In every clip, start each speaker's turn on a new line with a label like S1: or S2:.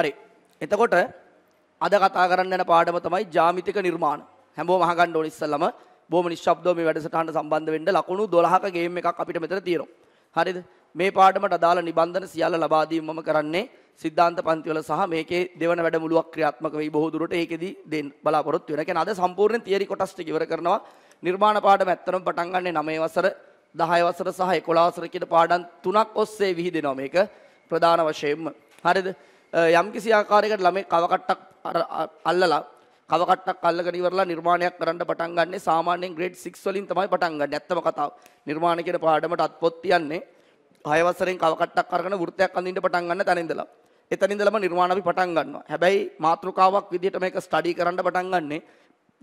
S1: හරි. එතකොට අද කතා කරන්න යන පාඩම තමයි ජ්‍යාමිතික නිර්මාණ. හැමෝම අහගන්න ඕන ඉස්සෙල්ලම බොහොම නිශ්ශබ්දව මේ වැඩසටහනට සම්බන්ධ වෙන්න ලකුණු 12ක ගේම් එකක් අපිට මෙතන තියෙනවා. හරිද? මේ පාඩමට අදාළ නිබන්ධන සියල්ල ලබා දීම මම කරන්නේ සිද්ධාන්ත පන්තිවල සහ මේකේ දෙවන වැඩමුළුවක් ක්‍රියාත්මක වෙයි බොහෝ දුරට ඒකෙදී දෙන්න බලාපොරොත්තු වෙනවා. කියන්නේ අද සම්පූර්ණ තියරි කොටස් ටික ඉවර කරනවා. නිර්මාණ පාඩම ඇත්තටම පටන් ගන්නේ 9 වසර 10 වසර සහ 11 වසර කියන පාඩම් තුනක් ඔස්සේ විහිදෙනවා මේක ප්‍රධාන වශයෙන්ම. හරිද? යම් කිසි ආකාරයකට ළමයි කවකටක් අල්ලලා කවකටක් අල්ලගෙන ඉවරලා නිර්මාණයක් කරන්න පටන් ගන්නෙ සාමාන්‍යයෙන් ග්‍රේඩ් 6 වලින් තමයි පටන් ගන්න. ඇත්තම කතාව. නිර්මාණ කියන පාඩමට අත්පොත් තියන්නේ 6 වසරෙන් කවකටක් අරගෙන වෘත්තයක් අඳින්න පටන් ගන්න තැන ඉඳලා. එතන ඉඳලම නිර්මාණ අපි පටන් ගන්නවා. හැබැයි මාතෘකාවක් විදිහට මේක ස්ටඩි කරන්න පටන් ගන්නෙ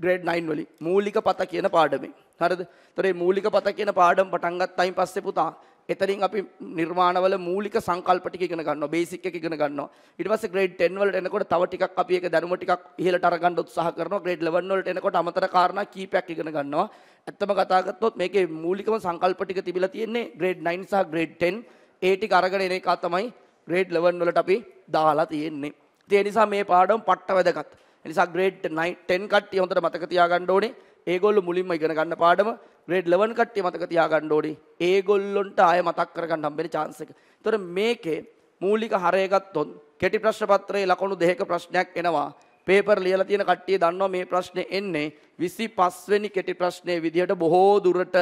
S1: ග්‍රේඩ් 9 වලින් මූලික පත කියන පාඩමේ. හරිද? ඒතකොට මේ මූලික පත කියන පාඩම පටන් ගත්තයින් පස්සේ පුතා එතනින් අපි නිර්මාණවල මූලික සංකල්ප ටික ඉගෙන ගන්නවා බේසික් එක ඉගෙන ගන්නවා ඊට පස්සේ grade 10 වලට එනකොට තව ටිකක් අපි ඒක දැනුම ටිකක් ඉහළට අරගන්න උත්සාහ කරනවා grade 11 වලට එනකොට අමතර කාරණා කීපයක් ඉගෙන ගන්නවා ඇත්තම කතා කරද්දී මේකේ මූලිකම සංකල්ප ටික තිබිලා තියෙන්නේ grade 9 සහ grade 10 ඒ ටික අරගෙන එන එක තමයි grade 11 වලට අපි දාලා තියෙන්නේ ඉතින් ඒ නිසා මේ පාඩම පට්ට වැදගත් ඒ නිසා grade 9 10 කට්ටිය හොඳට මතක තියාගන්න ඕනේ ඒගොල්ලෝ මුලින්ම ඉගෙන ගන්න පාඩම ග්‍රේඩ් 11 කට්ටිය මතක තියාගන්න ඕනේ. ඒගොල්ලොන්ට ආය මතක් කරගන්න හම්බෙන chance එක. ඒතර මේකේ මූලික හරය ගත්තොත් කෙටි ප්‍රශ්න පත්‍රයේ ලකුණු දෙකක ප්‍රශ්නයක් එනවා. පේපර් ලියලා තියෙන කට්ටිය දන්නවා මේ ප්‍රශ්නේ එන්නේ 25 වෙනි කෙටි ප්‍රශ්නේ විදිහට බොහෝ දුරට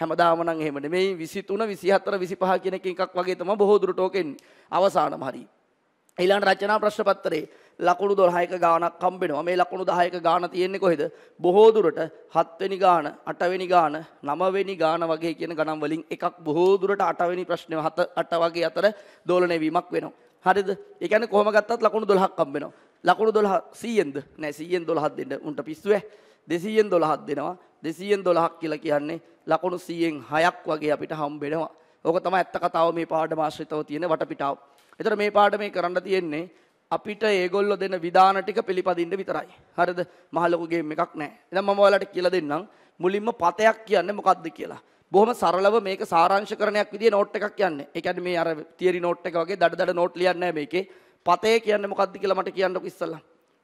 S1: හැමදාම නම් එහෙම නෙමෙයි 23 24 25 කියන එක එකක් වගේ තමයි බොහෝ දුරට ඕකෙන්නේ. අවසානම හරියි. ඊළඟ රචනා ප්‍රශ්න පත්‍රයේ ලකුණු 12ක ගාණක් හම්බෙනවා. මේ ලකුණු 10ක ගාණ තියෙන්නේ කොහෙද? බොහෝ දුරට 7 වෙනි ගාණ, 8 වෙනි ගාණ, 9 වෙනි ගාණ වගේ කියන ගණන් වලින් එකක් බොහෝ දුරට 8 වෙනි ප්‍රශ්නේ 7 8 වගේ අතර දෝලණය වීමක් වෙනවා. හරිද? ඒ කියන්නේ කොහොම ගත්තත් ලකුණු 12ක් හම්බෙනවා. ලකුණු 12 100ෙන්ද? නෑ 100ෙන් 12ක් දෙන්න උන්ට පිස්සු ඈ. 200ෙන් 12ක් දෙනවා. 200ෙන් 12ක් කියලා කියන්නේ ලකුණු 100ෙන් 6ක් වගේ අපිට හම්බෙනවා. ඕක තමයි ඇත්ත කතාව මේ පාඩම ආශ්‍රිතව තියෙන වටපිටාව. එතකොට මේ පාඩමේ කරන්න තියෙන්නේ අපිට ඒගොල්ලෝ දෙන විධාන ටික පිළිපදින්න විතරයි. හරිද? මහ ලොකු ගේම් එකක් නැහැ. ඉතින් මම ඔයාලට කියලා දෙන්නම් මුලින්ම පතයක් කියන්නේ මොකද්ද කියලා. බොහොම සරලව මේක සාරාංශකරණයක් විදිහේ නෝට් එකක් කියන්නේ. ඒ කියන්නේ මේ අර තියරි නෝට් එක වගේ දඩ දඩ නෝට් ලියන්නේ නැහැ මේකේ. පතේ කියන්නේ මොකද්ද කියලා මට කියන්නකො ඉස්සල්ලා.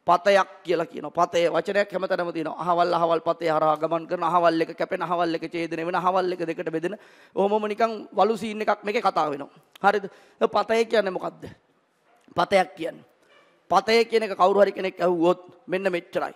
S1: පතයක් කියලා කියනවා. පතේ වචනයක් හැමතැනම තියෙනවා. අහවල් අහවල් පතේ හරහා ගමන් කරන අහවල් එක කැපෙන අහවල් එක ඡේදනය වෙන අහවල් එක දෙකට බෙදෙන. ඔහොමම නිකන් වලු සීන් එකක් මේකේ කතා වෙනවා. හරිද? පතේ කියන්නේ මොකද්ද? පතයක් කියන්නේ පතේ කියන එක කවුරු හරි කෙනෙක් ඇහුවොත් මෙන්න මෙච්චරයි.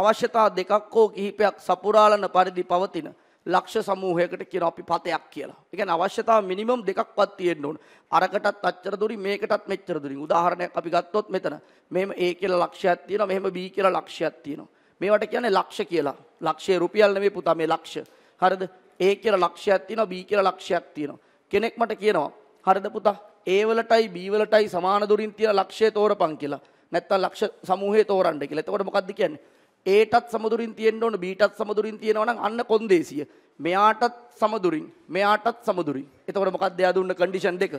S1: අවශ්‍යතා දෙකක් හෝ කිහිපයක් සපුරාලන පරිදි පවතින ලක්ෂ සමූහයකට කියන අපි පතයක් කියලා. ඒ කියන්නේ අවශ්‍යතා මිනිමම් දෙකක්වත් තියෙන්න ඕන. අරකටත් අච්චර දුරින් මේකටත් මෙච්චර දුරින්. උදාහරණයක් අපි ගත්තොත් මෙතන මෙහෙම A කියලා ලක්ෂයක් තියෙනවා, මෙහෙම B කියලා ලක්ෂයක් තියෙනවා. මේවට කියන්නේ ලක්ෂ කියලා. ලක්ෂයේ රුපියල් නෙමෙයි පුතා මේ ලක්ෂ. හරිද? A කියලා ලක්ෂයක් තියෙනවා, B කියලා ලක්ෂයක් තියෙනවා. කෙනෙක් මට කියනවා, හරිද පුතා? ඒ වලටයි B වලටයි සමාන දුරින් තියෙන ලක්ෂය තෝරපන් කියලා. නැත්තම් ලක්ෂ සමූහය තෝරන්න කියලා. එතකොට මොකද්ද කියන්නේ? ඒටත් සමදුරින් තියෙන්න ඕන බීටත් සමදුරින් තියෙනවා නම් අන්න කොන්දේසිය. මෙයාටත් සමදුරින් මෙයාටත් සමදුරින්. එතකොට මොකක්ද එයා දුන්න කන්ඩිෂන් දෙක?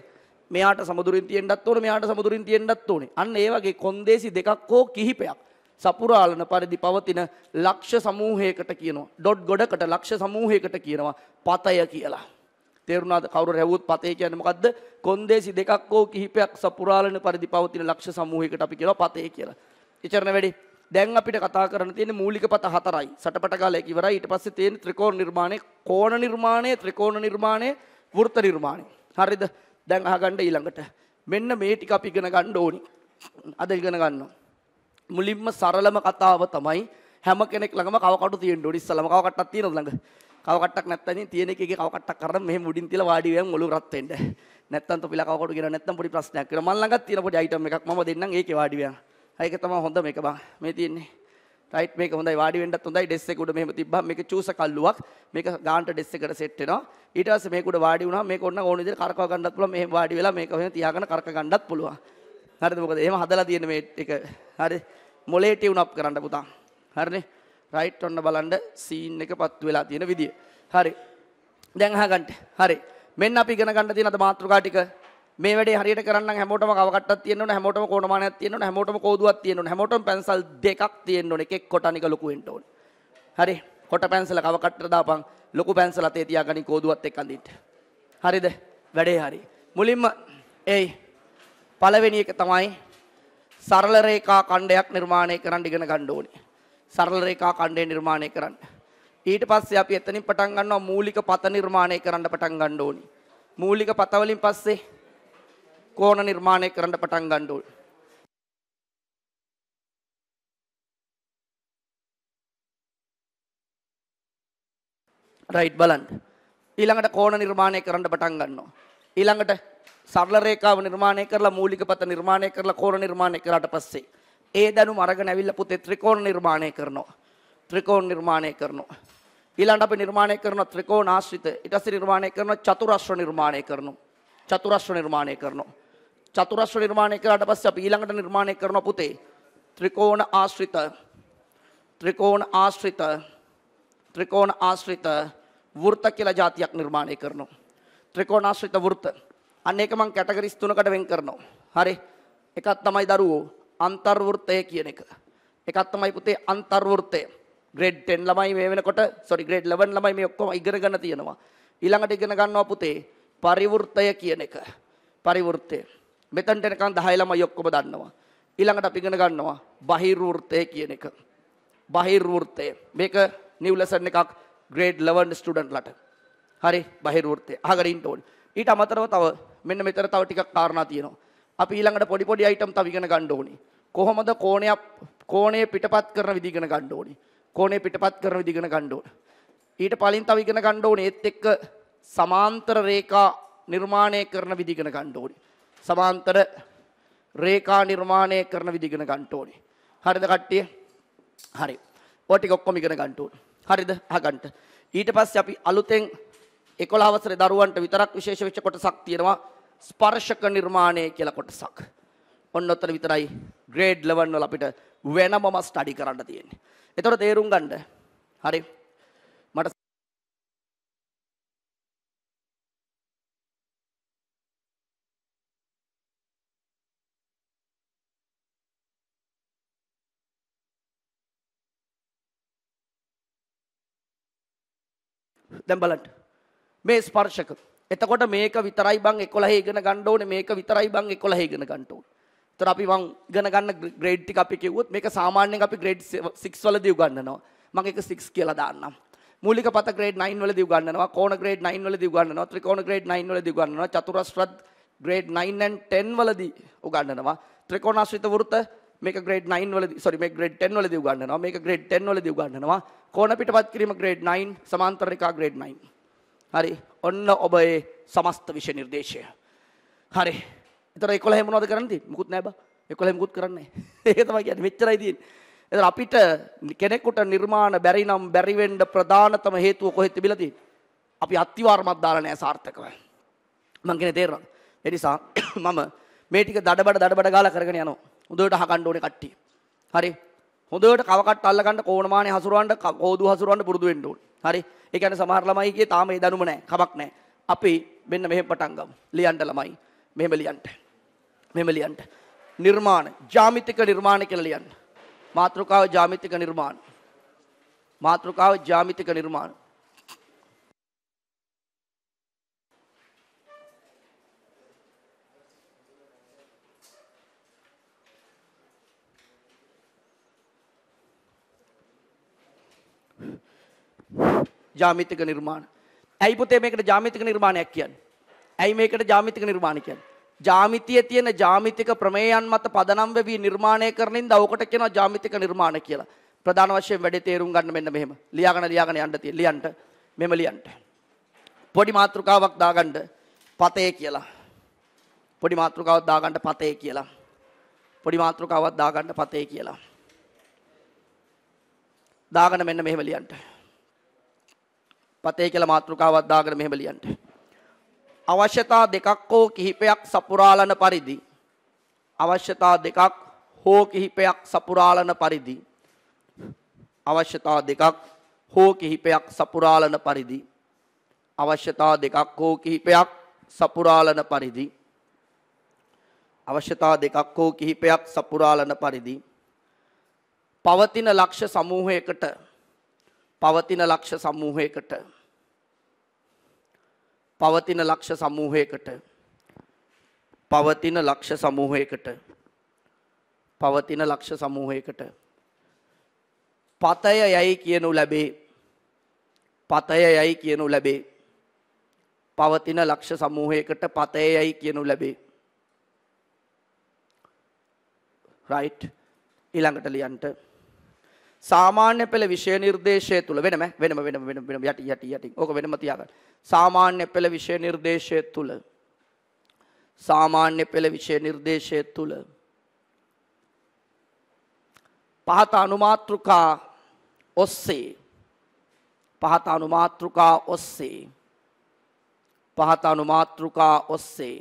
S1: මෙයාට සමදුරින් තියෙන්නත් ඕනේ මෙයාට සමදුරින් තියෙන්නත් ඕනේ. අන්න ඒ වගේ කොන්දේසි දෙකක් හෝ කිහිපයක් සපුරාලන පරිදි පවතින ලක්ෂ සමූහයකට කියනවා. ඩොට් ගොඩකට ලක්ෂ සමූහයකට කියනවා පතය කියලා. තේරුණාද කවුරු රැවුවොත් පතේ කියන්නේ මොකද්ද? කොන්දේසි දෙකක් හෝ කිහිපයක් සපුරාලන පරිදි පවතින ලක්ෂ සමූහයකට අපි කියනවා පතේ කියලා. ඉතරන වැඩි. දැන් අපිට කතා කරන්න තියෙන මූලික පත හතරයි. සටපට කාලයක ඉවරයි. ඊට පස්සේ තියෙන ත්‍රිකෝණ නිර්මාණය, කෝණ නිර්මාණය, ත්‍රිකෝණ නිර්මාණය, වෘත්ත නිර්මාණය. හරිද? දැන් අහගන්න ඊළඟට. මෙන්න මේ ටික අපි ඉගෙන ගන්න ඕනි. අද ඉගෙන ගන්නවා. මුලින්ම සරලම කතාව තමයි හැම කෙනෙක් ළඟම කවකටු තියෙන්න ඕනි. ඉස්සලම කවකටක් තියෙනවද ළඟ? කවකටක් නැත්තම් ඉතින් තියෙන එකේ කවකටක් කරන මෙහෙම උඩින් තියලා වාඩි වෙයන් ඔලුව රත් වෙන්න. නැත්තම් තොපිලා කවකට කියලා නැත්තම් පොඩි ප්‍රශ්නයක් කරනවා. මන් ළඟත් තියෙන පොඩි අයිටම් එකක් මම දෙන්නම් ඒකේ වාඩි වෙයන්. ඒක තමයි හොඳම එක බං. මේ තියෙන්නේ. රයිට් මේක හොඳයි වාඩි වෙන්නත් හොඳයි ඩෙස් එක උඩ මෙහෙම තිබ්බා. මේක චූස කල්ලුවක්. මේක ගානට ඩෙස් එකට සෙට් වෙනවා. ඊට පස්සේ මේක උඩ වාඩි වුණා මේක ඕන ඕන විදිහට කරකව ගන්නත් පුළුවන්. මෙහෙම වාඩි වෙලා මේක වෙන තියාගෙන කරක ගන්නත් පුළුවන්. හරිද? මොකද එහෙම හදලා තියෙන මේ එක. හරි. මොලේ ටියුන් අප් කරන්න පුතා. හරිනේ? රයිට් ඔන්න බලන්න සීන් එක පත් වෙලා තියෙන විදිය. හරි. දැන් අහගන්න. හරි. මෙන්න අපි ඉගෙන ගන්න තියෙන අද මාතෘකා ටික මේ වැඩේ හරියට කරන්න නම් හැමෝටම කවකටක් තියෙන්න ඕන හැමෝටම කොණමානයක් තියෙන්න ඕන හැමෝටම කෝදුවක් තියෙන්න ඕන හැමෝටම පැන්සල් දෙකක් තියෙන්න ඕන එකෙක් කොටනික ලොකු වෙන්න ඕන. හරි. කොට පැන්සල කවකටට දාපන්. ලොකු පැන්සල අතේ තියාගනි කෝදුවත් එක්ක අඳින්න. හරිද? වැඩේ හරි. මුලින්ම එයි පළවෙනි එක තමයි සරල රේඛා ඛණ්ඩයක් නිර්මාණය කරන්න ඉගෙන ගන්න ඕනේ. සරල රේඛා ඛණ්ඩය නිර්මාණය කරන්න. ඊට පස්සේ අපි එතනින් පටන් ගන්නවා මූලික පත නිර්මාණය කරන්න පටන් ගන්න ඕනි. මූලික පත වලින් පස්සේ කෝණ නිර්මාණය කරන්න පටන් ගන්න ඕනි. රයිට් බලන්න. ඊළඟට කෝණ නිර්මාණය කරන්න පටන් ගන්නවා. ඊළඟට සරල රේඛාව නිර්මාණය කරලා මූලික පත නිර්මාණය කරලා කෝණ නිර්මාණය කරාට පස්සේ ඒ දැනුම අරගෙන ඇවිල්ලා පුතේ ත්‍රිකෝණ නිර්මාණය කරනවා. ත්‍රිකෝණ නිර්මාණය කරනවා. ඊළඟට අපි නිර්මාණය කරන ත්‍රිකෝණ ආශ්‍රිත ඊට පස්සේ නිර්මාණය කරන චතුරස්‍ර නිර්මාණය කරනවා. චතුරස්‍ර නිර්මාණය කරනවා. චතුරස්‍ර නිර්මාණය කරාට පස්සේ අපි ඊළඟට නිර්මාණය කරන පුතේ ත්‍රිකෝණ ආශ්‍රිත ත්‍රිකෝණ ආශ්‍රිත ත්‍රිකෝණ ආශ්‍රිත වෘත්ත කියලා જાතියක් නිර්මාණය කරනවා. ත්‍රිකෝණ ආශ්‍රිත වෘත්ත. අන්න ඒක මම කැටගරිස් තුනකට වෙන් කරනවා. හරි. එකක් තමයි දරුවෝ අන්තර්වෘත්තය කියන එක. එකක් තමයි පුතේ අන්තර්වෘත්තය. ග්‍රේඩ් 10 ළමයි මේ වෙනකොට සෝරි ග්‍රේඩ් 11 ළමයි මේ ඔක්කොම ඉගෙන ගන්න තියෙනවා. ඊළඟට ඉගෙන ගන්නවා පුතේ පරිවෘත්තය කියන එක. පරිවෘත්තය. මෙතනට එනකන් 10 ළමයි ඔක්කොම දන්නවා. ඊළඟට අපි ඉගෙන ගන්නවා බහිර්වෘත්තය කියන එක. බහිර්වෘත්තය. මේක නිව් ලෙසන් එකක් ග්‍රේඩ් 11 ස්ටුඩන්ට්ලට. හරි බහිර්වෘත්තය. අහගෙන ඉන්න ඕනේ. ඊට අමතරව තව මෙන්න මෙතන තව ටිකක් කාරණා තියෙනවා. අපි ඊළඟට පොඩි පොඩි අයිටම් තව ඉගෙන ගන්න ඕනේ. කොහොමද කෝණයක් කෝණය පිටපත් කරන විදිහ ඉගෙන ගන්න ඕනේ. කෝණය පිටපත් කරන විදිහ ඉගෙන ගන්න ඕනේ. ඊට පලින් තව ඉගෙන ගන්න ඕනේ ඒත් එක්ක සමාන්තර රේඛා නිර්මාණය කරන විදිහ ඉගෙන ගන්න ඕනේ. සමාන්තර රේඛා නිර්මාණය කරන විදිහ ඉගෙන ගන්න ඕනේ. හරිද කට්ටිය? හරි. ඔය ටික ඔක්කොම ඉගෙන ගන්න ඕනේ. හරිද? අහගන්න. ඊට පස්සේ අපි අලුතෙන් 11 වසරේ දරුවන්ට විතරක් විශේෂ වෙච්ච කොටසක් තියෙනවා ස්පර්ශක නිර්මාණය කියලා කොටසක්. ඔන්න ඔතන විතරයි ග්‍රේඩ් 11 වල අපිට වෙනමම ස්ටඩි කරන්න තියෙන්නේ. ඒතර තේරුම් ගන්න. හරි. මට දැන් බලන්න මේ ස්පර්ශක එතකොට මේක විතරයි බං 11 ඉගෙන ගන්න ඕනේ මේක විතරයි බං 11 ඉගෙන ගන්න ඕනේ. ඒතර අපි මං ඉගෙන ගන්න ග්‍රේඩ් ටික අපි කිව්වොත් මේක සාමාන්‍යයෙන් අපි ග්‍රේඩ් 6 වලදී උගන්වනවා. මම ඒක 6 කියලා දාන්නම්. මූලික පත ග්‍රේඩ් 9 වලදී උගන්වනවා. කෝණ ග්‍රේඩ් 9 වලදී උගන්වනවා. ත්‍රිකෝණ ග්‍රේඩ් 9 වලදී උගන්වනවා. චතුරස්‍රත් ග්‍රේඩ් 9 and 10 වලදී උගන්වනවා. ත්‍රිකෝණාශ්‍රිත වෘත්ත මේක ග්‍රේඩ් 9 වලදී sorry මේක ග්‍රේඩ් 10 වලදී උගන්වනවා. මේක ග්‍රේඩ් 10 වලදී උගන්වනවා. කෝණ පිටපත් කිරීම ග්‍රේඩ් 9 සමාන්තර රේඛා ග්‍රේඩ් 9. හරි. ඔන්න ඔබ ඒ සමස්ත විෂය නිර්දේශය. හරි. එතන 11 මොනවද කරන්නේ? මුකුත් නෑ බා. 11 මුකුත් කරන්නේ නෑ. ඒක තමයි කියන්නේ මෙච්චරයි තියෙන්නේ. එතන අපිට කෙනෙකුට නිර්මාණ බැරි නම් බැරි වෙන්න ප්‍රධානතම හේතුව කොහෙද තිබිලා තියෙන්නේ? අපි අත්විවරමක් දාලා නැහැ සාර්ථකව. මං කියන්නේ තේරෙනවද? ඒ නිසා මම මේ ටික දඩබඩ දඩබඩ ගාලා කරගෙන යනවා. හොඳට අහගන්න ඕනේ කට්ටිය. හරි. හොඳට කවකට අල්ලගන්න කෝණමානේ හසුරවන්න කෝදු හසුරවන්න පුරුදු වෙන්න ඕනේ. හරි. ඒ කියන්නේ සමහර ළමයිගේ තාම ඒ දැනුම නැහැ. කමක් නැහැ. අපි මෙන්න මෙහෙම පටන් ගමු. ලියන්න ළමයි. මෙහෙම ලියන්න. මෙහෙම ලියන්න. නිර්මාණ, ජ්‍යාමිතික නිර්මාණ කියලා ලියන්න. මාත්‍රකාව ජ්‍යාමිතික නිර්මාණ. මාත්‍රකාව ජ්‍යාමිතික නිර්මාණ. ජාමිතික නිර්මාණ. ඇයි පුතේ මේකට ජාමිතික නිර්මාණයක් කියන්නේ? ඇයි මේකට ජාමිතික නිර්මාණ කියන්නේ? ජාමිතියේ තියෙන ජාමිතික ප්‍රමේයන් මත පදනම් වෙවි නිර්මාණය කරනින්ද ඔකට කියනවා ජාමිතික නිර්මාණ කියලා. ප්‍රධාන වශයෙන් වැඩේ තේරුම් ගන්න මෙන්න මෙහෙම. ලියාගෙන ලියාගෙන යන්න තියෙන ලියන්න මෙම ලියන්න. පොඩි මාතෘකාවක් දාගන්න පතේ කියලා. පොඩි මාතෘකාවක් දාගන්න පතේ කියලා. පොඩි මාතෘකාවක් දාගන්න පතේ කියලා. දාගන්න මෙන්න මෙහෙම ලියන්න. පතේ කියලා මාතෘකාවක් දාගෙන මෙහෙම ලියන්න. අවශ්‍යතා දෙකක් හෝ කිහිපයක් සපුරාලන පරිදි අවශ්‍යතා දෙකක් හෝ කිහිපයක් සපුරාලන පරිදි අවශ්‍යතා දෙකක් හෝ කිහිපයක් සපුරාලන පරිදි අවශ්‍යතා දෙකක් හෝ කිහිපයක් සපුරාලන පරිදි අවශ්‍යතා දෙකක් හෝ කිහිපයක් සපුරාලන පරිදි පවතින ලක්ෂ සමූහයකට පවතින ලක්ෂ සමූහයකට පවතින ලක්ෂ සමූහයකට පවතින ලක්ෂ සමූහයකට පවතින ලක්ෂ සමූහයකට පතය යයි කියනු ලැබේ පතය යයි කියනු ලැබේ පවතින ලක්ෂ සමූහයකට පතය යයි කියනු ලැබේ රයිට් ඊළඟට ලියන්ට සාමාන්‍ය පෙළ විෂය නිර්දේශය තුල වෙනම වෙනම වෙනම වෙනම වෙනම යටි යටි යටි ඕක වෙනම තියාගන්න සාමාන්‍ය පෙළ විෂය නිර්දේශය තුල සාමාන්‍ය පෙළ විෂය නිර්දේශය තුල පහත අනුමාත්‍රිකා ඔස්සේ පහත අනුමාත්‍රිකා ඔස්සේ පහත අනුමාත්‍රිකා ඔස්සේ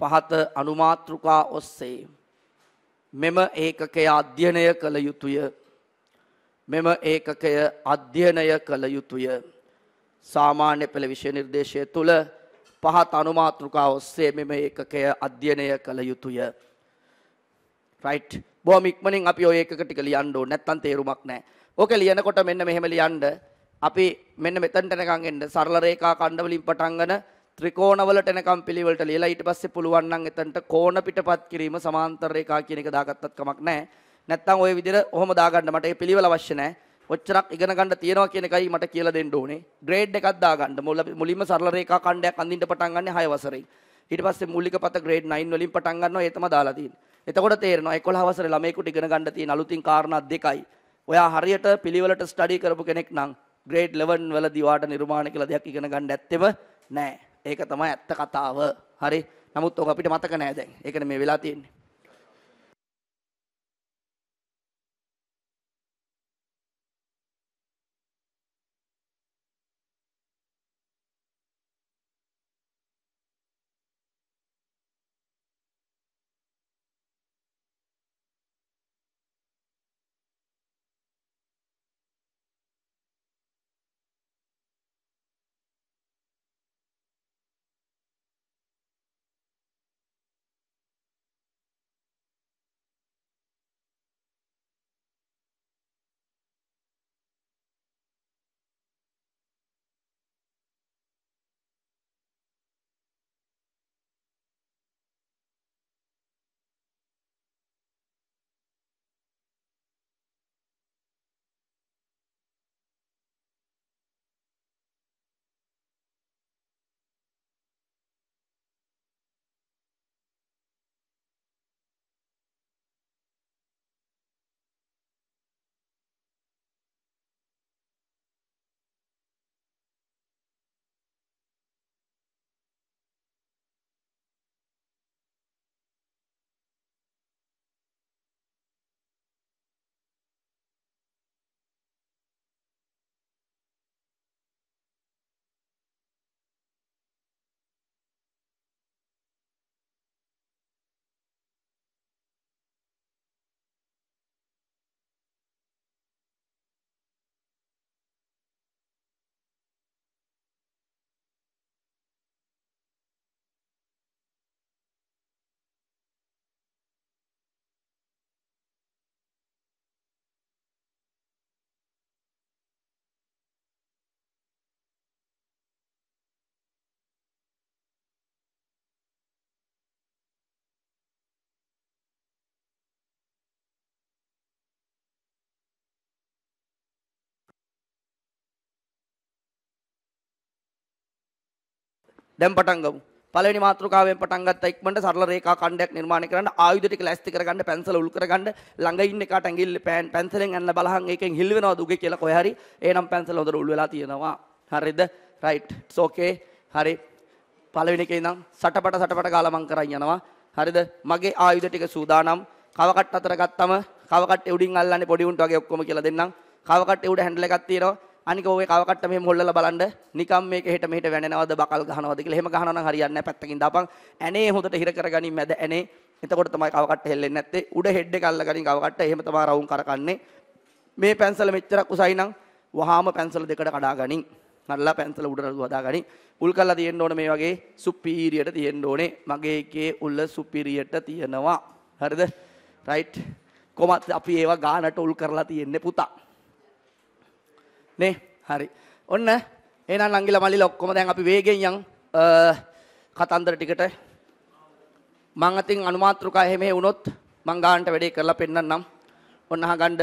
S1: පහත අනුමාත්‍රිකා ඔස්සේ මෙම ඒකකය අධ්‍යයනය කළ යුතුය. මෙම ඒකකය අධ්‍යයනය කළ යුතුය. සාමාන්‍ය පෙළ විෂය නිර්දේශය තුළ පහත් අනුමාතෘකා ඔස්සේ මෙම ඒකකය අධ්‍යයනය කළ යුතුය. රයිට්. බොහොම ඉක්මනින් අපි ඔය ඒකක ටික ලියන්න ඕනේ. නැත්තම් තේරුමක් නැහැ. ඕක ලියනකොට මෙන්න මෙහෙම ලියන්න අපි මෙන්න මෙතනට නිකන් එන්න සරල රේඛා ඛණ්ඩ වලින් පටන් ගන්න ත්‍රිකෝණවලට එනකම් පිළිවෙලට ලියලා ඊට පස්සේ පුළුවන් නම් එතනට කෝණ පිටපත් කිරීම සමාන්තර රේඛා කියන එක දාගත්තත් කමක් නැහැ. නැත්තම් ওই විදිහට ඔහොම දාගන්න මට ඒ පිළිවෙල අවශ්‍ය නැහැ. ඔච්චරක් ඉගෙන ගන්න තියෙනවා කියන එකයි මට කියලා දෙන්න ඕනේ. ග්‍රේඩ් එකක් දාගන්න. මුලින්ම සරල රේඛා කණ්ඩයක් අඳින්න පටන් ගන්න 6 වසරේ. ඊට පස්සේ මූලික පත ග්‍රේඩ් 9 වලින් පටන් ගන්නවා ඒ තමයි දාලා තියෙන්නේ. එතකොට තේරෙනවා 11 වසරේ ළමයෙකුට ඉගෙන ගන්න තියෙන අලුතින් කාරණා දෙකයි. ඔයා හරියට පිළිවෙලට ස්ටඩි කරපු කෙනෙක් නම් ග්‍රේඩ් 11 වලදී වාට නිර්මාණ කියලා දෙයක් ඉගෙන ගන්න ඇත්තෙම නැහැ. ඒක තමයි ඇත්ත කතාව. හරි. නමුත් ඕක අපිට මතක නෑ දැන්. ඒකනේ මේ වෙලා තියෙන්නේ. දැන් පටන් ගමු. පළවෙනි මාතෘකාවෙන් පටන් ගත්තා ඉක්මනට සරල රේඛා ඛණ්ඩයක් නිර්මාණය කරන්න ආයුධ ටික ලෑස්ති කරගන්න පැන්සල උල් කරගන්න ළඟ ඉන්න එකට ඇඟිල්ල පැන්සලෙන් ඇන්න බලහන් ඒකෙන් හිල් වෙනවා දුගේ කියලා කොහේ හරි එහෙනම් පැන්සල හොඳට උල් වෙලා තියෙනවා හරිද රයිට් ඉට්ස් ඕකේ හරි පළවෙනි එකේ ඉඳන් සටපට සටපට ගාලා මං කරන් යනවා හරිද මගේ ආයුධ ටික සූදානම් කවකට අතර ගත්තම කවකට උඩින් අල්ලන්නේ පොඩි උන්ට වගේ ඔක්කොම කියලා දෙන්නම් කවකට උඩ හැන්ඩල් එකක් තියෙනවා අනික ඔය කව කට්ට මෙහෙම හොල්ලලා බලන්න නිකම් මේක හෙට මෙහෙට වැනෙනවද බකල් ගහනවද කියලා එහෙම ගහනවා නම් හරියන්නේ නැහැ පැත්තකින් දාපන් ඇනේ හොඳට හිර කරගනින් මැද ඇනේ එතකොට තමයි කව කට්ට හෙල්ලෙන්නේ නැත්තේ උඩ හෙඩ් එක අල්ලගනින් කව කට්ට එහෙම තමයි රවුම් කරකන්නේ මේ පැන්සල මෙච්චරක් උසයි නම් වහාම පැන්සල දෙකට කඩා ගනින් නල්ලා පැන්සල උඩට වදා ගනින් උල් කරලා තියෙන්න ඕනේ මේ වගේ සුපීරියට තියෙන්න ඕනේ මගේ එකේ උල්ල සුපීරියට තියෙනවා හරිද රයිට් කොමත් අපි ඒවා ගානට උල් කරලා තියෙන්නේ පුතා නේ හරි ඔන්න එහෙනම් නංගිලා මල්ලිලා ඔක්කොම දැන් අපි වේගෙන් යන් කතන්දර ටිකට මං අතින් අනුමාත්‍රිකා එහෙම වුණොත් මං ගානට වැඩේ කරලා පෙන්නන්නම් ඔන්න අහගන්න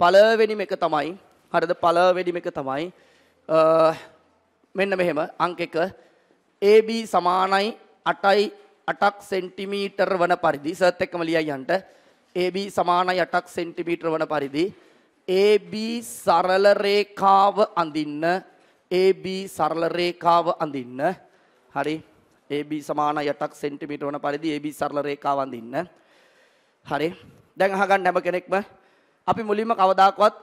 S1: පළවෙනිම එක තමයි හරිද පළවෙනිම එක තමයි මෙන්න මෙහෙම අංක 1 AB සමානයි 8යි 8ක් සෙන්ටිමීටර වන පරිදි සර්ත් එක්කම ලියයි යන්න AB සමානයි 8ක් සෙන්ටිමීටර වන පරිදි AB සරල රේඛාව අඳින්න AB සරල රේඛාව අඳින්න හරි AB සමාන 8ක් සෙන්ටිමීටර වන පරිදි AB සරල රේඛාව අඳින්න හරි දැන් අහගන්න හැම කෙනෙක්ම අපි මුලින්ම කවදාකවත්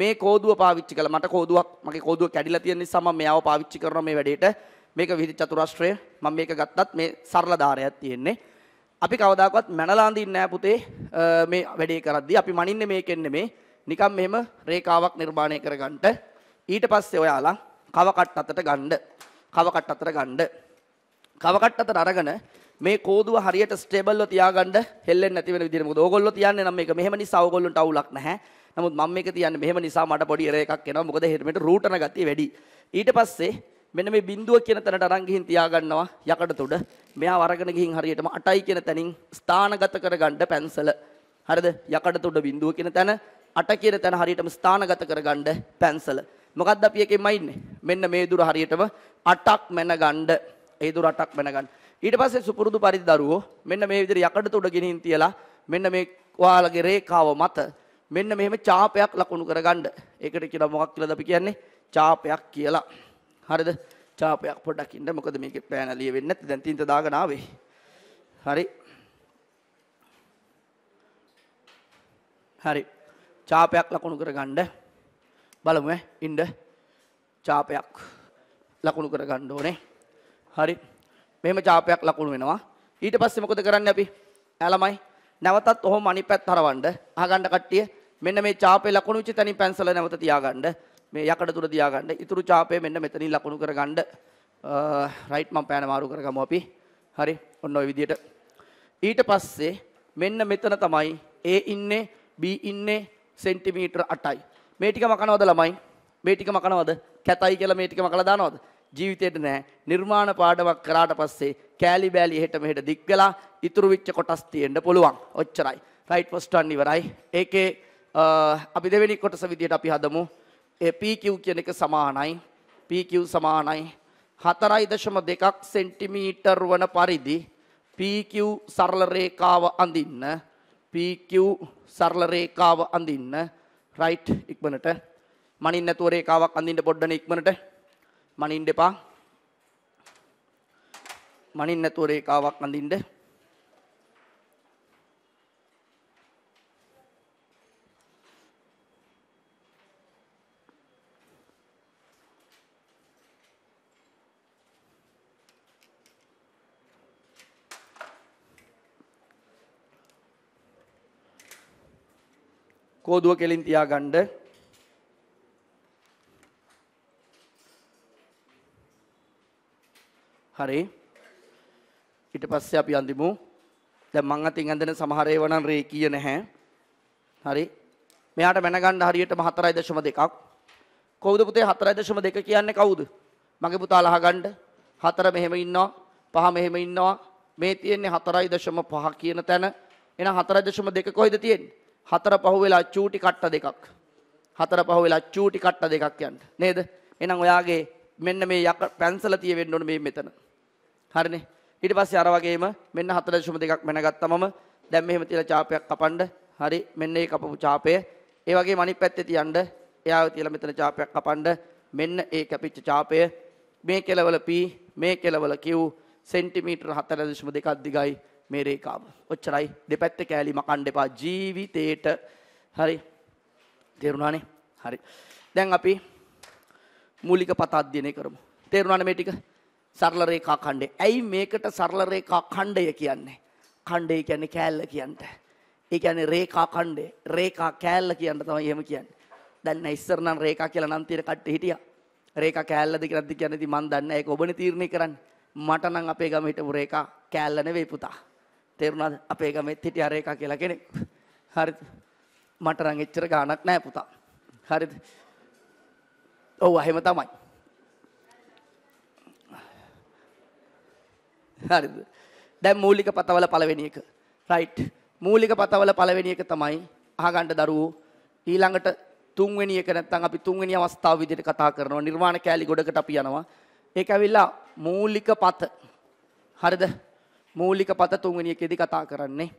S1: මේ කෝදුව පාවිච්චි කළා මට කෝදුවක් මගේ කෝදුව කැඩිලා තියෙන නිසා මම මෙයාව පාවිච්චි කරනවා මේ වැඩේට මේක විහිදි චතුරස්‍රය මම මේක ගත්තත් මේ සරල ධාරයක් තියෙන්නේ අපි කවදාකවත් මැනලා අඳින්නේ නැහැ පුතේ මේ වැඩේ කරද්දී අපි මනින්නේ මේකෙන් නෙමෙයි නිකන් මෙහෙම රේඛාවක් නිර්මාණය කරගන්නට ඊට පස්සේ ඔයාලා කවකට අතට ගන්න කවකට අතට ගන්න කවකට අතට අරගෙන මේ කෝදුව හරියට ස්ටේබල්ව තියාගන්න හෙල්ලෙන්නේ නැති වෙන විදිහට මොකද ඕගොල්ලෝ තියන්නේ නම් මේක මෙහෙම නිසා ඕගොල්ලන්ට අවුලක් නැහැ නමුත් මම මේක තියන්නේ මෙහෙම නිසා මට පොඩි එර එකක් එනවා මොකද හෙටමට රූටන ගතිය වැඩි ඊට පස්සේ මෙන්න මේ බිඳුව කියන තැනට අරන් ගිහින් තියාගන්නවා යකඩ තුඩ මෙයා වරගෙන ගිහින් හරියටම 8යි කියන තැනින් ස්ථානගත කරගන්න පැන්සල හරිද යකඩ තුඩ බිඳුව කියන තැන 8 කියන තැන හරියටම ස්ථානගත කරගන්න පැන්සල. මොකද්ද අපි එකෙන්ම ඉන්නේ? මෙන්න මේ දුර හරියටම 8ක් මැනගන්න. ඒ දුර 8ක් මැනගන්න. ඊට පස්සේ සුපුරුදු පරිදි දරුවෝ මෙන්න මේ විදිහට යකඩ තුඩ ගෙනින් තියලා මෙන්න මේ ඔයාලගේ රේඛාව මත මෙන්න මෙහෙම චාපයක් ලකුණු කරගන්න. ඒකට කියලා මොකක් කියලාද අපි කියන්නේ? චාපයක් කියලා. හරිද? චාපයක් පොඩ්ඩක් ඉන්න. මොකද මේකේ පෑන ලියවෙන්නේ නැත්නම් දැන් තින්ත දාගෙන ආවේ. හරි. හරි. චාපයක් ලකුණු කරගන්න බලමු ඉන්න චාපයක් ලකුණු කරගන්න ඕනේ. හරි. මෙහෙම චාපයක් ලකුණු වෙනවා. ඊට පස්සේ මොකද කරන්නේ අපි? ළමයි නැවතත් ඔහොම අනිත් පැත්ත හරවන්න. අහගන්න කට්ටිය මෙන්න මේ චාපේ ලකුණු විච තනින් පැන්සල නැවත තියාගන්න. මේ යකඩ තුර තියාගන්න. ඊතුරු චාපේ මෙන්න මෙතනින් ලකුණු කරගන්න. රයිට් මම පෑන මාරු කරගමු අපි. හරි. ඔන්න ඔය විදියට. ඊට පස්සේ මෙන්න මෙතන තමයි A ඉන්නේ B ඉන්නේ සෙන්ටිමීටර් 8යි. මේ ටිකම කනවද ළමයි? මේ ටිකම කනවද? කැතයි කියලා මේ ටිකම කළා දානවද? ජීවිතේට නෑ. නිර්මාණ පාඩමක් කරාට පස්සේ කෑලි බෑලි එහෙට මෙහෙට දික් වෙලා ඉතුරු වෙච්ච කොටස් තියෙන්න පුළුවන්. ඔච්චරයි. රයිට් ෆස්ට් වන් ඉවරයි. ඒකේ අපි දෙවෙනි කොටස විදියට අපි හදමු. ඒ PQ කියන එක සමානයි. PQ සමානයි 4.2 සෙන්ටිමීටර් වන පරිදි PQ සරල රේඛාව අඳින්න PQ සරල රේඛාව අඳින්න right ඉක්මනට මනින් නැතුව රේඛාවක් අඳින්න පොඩ්ඩනේ ඉක්මනට මනින්න එපා මනින් නැතුව රේඛාවක් අඳින්න කෝදුව කෙලින් තියාගන්න. හරි. ඊට පස්සේ අපි අඳිමු. දැන් මං අතින් ඇඳෙන සමහර ඒවා නම් රේකී නැහැ. හරි. මෙයාට මැනගන්න හරියටම 4.2ක්. කවුද පුතේ 4.2 කියන්නේ කවුද? මගේ පුතා අහගන්න. 4 මෙහෙම ඉන්නවා. 5 මෙහෙම ඉන්නවා. මේ තියෙන්නේ 4.5 කියන තැන. එහෙනම් 4.2 කොහෙද තියෙන්නේ? හතර පහ වෙලා චූටි කට්ට දෙකක්. හතර පහ වෙලා චූටි කට්ට දෙකක් යන්න. නේද? එහෙනම් ඔයාගේ මෙන්න මේ යක පැන්සල තිය වෙන්න ඕනේ මේ මෙතන. හරිනේ. ඊට පස්සේ අර වගේම මෙන්න 4.2ක් මැනගත්තමම දැන් මෙහෙම තියලා චාපයක් කපන්න. හරි. මෙන්න මේ කපපු චාපය. ඒ වගේම අනිත් පැත්තේ තියන්න. එයාව තියලා මෙතන චාපයක් කපන්න. මෙන්න ඒ කැපිච්ච චාපය මේ කෙලවල P මේ කෙලවල Q සෙන්ටිමීටර් 4.2ක් දිගයි. මේ රේකාව. ඔච්චරයි දෙපැත්ත කෑලි මකන්න එපා ජීවිතේට. හරි. තේරුණානේ? හරි. දැන් අපි මූලික පත අධ්‍යයනය කරමු. තේරුණානේ මේ ටික? සරල රේඛා ඛණ්ඩය. ඇයි මේකට සරල රේඛා ඛණ්ඩය කියන්නේ? ඛණ්ඩය කියන්නේ කෑල්ල කියන්ට. ඒ කියන්නේ රේඛා ඛණ්ඩය. රේඛා කෑල්ල කියන්න තමයි එහෙම කියන්නේ. දැන් නෑ ඉස්සර නම් රේඛා කියලා නම් තියෙන කට්ටිය හිටියා. රේඛා කෑල්ලද කියලාද කියන්නේ ඉතින් මන් දන්නේ ඒක ඔබනේ තීරණය කරන්නේ. මට නම් අපේ ගම හිටපු රේඛා කෑල්ල නෙවෙයි පුතා. තේරුණාද? අපේ ගමෙත් හිටිය අර එකා කියලා කෙනෙක්. හරිද? මට නම් එච්චර ගාණක් නැහැ පුතා. හරිද? ඔව් එහෙම තමයි. හරිද? දැන් මූලික පතවල පළවෙනි එක. රයිට්. මූලික පතවල පළවෙනි එක තමයි අහගන්න දරුවෝ ඊළඟට තුන්වෙනි එක නැත්නම් අපි තුන්වෙනි අවස්ථාව විදිහට කතා කරනවා නිර්වාණ කෑලි ගොඩකට අපි යනවා ඒක ඇවිල්ලා මූලික පත හරිද මූලික පත තුන්වෙනි එකේදී කතා කරන්නේ.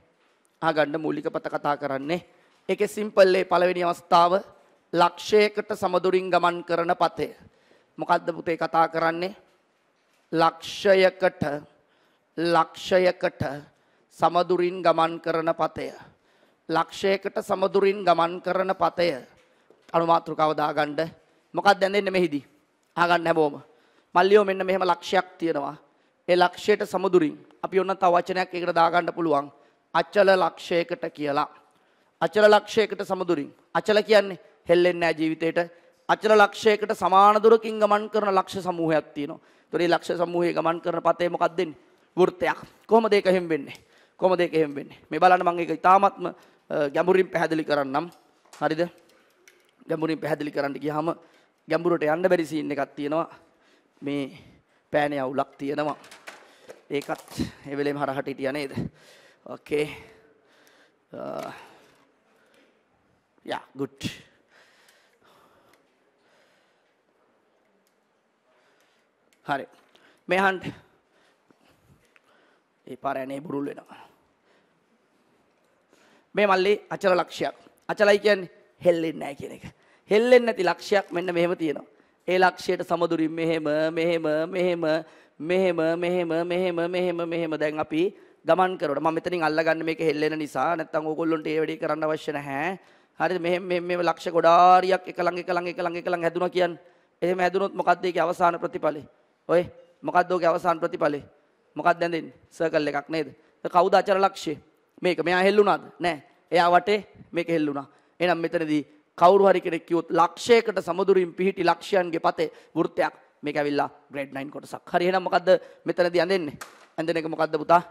S1: අහගන්න මූලික පත කතා කරන්නේ. ඒකේ සිම්පල් ඒ පළවෙනි අවස්ථාව ලක්ෂයකට සමදුරින් ගමන් කරන පතය. මොකද්ද පුතේ කතා කරන්නේ? ලක්ෂයකට ලක්ෂයකට සමදුරින් ගමන් කරන පතය. ලක්ෂයකට සමදුරින් ගමන් කරන පතය. අනුමාත්‍රකව දාගන්න. මොකක්ද දැන් දෙන්නේ මෙහිදී? අහගන්න හැමෝම. මල්ලියෝ මෙන්න මෙහෙම ලක්ෂයක් තියෙනවා. ඒ ලක්ෂයට සමදුරින් අපි ඔන්න තව වචනයක් ඒකට දාගන්න පුළුවන්. අචල ලක්ෂයකට කියලා. අචල ලක්ෂයකට සමදුරින්. අචල කියන්නේ හෙල්ලෙන්නේ නැහැ ජීවිතේට. අචල ලක්ෂයකට සමාන දුරකින් ගමන් කරන ලක්ෂ සමූහයක් තියෙනවා. ඒතකොට මේ ලක්ෂ සමූහයේ ගමන් කරන පතේ මොකක්ද දෙන්නේ? වෘත්තයක්. කොහොමද ඒක එහෙම වෙන්නේ? කොහොමද ඒක එහෙම වෙන්නේ? මේ බලන්න මම ඒක ඉතාමත්ම ගැඹුරින් පැහැදිලි කරන්නම්. හරිද? ගැඹුරින් පැහැදිලි කරන්න ගියාම ගැඹුරට යන්න බැරි සීන් එකක් තියෙනවා. මේ පෑනේ අවුලක් තියෙනවා. ඒකත් ඒ වෙලේම හරහට හිටියා නේද? Okay. Uh, yeah, good. හරි. මෙහන්ට ඒ පාරනේ බුරුල් වෙනවා. මේ මල්ලේ අචල ලක්ෂයක්. අචලයි කියන්නේ හෙල්ලෙන්නේ නැහැ කියන එක. හෙල්ලෙන්නේ නැති ලක්ෂයක් මෙන්න මෙහෙම තියෙනවා. ඒ ලක්ෂයට සමදුරින් මෙහෙම මෙහෙම මෙහෙම මෙහෙම මෙහෙම මෙහෙම මෙහෙම මෙහෙම දැන් අපි ගමන් කරනකොට මම මෙතනින් අල්ලගන්න මේක හෙල්ලෙන නිසා නැත්තම් ඕගොල්ලොන්ට ඒ වැඩේ කරන්න අවශ්‍ය නැහැ. හරිද? මෙහෙම මෙහෙම මේ ලක්ෂ ගොඩාරියක් එක ළඟ එක ළඟ එක ළඟ එක ළඟ හැදුනා කියන්නේ. එහෙම හැදුනොත් මොකද්ද ඒකේ අවසාන ප්‍රතිඵලය? ඔය මොකද්ද ඔගේ අවසාන ප්‍රතිඵලය? මොකක්ද දැන් දෙන්නේ? සර්කල් එකක් නේද? කවුද අචර ලක්ෂය? මේක මෙයා හෙල්ලුණාද? නැහැ. එයා වටේ මේක හෙල්ලුණා. එහෙනම් මෙතනදී කවුරු හරි කෙනෙක් කිව්වොත් ලක්ෂයකට සමදුරින් පිහිටි ලක්ෂයන්ගේ පතේ වෘත්තයක් මේක ඇවිල්ලා ග්‍රේඩ් 9 කොටසක්. හරි එහෙනම් මොකද්ද මෙතනදී අඳින්නේ? ඇඳෙන එක මොකද්ද පුතා?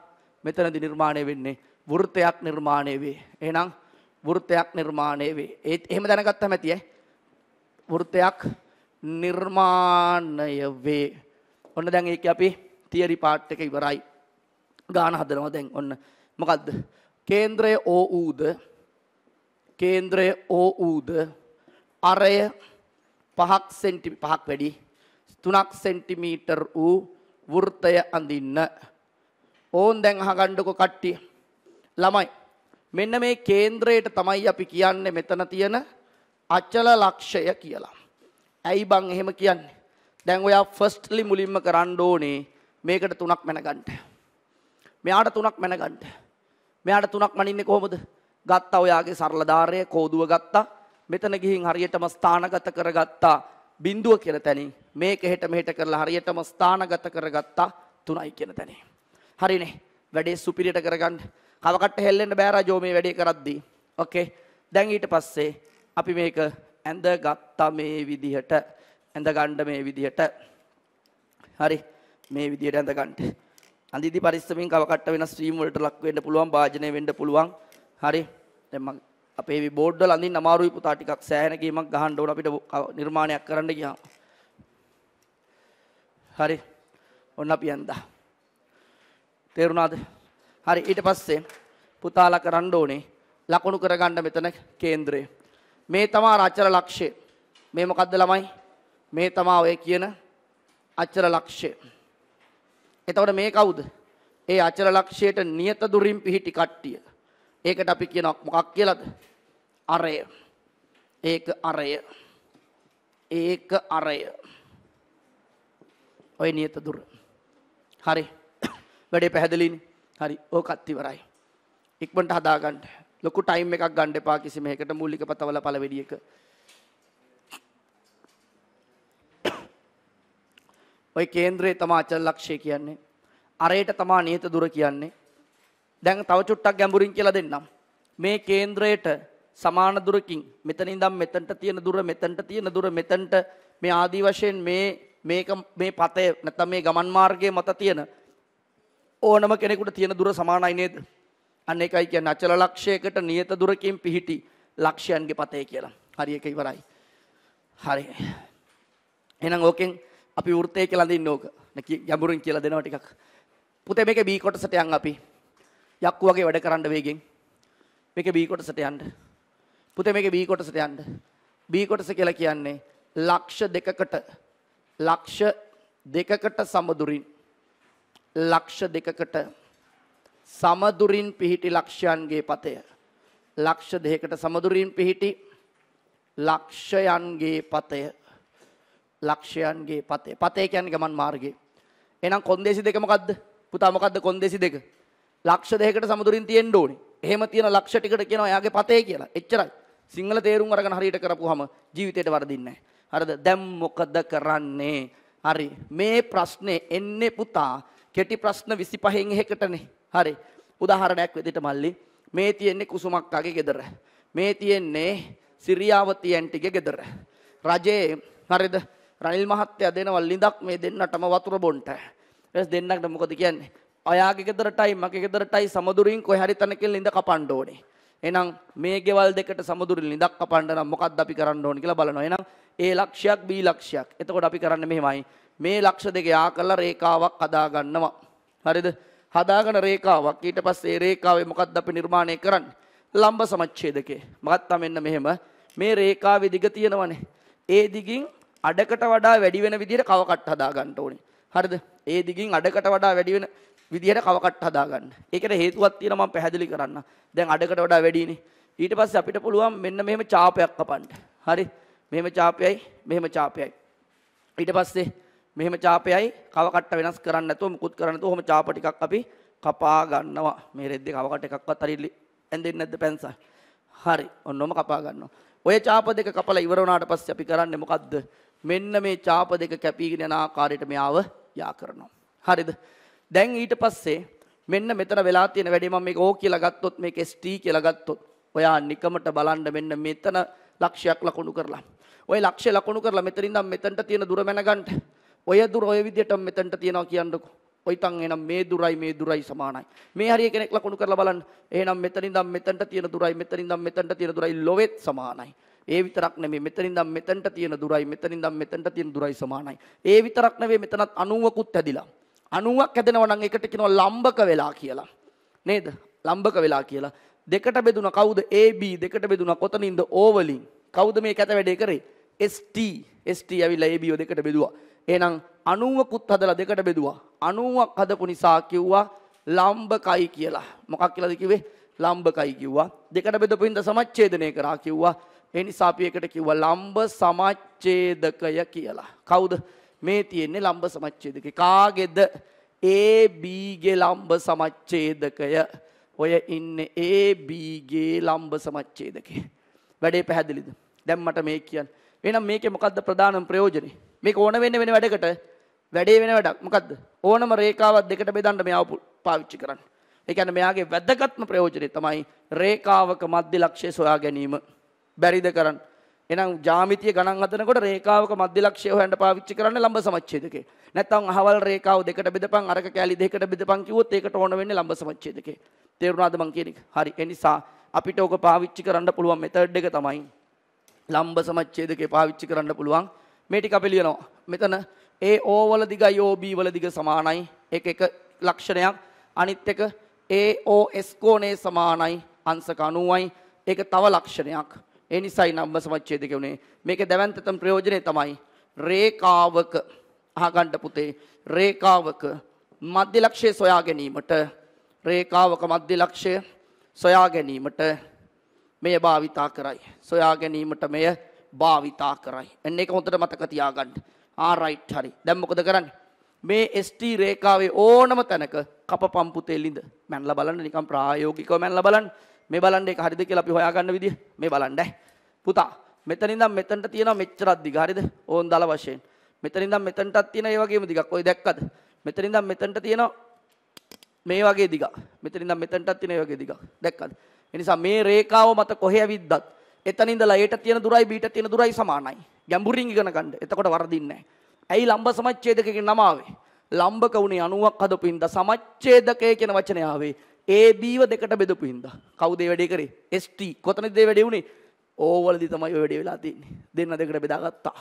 S1: මෙතනදී නිර්මාණය වෙන්නේ වෘත්තයක් නිර්මාණය වේ. එහෙනම් වෘත්තයක් නිර්මාණය වේ. ඒත් එහෙම දැනගත්තම ඇති ඈ. වෘත්තයක් නිර්මාණය වේ. ඔන්න දැන් ඒක අපි තියරි පාට් එක ඉවරයි. ගාන හදනවා දැන් ඔන්න. මොකද්ද? කේන්ද්‍රය ඕ ඌද කේන්ද්‍රය ඕ ඌද අරය පහක් සෙන්ටි පහක් වැඩි 3ක් සෙන්ටිමීටර් වූ වෘත්තය අඳින්න. ඕන් දැන් අහගන්නකො කට්ටිය. ළමයි මෙන්න මේ කේන්ද්‍රයට තමයි අපි කියන්නේ මෙතන තියෙන අචල ලක්ෂය කියලා. ඇයි බං එහෙම කියන්නේ? දැන් ඔයා ෆස්ට්ලි මුලින්ම කරන්න ඕනේ මේකට තුනක් මැනගන්න. මෙයාට තුනක් මැනගන්න. මෙයාට තුනක් මනින්නේ කොහොමද? ගත්තා ඔයාගේ සරල ධාරය කෝදුව ගත්තා. මෙතන ගිහින් හරියටම ස්ථානගත කරගත්තා. බින්දුව කියන තැනින් මේක හෙට මෙහෙට කරලා හරියටම ස්ථානගත කරගත්තා තුනයි කියන තැනේ. හරිනේ. වැඩේ සුපිරියට කරගන්න. කවකට හෙල්ලෙන්න බෑ රජෝ මේ වැඩේ කරද්දී. ඕකේ. දැන් ඊට පස්සේ අපි මේක ඇඳ ගත්තා මේ විදිහට ඇඳ ගන්න මේ විදිහට. හරි. මේ විදිහට ඇඳ ගන්න. අඳිදි පරිස්සමින් කවකට වෙනස් වීම වලට ලක් වෙන්න පුළුවන්, වාජනය වෙන්න පුළුවන්. හරි. දැන් මම අපේ මේ බෝඩ් වල අඳින්න අමාරුයි පුතා ටිකක් සෑහෙන ගේමක් ගහන්න ඕන අපිට නිර්මාණයක් කරන්න ගියාම. හරි. ඔන්න අපි යන්දා. තේරුණාද? හරි ඊට පස්සේ පුතාලා කරන්න ඕනේ ලකුණු කරගන්න මෙතන කේන්ද්‍රය. මේ තමයි අචර ලක්ෂය. මේ මොකද්ද ළමයි? මේ තමයි ඔය කියන අචර ලක්ෂය. එතකොට මේ කවුද? ඒ අචර ලක්ෂයට නියත දුරින් පිහිටි කට්ටිය. ඒකට අපි කියනවා මොකක් කියලාද? අරය ඒක අරය ඒක අරය ඔය නියත දුර හරි වැඩේ පැහැදිලිනේ හරි ඕකත් ඉවරයි ඉක්මනට හදාගන්න ලොකු ටයිම් එකක් ගන්න එපා කිසිම එකකට මූලික පතවල පළවෙනි එක ඔය කේන්ද්‍රයේ තමයි අචල ලක්ෂය කියන්නේ අරයට තමයි නියත දුර කියන්නේ දැන් තව චුට්ටක් ගැඹුරින් කියලා දෙන්නම් මේ කේන්ද්‍රයට සමාන දුරකින් මෙතනින් ඉඳන් මෙතනට තියෙන දුර මෙතනට තියෙන දුර මෙතනට මේ ආදි වශයෙන් මේ මේක මේ පතේ නැත්නම් මේ ගමන් මාර්ගයේ මත තියෙන ඕනම කෙනෙකුට තියෙන දුර සමානයි නේද? අන්න ඒකයි කියන්නේ අචල ලක්ෂයකට නියත දුරකින් පිහිටි ලක්ෂයන්ගේ පතේ කියලා. හරි ඒක ඉවරයි. හරි. එහෙනම් ඕකෙන් අපි වෘත්තය කියලා අඳින්න ඕක. යඹුරින් කියලා දෙනවා ටිකක්. පුතේ මේකේ B කොටසට යන් අපි. යක්කු වගේ වැඩ කරන්න වේගෙන්. මේකේ B කොටසට යන්න. පුතේ මේකේ B කොටසට යන්න. B කොටස කියලා කියන්නේ ලක්ෂ දෙකකට ලක්ෂ දෙකකට සමදුරින් ලක්ෂ දෙකකට සමදුරින් පිහිටි ලක්ෂයන්ගේ පතය. ලක්ෂ දෙකකට සමදුරින් පිහිටි ලක්ෂයන්ගේ පතය. ලක්ෂයන්ගේ පතේ. පතේ කියන්නේ ගමන් මාර්ගය. එහෙනම් කොන්දේසි දෙක මොකද්ද? පුතා මොකද්ද කොන්දේසි දෙක? ලක්ෂ දෙකකට සමදුරින් තියෙන්න ඕනේ. එහෙම තියෙන ලක්ෂ ටිකට කියනවා එයාගේ පතේ කියලා. එච්චරයි. සිංහල තේරුම් අරගෙන හරියට කරපුවාම ජීවිතේට වරදින්නේ නැහැ. හරිද? දැන් මොකද කරන්නේ? හරි. මේ ප්‍රශ්නේ එන්නේ පුතා කෙටි ප්‍රශ්න 25න් එකකටනේ. හරි. උදාහරණයක් විදිහට මල්ලි මේ තියෙන්නේ කුසුමක්කාගේ ගෙදර. මේ තියෙන්නේ සිරියාවති ඇන්ටිගේ ගෙදර. රජේ හරිද? රනිල් මහත්තයා දෙනවා ලිඳක් මේ දෙන්නටම වතුර බොන්න. එස් දෙන්නට මොකද කියන්නේ? අයාගේ ගෙදරටයි මගේ ගෙදරටයි සමදුරින් කොහේ හරි තැනකින් ලිඳ කපන්න ඕනේ. එහෙනම් මේ ගෙවල් දෙකට සමදුරු ලිඳක් කපන්න නම් මොකක්ද අපි කරන්න ඕන කියලා බලනවා. එහෙනම් A ලක්ෂයක් B ලක්ෂයක්. එතකොට අපි කරන්නේ මෙහෙමයි. මේ ලක්ෂ දෙක යා කරලා රේඛාවක් හදා ගන්නවා. හරිද? හදාගෙන රේඛාවක් ඊට පස්සේ ඒ රේඛාවේ මොකක්ද අපි නිර්මාණය කරන්නේ? ලම්බ සමච්ඡේදකේ. මගත්තා මෙන්න මෙහෙම මේ රේඛාවේ දිග තියෙනවනේ. ඒ දිගින් අඩකට වඩා වැඩි වෙන විදිහට කව කට් හදා ගන්න ඕනේ. හරිද? ඒ දිගින් අඩකට වඩා වැඩි වෙන විදිහට කවකට හදාගන්න. ඒකට හේතුවක් තියෙනවා මම පැහැදිලි කරන්න. දැන් අඩකට වඩා වැඩිනේ. ඊට පස්සේ අපිට පුළුවන් මෙන්න මෙහෙම චාපයක් කපන්න. හරි? මෙහෙම චාපයයි මෙහෙම චාපයයි. ඊට පස්සේ මෙහෙම චාපයයි කවකට වෙනස් කරන්න නැතුව මුකුත් කරන්න නැතුව ඔහොම චාප ටිකක් අපි කපා ගන්නවා. මේ රෙද්දේ කවකට එකක්වත් හරි ඇඳෙන්නේ නැද්ද පැන්සල්? හරි. ඔන්නෝම කපා ගන්නවා. ඔය චාප දෙක කපලා ඉවර වුණාට පස්සේ අපි කරන්නේ මොකද්ද? මෙන්න මේ චාප දෙක කැපීගෙන යන ආකාරයට මෙයාව යා කරනවා. හරිද? දැන් ඊට පස්සේ මෙන්න මෙතන වෙලා තියෙන වැඩේ මම මේක ඕ කියලා ගත්තොත් මේක ST කියලා ගත්තොත් ඔයා නිකමට බලන්න මෙන්න මෙතන ලක්ෂයක් ලකුණු කරලා. ඔය ලක්ෂය ලකුණු කරලා මෙතනින් නම් මෙතනට තියෙන දුර මැනගන්න. ඔය දුර ඔය විදිහට මෙතනට තියනවා කියන්නකෝ. ඔයිතන් එනම් මේ දුරයි මේ දුරයි සමානයි. මේ හරිය කෙනෙක් ලකුණු කරලා බලන්න. එහෙනම් මෙතනින් නම් මෙතනට තියෙන දුරයි මෙතනින් නම් මෙතනට තියෙන දුරයි ලොවෙත් සමානයි. ඒ විතරක් නෙමෙයි මෙතනින් නම් මෙතනට තියෙන දුරයි මෙතනින් නම් මෙතනට තියෙන දුරයි සමානයි. ඒ විතරක් නෙවෙයි මෙතනත් 90කුත් ඇදිලා. 90ක් හැදෙනවා නම් ඒකට කියනවා ලම්බක වෙලා කියලා. නේද? ලම්බක වෙලා කියලා. දෙකට බෙදුණා කවුද? AB දෙකට බෙදුණා කොතනින්ද? O වලින්. කවුද මේ කැත වැඩේ කරේ? ST. ST ඇවිල්ලා AB ඔ දෙකට බෙදුවා. එහෙනම් 90කුත් හදලා දෙකට බෙදුවා. 90ක් හදපු නිසා කිව්වා ලම්බකයි කියලා. මොකක් කියලාද කිව්වේ? ලම්බකයි කිව්වා. දෙකට බෙදපු හින්දා සමච්ඡේදනය කරා කිව්වා. ඒ නිසා අපි එකට කිව්වා ලම්බ සමච්ඡේදකය කියලා. කවුද? මේ තියෙන්නේ ලම්භ සමච්ඡේදකේ. කාගේද? A B ගේ ලම්භ සමච්ඡේදකය. ඔය ඉන්නේ A B ගේ ලම්භ සමච්ඡේදකේ. වැඩේ පැහැදිලිද? දැන් මට මේ කියන්න. එහෙනම් මේකේ මොකද්ද ප්‍රධානම ප්‍රයෝජනේ? මේක ඕන වෙන්නේ වෙන වැඩකට. වැඩේ වෙන වැඩක්. මොකද්ද? ඕනම රේඛාවක් දෙකට බෙදන්න මෙයාව පාවිච්චි කරන්න. ඒ කියන්නේ මෙයාගේ වැදගත්ම ප්‍රයෝජනේ තමයි රේඛාවක මධ්‍ය ලක්ෂය සොයා ගැනීම. බැරිද කරන්නේ? එහෙනම් ජ්‍යාමිතිය ගණන් හදනකොට රේඛාවක මධ්‍යලක්ෂය හොයන්න පාවිච්චි කරන්නේ ලම්බ සමච්ඡේදකේ. නැත්නම් අහවල් රේඛාව දෙකට බෙදපන් අරක කැලි දෙකට බෙදපන් කිව්වොත් ඒකට ඕන වෙන්නේ ලම්බ සමච්ඡේදකේ. තේරුණාද මං කියන එක? හරි. ඒ නිසා අපිට ඕක පාවිච්චි කරන්න පුළුවන් මෙතඩ් එක තමයි ලම්බ සමච්ඡේදකේ පාවිච්චි කරන්න පුළුවන්. මේ ටික අපි ලියනවා. මෙතන A O වල දිගයි O B වල දිග සමානයි. ඒක එක ලක්ෂණයක්. අනිත් එක A O S කෝණය සමානයි අංශක 90යි. ඒක තව ලක්ෂණයක්. ඒ නිසායි නම්ම සමච්ඡේදක උනේ. මේකේ දැවැන්තතම ප්‍රයෝජනේ තමයි රේඛාවක අහගන්න පුතේ රේඛාවක මධ්‍ය ලක්ෂය සොයා ගැනීමට රේඛාවක මධ්‍ය ලක්ෂය සොයා ගැනීමට මෙය භාවිතා කරයි. සොයා ගැනීමට මෙය භාවිතා කරයි. එන්න එක හොඳට මතක තියාගන්න. ආ රයිට් හරි. දැන් මොකද කරන්නේ? මේ ST රේඛාවේ ඕනම තැනක කපපම් පුතේ ලිඳ. මැනලා බලන්න නිකන් ප්‍රායෝගිකව මැනලා බලන්න. මේ බලන්න ඒක හරිද කියලා අපි හොයාගන්න විදිය මේ බලන්න පුතා මෙතන ඉඳන් මෙතනට තියෙනවා මෙච්චරක් දිග හරිද ඕන් දල වශයෙන් මෙතන ඉඳන් මෙතනටත් තියෙන ඒ වගේම දිගක් ඔය දැක්කද මෙතන ඉඳන් මෙතනට තියෙනවා මේ වගේ දිගක් මෙතන ඉඳන් මෙතනටත් තියෙන ඒ වගේ දිගක් දැක්කද ඒ නිසා මේ රේඛාව මත කොහේ ඇවිද්දත් එතන ඉඳලා ඒට තියෙන දුරයි බීට තියෙන දුරයි සමානයි ගැඹුරින් ඉගෙන ගන්න එතකොට වරදින්නේ නැහැ ඇයි ලම්බ සමච්ඡේදකකින් නම ආවේ ලම්බක වුණේ 90ක් හදපු ඉඳ සමච්ඡේදකය කියන වචනය ආවේ ඒබීව දෙකට බෙදපු හින්දා කවුද වැඩේ කරේ ST කොතනද ඒ වැඩේ උනේ ඕවලදි තමයි ඔය වැඩේ වෙලා තියෙන්නේ දෙන්න දෙකට බෙදාගත්තා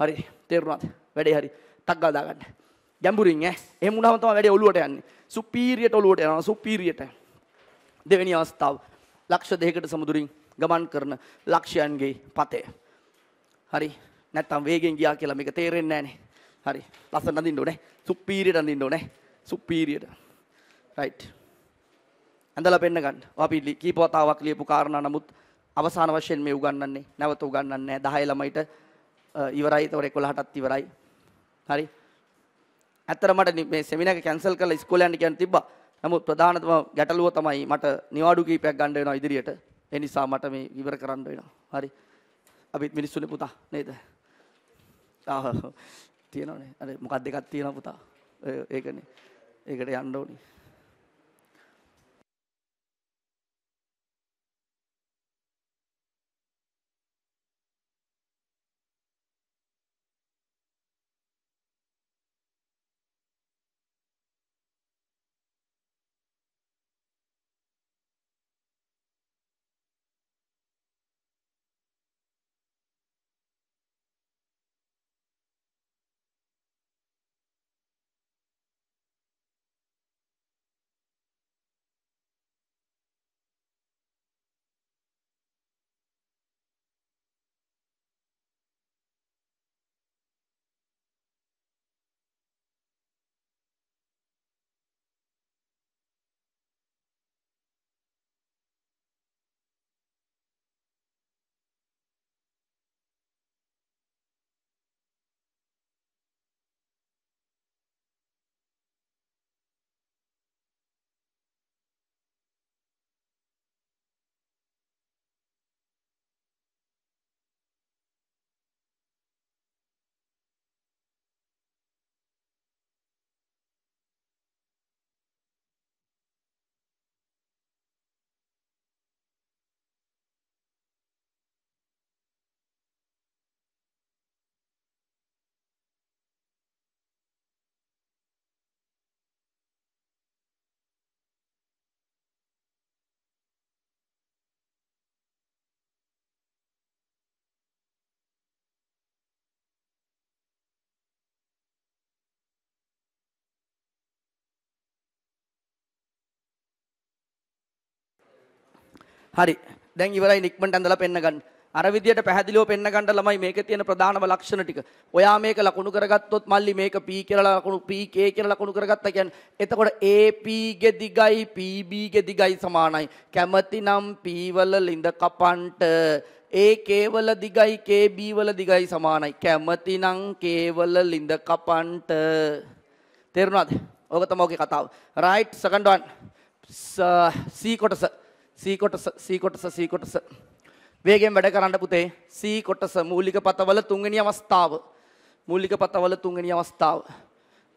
S1: හරි තේරුණාද වැඩේ හරි ටක් ගාලා දාගන්න ගැඹුරින් ඈ එහෙම වුණාම තමයි වැඩේ ඔලුවට යන්නේ සුපීරියට ඔලුවට යනවා සුපීරියට දෙවෙනි අවස්ථාව ලක්ෂ දෙකකට සමුදුරින් ගමන් කරන ලක්ෂයන්ගේ පතේ හරි නැත්තම් වේගෙන් ගියා කියලා මේක තේරෙන්නේ නැහනේ හරි ලස්සන අඳින්න ඕනේ සුපීරියට අඳින්න ඕනේ සුපීරියට රයිට් ඇඳලා පෙන්න ගන්න. අපි කීප වතාවක් ලියපු කාරණා නමුත් අවසාන වශයෙන් මේ උගන්වන්නේ නැවත උගන්වන්නේ නැහැ. 10 ළමයිට ඉවරයි. ඒතකොට 11ටත් ඉවරයි. හරි. ඇත්තට මට මේ සෙමිනාර එක කැන්සල් කරලා ඉස්කෝලේ යන්න කියන්න තිබ්බා. නමුත් ප්‍රධානතම ගැටලුව තමයි මට නිවාඩු කීපයක් ගන්න වෙනවා ඉදිරියට. ඒ නිසා මට මේ ඉවර කරන්න වෙනවා. හරි. අපිත් මිනිස්සුනේ පුතා නේද? ආහ. තියෙනවනේ. අර මොකක්ද එකක් තියෙනවා පුතා. ඒකනේ. ඒකට යන්න ඕනේ. හරි. දැන් ඉවරයි නික්මන්ට ඇඳලා පෙන්න ගන්න. අර විදියට පැහැදිලිව පෙන්න ගන්න ළමයි මේකේ තියෙන ප්‍රධානම ලක්ෂණ ටික. ඔයා මේක ලකුණු කරගත්තොත් මල්ලි මේක P කියලා ලකුණු PK කියලා ලකුණු කරගත්තා කියන්නේ. එතකොට AP ගේ දිගයි PB ගේ දිගයි සමානයි. කැමතිනම් P වල ලිඳ කපන්ට ඒ කේවල දිගයි KB වල දිගයි සමානයි. කැමතිනම් K වල ලිඳ කපන්ට. තේරුණාද? ඕක තමයි ඔගේ කතාව. right second one. C කොටස සී කොටස සී කොටස සී කොටස වේගෙන් වැඩ කරන්න පුතේ සී කොටස මූලික පතවල තුන්වෙනි අවස්ථාව මූලික පතවල තුන්වෙනි අවස්ථාව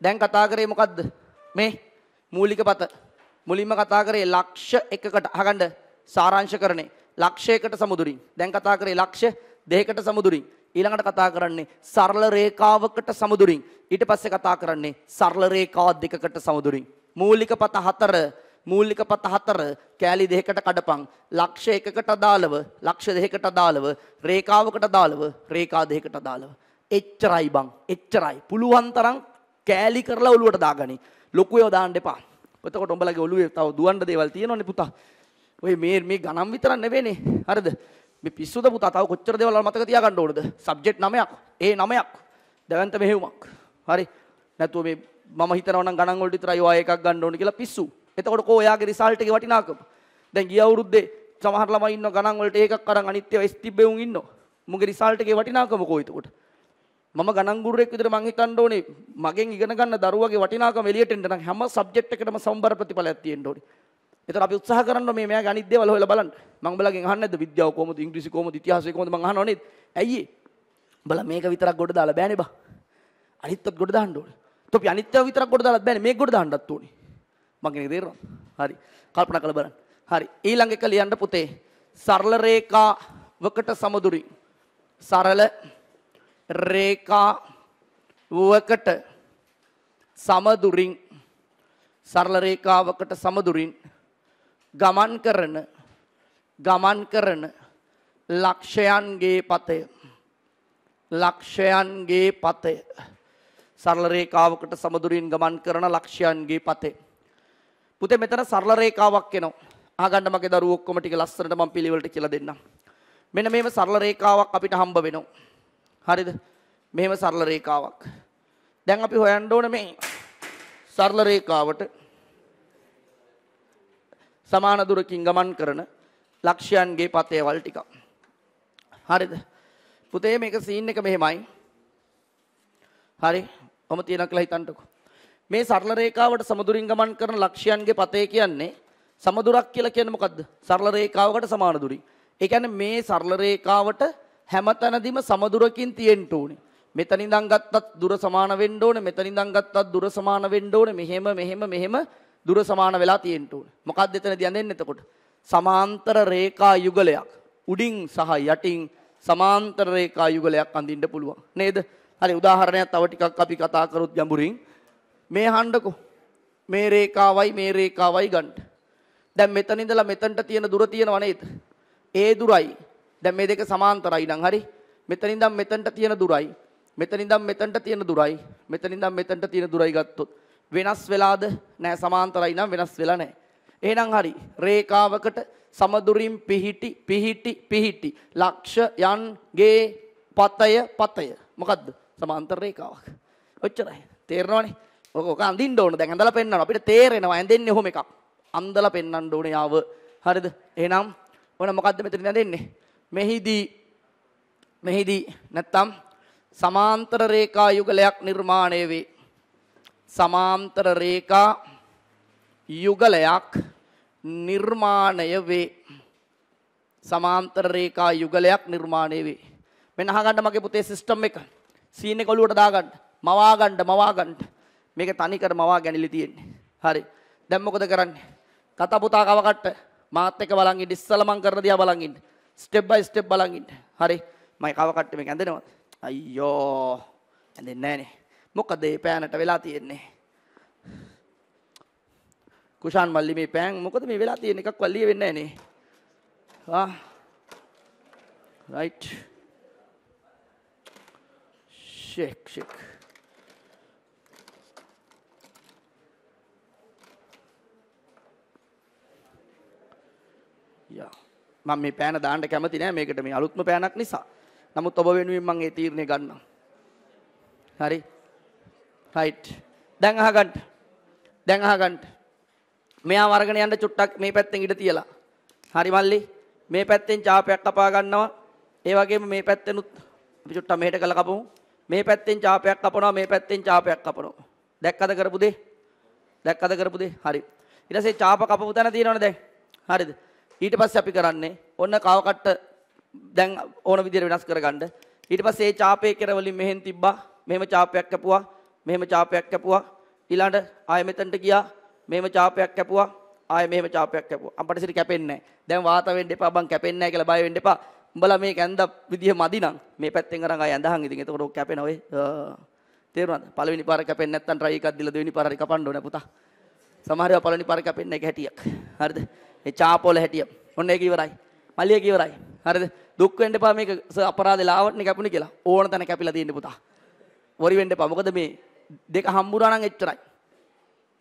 S1: දැන් කතා කරේ මොකද්ද මේ මූලික පත මුලින්ම කතා කරේ ලක්ෂ එකකට අහගන්න සාරාංශකරණේ ලක්ෂයකට සමුදුරින් දැන් කතා කරේ ලක්ෂ දෙකකට සමුදුරින් ඊළඟට කතා කරන්නේ සරල රේඛාවකට සමුදුරින් ඊට පස්සේ කතා කරන්නේ සරල රේඛා දෙකකට සමුදුරින් මූලික පත හතර මූලික පත හතර කෑලි දෙකකට කඩපන් ලක්ෂ එකකට අදාළව ලක්ෂ දෙකකට අදාළව රේඛාවකට අදාළව රේඛා දෙකකට අදාළව එච්චරයි බං එච්චරයි පුළුවන් තරම් කෑලි කරලා ඔලුවට දාගනි ලොකු ඒවා දාන්න එපා එතකොට උඹලගේ ඔලුවේ තව දුවන්න දේවල් තියෙනවනේ පුතා ඔය මේ මේ ගණන් විතරක් නෙවෙයිනේ හරිද මේ පිස්සුද පුතා තව කොච්චර දේවල් මතක තියාගන්න ඕනද සබ්ජෙක්ට් 9ක් ඒ 9ක් දැවන්ත මෙහෙයුමක් හරි නැතුව මේ මම හිතනවා නම් ගණන් වලට විතරයි ඔය එකක් ගන්න ඕනේ කියලා පිස්සු එතකොට කෝ එයාගේ රිසල්ට් එකේ වටිනාකම. දැන් ගිය අවුරුද්දේ සමහර ළමයි ඉන්න ගණන් වලට ඒකක් අරන් අනිත් ඒවා S තිබ්බේ උන් ඉන්නෝ. මුගේ රිසල්ට් එකේ වටිනාකම කෝ එතකොට. මම ගණන් ගුරුවෙක් විදිහට මං හිතන්න ඕනේ මගෙන් ඉගෙන ගන්න දරුවගේ වටිනාකම එළියට එන්න නම් හැම සබ්ජෙක්ට් එකකටම සම්බර ප්‍රතිඵලයක් තියෙන්න ඕනේ. එතන අපි උත්සාහ කරනවා මේ මෙයාගේ අනිත් දේවල් හොයලා බලන්න. මං ඔයාලගෙන් අහන්නේ නැද්ද විද්‍යාව කොහොමද ඉංග්‍රීසි කොහොමද ඉතිහාසය කොහොමද මං අහනව නේද? ඇයි ඒ? බලන්න මේක විතරක් ගොඩ දාලා බෑනේ බා. අනිත්ත් ගොඩ දාන්න ඕනේ. තොපි අනිත්ව විතරක් ගොඩ දාලා බෑනේ මේක ගොඩ දාන්නත් ඕනේ. මගෙනක දේරවා හරි කල්පන කළ බලන්න හරි ඊළඟ එක ලියන්න පුතේ සරල රේඛාවකට සමදුරි සරල රේඛාවකට සමදුරින් සරල රේඛාවකට සමදුරින් ගමන් කරන ගමන් කරන ලක්ෂයන්ගේ පතය ලක්ෂයන්ගේ පතය සරල රේඛාවකට සමදුරින් ගමන් කරන ලක්ෂයන්ගේ පතේ පුතේ මෙතන සරල රේඛාවක් එනවා. අහගන්න මගේ දරුවෝ ඔක්කොම ටික ලස්සනට මම පිළිවෙලට කියලා දෙන්නම්. මෙන්න මේව සරල රේඛාවක් අපිට හම්බ වෙනවා. හරිද? මෙහෙම සරල රේඛාවක්. දැන් අපි හොයන්න ඕන මේ සරල රේඛාවට සමාන දුරකින් ගමන් කරන ලක්ෂයන්ගේ පතේවල් ටිකක්. හරිද? පුතේ මේක සීන් එක මෙහෙමයි. හරි. කොහොම තියනක් කියලා හිතන්නකෝ. මේ සරල රේඛාවට සමදුරින් ගමන් කරන ලක්ෂ්‍යයන්ගේ පතේ කියන්නේ සමදුරක් කියලා කියන්නේ මොකද්ද? සරල රේඛාවකට සමාන දුරි. ඒ කියන්නේ මේ සරල රේඛාවට හැමතැනදීම සමදුරකින් තියෙන්න ඕනේ. මෙතන ඉඳන් ගත්තත් දුර සමාන වෙන්න ඕනේ. මෙතන ඉඳන් ගත්තත් දුර සමාන වෙන්න ඕනේ. මෙහෙම මෙහෙම මෙහෙම දුර සමාන වෙලා තියෙන්න ඕනේ. මොකක්ද එතනදී යඳෙන්නේ එතකොට? සමාන්තර රේඛා යුගලයක්. උඩින් සහ යටින් සමාන්තර රේඛා යුගලයක් අඳින්න පුළුවන්. නේද? හරි උදාහරණයක් තව ටිකක් අපි කතා කරොත් ගැඹුරින් මේ හන්ඩකු මේ රේකාවයි මේ රේකාවයි ගන්ට. දැන් මෙතන ඉඳලා මෙතනට තියෙන දුර තියෙනව නේද? ඒ දුරයි. දැන් මේ දෙක සමාන්තරයි නම් හරි. මෙතන ඉඳන් මෙතනට තියෙන දුරයි. මෙතන ඉඳන් මෙතනට තියෙන දුරයි. මෙතන ඉඳන් මෙතනට තියෙන දුරයි ගත්තොත් වෙනස් වෙලාද? නෑ සමාන්තරයි නම් වෙනස් වෙලා නෑ. එහෙනම් හරි. රේඛාවකට සමදුරින් පිහිටි පිහිටි පිහිටි ලක්ෂ යන්ගේ පතය පතය. මොකද්ද? සමාන්තර රේඛාවක්. ඔච්චරයි. තේරෙනවනේ? ඕක අඳින්න ඕන දැන් ඇඳලා පෙන්වන්න අපිට තේරෙනවා ඇඳෙන්නේ ඔහොම එකක්. අඳලා පෙන්වන්න ඕනේ යාව. හරිද? එහෙනම් ඔන්න මොකද්ද මෙතන ඇඳෙන්නේ? මෙහිදී මෙහිදී නැත්තම් සමාන්තර රේඛා යුගලයක් නිර්මාණය වේ. සමාන්තර රේඛා යුගලයක් නිර්මාණය වේ. සමාන්තර රේඛා යුගලයක් නිර්මාණය වේ. මෙන්න අහගන්න මගේ පුතේ සිස්ටම් එක. සීන් එක ඔලුවට දාගන්න. මවාගන්න මවාගන්න. මේක තනිකර මවා ගැනිලි තියෙන්නේ. හරි. දැන් මොකද කරන්නේ? තාත්තා පුතා කව කට්ට මාත් එක්ක බලන් ඉන්න ඉස්සලා මං කරන දිහා බලන් ඉන්න. ස්ටෙප් බයි ස්ටෙප් බලන් ඉන්න. හරි. මම කව කට්ට මේක ඇඳෙනවද? අයියෝ. ඇඳෙන්නේ නැහනේ. මොකද මේ පෑනට වෙලා තියෙන්නේ? කුෂාන් මල්ලි මේ පෑන් මොකද මේ වෙලා තියෙන එකක් වල්ලිය වෙන්නේ නැහනේ. ආ. right. Shake, shake. යා. මම මේ පෑන දාන්න කැමති නෑ මේකට මේ අලුත්ම පෑනක් නිසා. නමුත් ඔබ වෙනුවෙන් මම ඒ තීරණය ගන්නම්. හරි. රයිට්. දැන් අහගන්න. දැන් අහගන්න. මෙයා වර්ගණ යන්න චුට්ටක් මේ පැත්තෙන් ඉඩ තියලා. හරි මල්ලි. මේ පැත්තෙන් චාපයක් කපා ගන්නවා. ඒ වගේම මේ පැත්තෙනුත් අපි චුට්ටක් මෙහෙට කරලා කපමු. මේ පැත්තෙන් චාපයක් කපනවා මේ පැත්තෙන් චාපයක් කපනවා. දැක්කද කරපු දේ? දැක්කද කරපු දේ? හරි. ඊට පස්සේ චාප කපපු තැන තියෙනවනේ දැන්. හරිද? ඊට පස්සේ අපි කරන්නේ ඔන්න කවකට දැන් ඕන විදිහට වෙනස් කරගන්න. ඊට පස්සේ ඒ චාපේ කෙරවලින් මෙහෙන් තිබ්බා. මෙහෙම චාපයක් කැපුවා. මෙහෙම චාපයක් කැපුවා. ඊළඟට ආයෙ මෙතනට ගියා. මෙහෙම චාපයක් කැපුවා. ආයෙ මෙහෙම චාපයක් කැපුවා. අම්පට සිට කැපෙන්නේ නැහැ. දැන් වාත වෙන්න එපා බං කැපෙන්නේ නැහැ කියලා බය වෙන්න එපා. උඹලා මේ කැඳ විදිහ මදි නම් මේ පැත්තෙන් අරන් ආය ඇඳහන් ඉතින් එතකොට ඔක් කැපෙනවා ඔය. තේරුණාද? පළවෙනි පාර කැපෙන්නේ නැත්තම් try එකක් දීලා දෙවෙනි පාර හරි කපන්න ඕනේ පුතා. සමහර ඒවා පළවෙනි පාර කැපෙන්නේ නැහැ හැටියක්. හරිද? ඒ චාපෝල හැටිය. ඔන්න ඒක ඉවරයි. මල්ලිය ඉවරයි. හරිද? දුක් වෙන්න එපා මේක අපරාධේ ලාවට්නේ කැපුණේ කියලා. ඕන තැන කැපිලා තියෙන්න පුතා. වරි වෙන්න එපා. මොකද මේ දෙක හම්බුනා නම් එච්චරයි.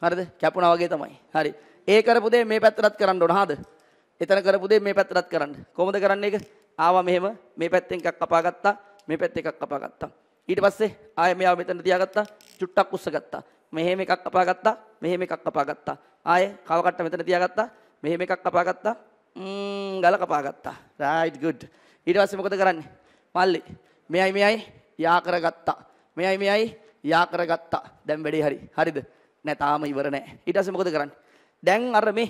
S1: හරිද? කැපුණා වගේ තමයි. හරි. ඒ කරපු දේ මේ පැත්තටත් කරන්න ඕන. හාද? එතන කරපු දේ මේ පැත්තටත් කරන්න. කොහොමද කරන්නේ ඒක? ආවා මෙහෙම මේ පැත්තෙන් එකක් කපා ගත්තා. මේ පැත්ත එකක් කපා ගත්තා. ඊට පස්සේ ආයෙ මෙයා මෙතන තියාගත්තා. චුට්ටක් උස්ස ගත්තා. මෙහෙම එකක් කපා ගත්තා. මෙහෙම එකක් කපා ගත්තා. ආයෙ කවකට මෙතන තියාගත්තා. මෙහෙම එකක් කපා ගත්තා. ම්ම් ගල කපා ගත්තා. right good. ඊට පස්සේ මොකද කරන්නේ? මල්ලි මෙයයි මෙයයි යා කරගත්තා. මෙයයි මෙයයි යා කරගත්තා. දැන් වැඩේ හරි. හරිද? නෑ තාම ඉවර නෑ. ඊට පස්සේ මොකද කරන්නේ? දැන් අර මේ